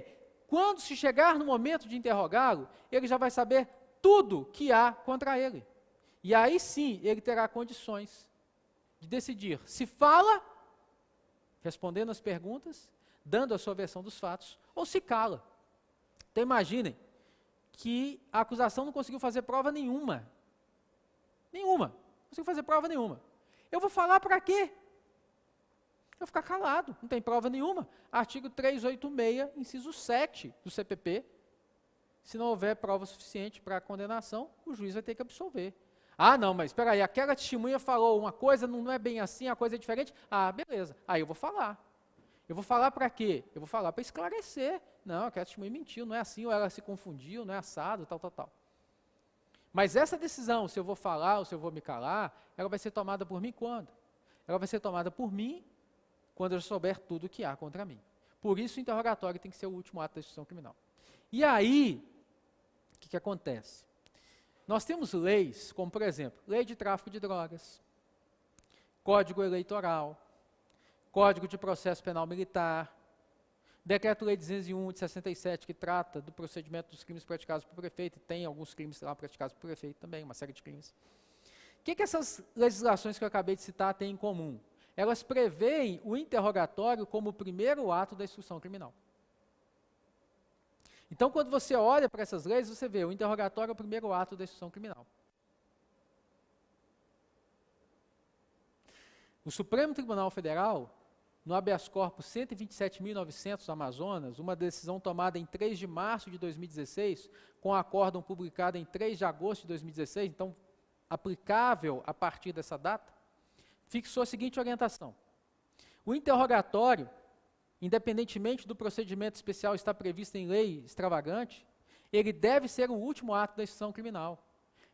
quando se chegar no momento de interrogá-lo, ele já vai saber tudo que há contra ele. E aí sim ele terá condições de decidir se fala respondendo as perguntas, dando a sua versão dos fatos, ou se cala. Então imaginem que a acusação não conseguiu fazer prova nenhuma. Nenhuma. Não conseguiu fazer prova nenhuma. Eu vou falar para quê? Eu vou ficar calado, não tem prova nenhuma. Artigo 386, inciso 7 do CPP. Se não houver prova suficiente para a condenação, o juiz vai ter que absolver. Ah, não, mas espera aí, aquela testemunha falou uma coisa, não é bem assim, a coisa é diferente. Ah, beleza, aí eu vou falar. Eu vou falar para quê? Eu vou falar para esclarecer. Não, aquela testemunha mentiu, não é assim, ou ela se confundiu, não é assado, tal, tal, tal. Mas essa decisão, se eu vou falar ou se eu vou me calar, ela vai ser tomada por mim quando? Ela vai ser tomada por mim quando eu souber tudo o que há contra mim. Por isso o interrogatório tem que ser o último ato da instituição criminal. E aí, o que, que acontece? Nós temos leis, como por exemplo, lei de tráfico de drogas, código eleitoral, código de processo penal militar, decreto-lei 201 de 67 que trata do procedimento dos crimes praticados por prefeito, e tem alguns crimes lá praticados por prefeito também, uma série de crimes. O que, que essas legislações que eu acabei de citar têm em comum? Elas preveem o interrogatório como o primeiro ato da instrução criminal. Então, quando você olha para essas leis, você vê o interrogatório é o primeiro ato da instrução criminal. O Supremo Tribunal Federal, no habeas corpus 127.900 do Amazonas, uma decisão tomada em 3 de março de 2016, com acórdão publicado em 3 de agosto de 2016, então aplicável a partir dessa data, fixou a seguinte orientação. O interrogatório independentemente do procedimento especial estar previsto em lei extravagante, ele deve ser o último ato da instituição criminal.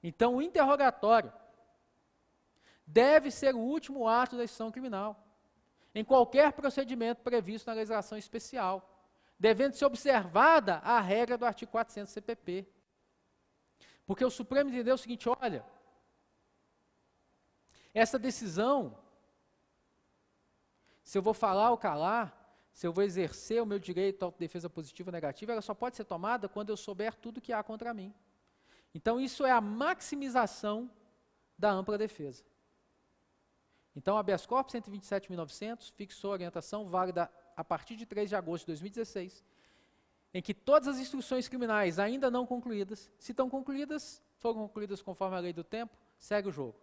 Então, o interrogatório deve ser o último ato da instituição criminal, em qualquer procedimento previsto na legislação especial, devendo ser observada a regra do artigo 400 do CPP. Porque o Supremo entendeu o seguinte: olha, essa decisão, se eu vou falar ou calar, se eu vou exercer o meu direito à autodefesa positiva ou negativa, ela só pode ser tomada quando eu souber tudo que há contra mim. Então, isso é a maximização da ampla defesa. Então, a Biascorp 127.900 fixou a orientação válida a partir de 3 de agosto de 2016, em que todas as instruções criminais ainda não concluídas, se estão concluídas, foram concluídas conforme a lei do tempo, segue o jogo.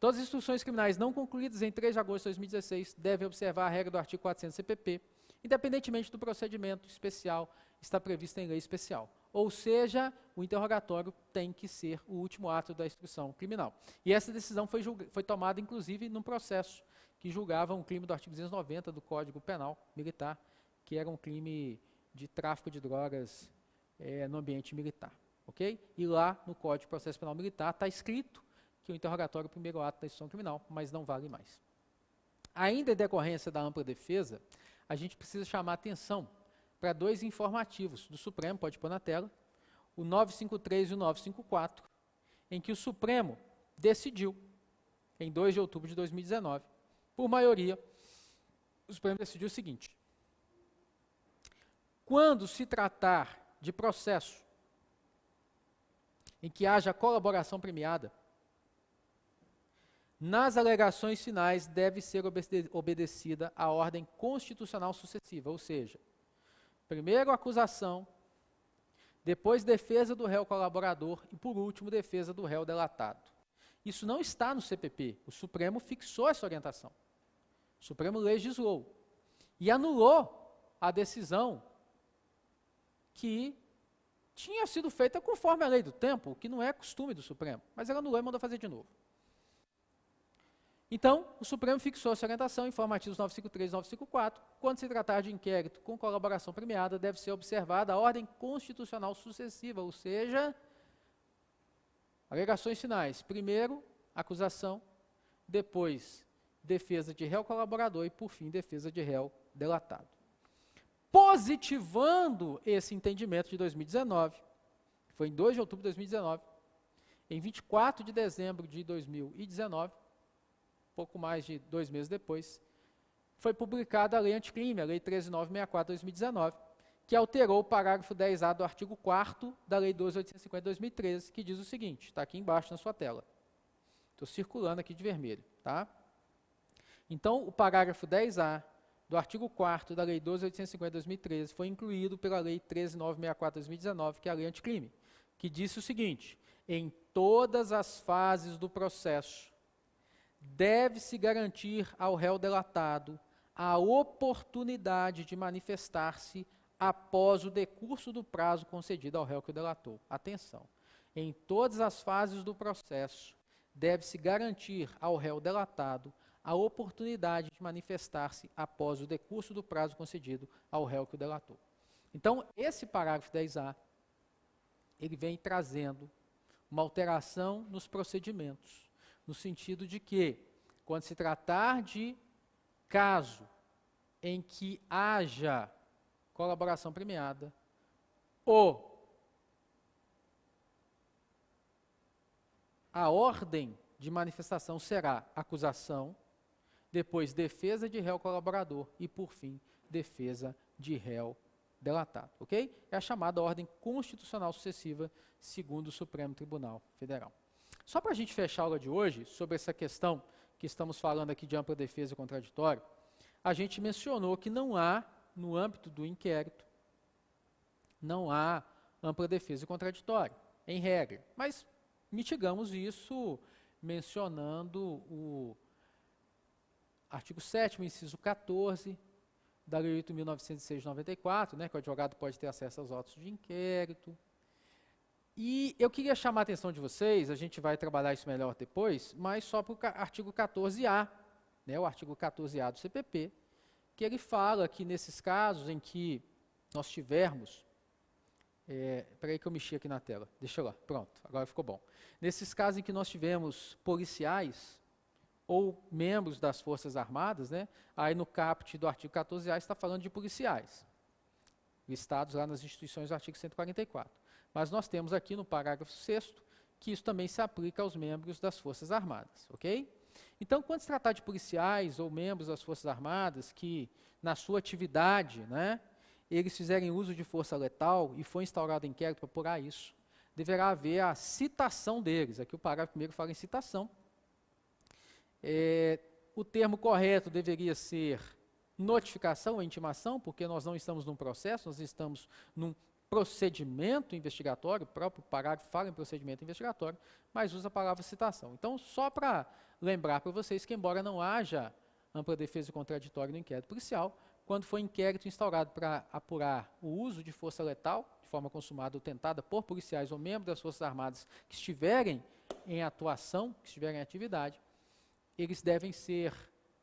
Todas as instruções criminais não concluídas em 3 de agosto de 2016 devem observar a regra do artigo 400 CPP, independentemente do procedimento especial está previsto em lei especial. Ou seja, o interrogatório tem que ser o último ato da instrução criminal. E essa decisão foi, foi tomada, inclusive, num processo que julgava um crime do artigo 290 do Código Penal Militar, que era um crime de tráfico de drogas é, no ambiente militar. ok? E lá, no Código de Processo Penal Militar, está escrito que o interrogatório é o primeiro ato da instrução criminal, mas não vale mais. Ainda em decorrência da ampla defesa, a gente precisa chamar atenção para dois informativos do Supremo, pode pôr na tela, o 953 e o 954, em que o Supremo decidiu, em 2 de outubro de 2019, por maioria, o Supremo decidiu o seguinte: quando se tratar de processo em que haja colaboração premiada, nas alegações finais deve ser obedecida a ordem constitucional sucessiva, ou seja, primeiro acusação, depois defesa do réu colaborador e por último defesa do réu delatado. Isso não está no CPP, o Supremo fixou essa orientação. O Supremo legislou e anulou a decisão que tinha sido feita conforme a lei do tempo, que não é costume do Supremo, mas ela anulou e mandou fazer de novo. Então, o Supremo fixou essa orientação em artigos 953 e 954. Quando se tratar de inquérito com colaboração premiada, deve ser observada a ordem constitucional sucessiva, ou seja, alegações finais. Primeiro, acusação, depois, defesa de réu colaborador e, por fim, defesa de réu delatado. Positivando esse entendimento de 2019, foi em 2 de outubro de 2019, em 24 de dezembro de 2019, pouco mais de dois meses depois, foi publicada a Lei Anticrime, a Lei 13.964-2019, que alterou o parágrafo 10A do artigo 4 da Lei 12.850-2013, que diz o seguinte, está aqui embaixo na sua tela. Estou circulando aqui de vermelho. Tá? Então, o parágrafo 10A do artigo 4 da Lei 12.850-2013 foi incluído pela Lei 13.964-2019, que é a Lei Anticrime, que disse o seguinte, em todas as fases do processo, deve-se garantir ao réu delatado a oportunidade de manifestar-se após o decurso do prazo concedido ao réu que o delatou. Atenção. Em todas as fases do processo, deve-se garantir ao réu delatado a oportunidade de manifestar-se após o decurso do prazo concedido ao réu que o delatou. Então, esse parágrafo 10A, ele vem trazendo uma alteração nos procedimentos no sentido de que, quando se tratar de caso em que haja colaboração premiada, o a ordem de manifestação será acusação, depois defesa de réu colaborador e, por fim, defesa de réu delatado. Ok? É a chamada ordem constitucional sucessiva, segundo o Supremo Tribunal Federal. Só para a gente fechar a aula de hoje, sobre essa questão que estamos falando aqui de ampla defesa contraditória, a gente mencionou que não há, no âmbito do inquérito, não há ampla defesa contraditória, em regra. Mas mitigamos isso mencionando o artigo 7 inciso 14 da Lei 8.906 94, né, que o advogado pode ter acesso aos autos de inquérito, e eu queria chamar a atenção de vocês, a gente vai trabalhar isso melhor depois, mas só para o artigo 14A, né, o artigo 14A do CPP, que ele fala que nesses casos em que nós tivermos. É, aí que eu mexi aqui na tela. Deixa lá. Pronto, agora ficou bom. Nesses casos em que nós tivemos policiais ou membros das Forças Armadas, né, aí no caput do artigo 14A está falando de policiais, listados lá nas instituições do artigo 144. Mas nós temos aqui no parágrafo 6 que isso também se aplica aos membros das Forças Armadas, ok? Então, quando se tratar de policiais ou membros das Forças Armadas que, na sua atividade, né, eles fizerem uso de força letal e foi instaurado inquérito para apurar isso, deverá haver a citação deles. Aqui o parágrafo 1 fala em citação. É, o termo correto deveria ser notificação ou intimação, porque nós não estamos num processo, nós estamos num procedimento investigatório, o próprio parágrafo fala em procedimento investigatório, mas usa a palavra citação. Então, só para lembrar para vocês que, embora não haja ampla defesa contraditória no inquérito policial, quando foi inquérito instaurado para apurar o uso de força letal, de forma consumada ou tentada por policiais ou membros das Forças Armadas que estiverem em atuação, que estiverem em atividade, eles devem ser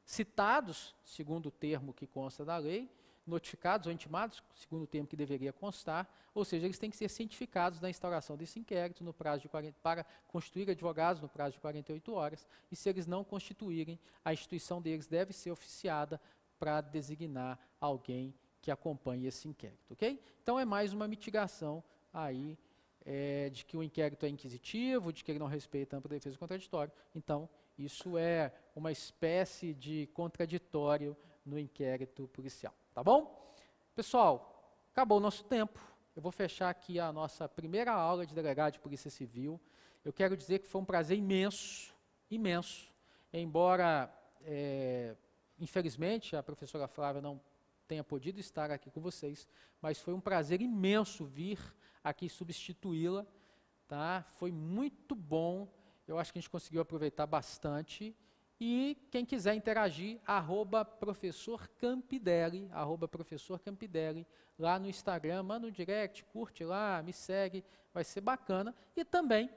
citados, segundo o termo que consta da lei, notificados ou intimados, segundo o tempo que deveria constar, ou seja, eles têm que ser cientificados da instauração desse inquérito no prazo de 40, para constituir advogados no prazo de 48 horas, e se eles não constituírem, a instituição deles deve ser oficiada para designar alguém que acompanhe esse inquérito, ok? Então é mais uma mitigação aí é, de que o inquérito é inquisitivo, de que ele não respeita a ampla defesa contraditória. Então isso é uma espécie de contraditório no inquérito policial. Tá bom? Pessoal, acabou o nosso tempo. Eu vou fechar aqui a nossa primeira aula de delegado de Polícia Civil. Eu quero dizer que foi um prazer imenso, imenso. Embora, é, infelizmente, a professora Flávia não tenha podido estar aqui com vocês, mas foi um prazer imenso vir aqui substituí-la. Tá? Foi muito bom. Eu acho que a gente conseguiu aproveitar bastante. E quem quiser interagir, arroba professor Campidelli, arroba professor Campidelli, lá no Instagram, manda um direct, curte lá, me segue, vai ser bacana. E também,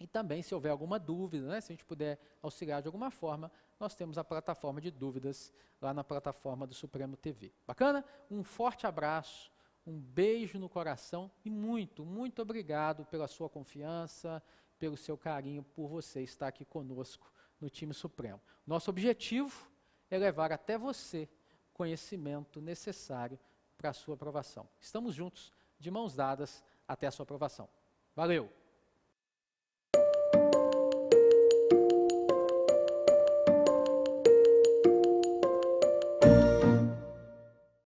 e também se houver alguma dúvida, né, se a gente puder auxiliar de alguma forma, nós temos a plataforma de dúvidas lá na plataforma do Supremo TV. Bacana? Um forte abraço, um beijo no coração e muito, muito obrigado pela sua confiança, pelo seu carinho, por você estar aqui conosco no time supremo. Nosso objetivo é levar até você conhecimento necessário para a sua aprovação. Estamos juntos, de mãos dadas, até a sua aprovação. Valeu!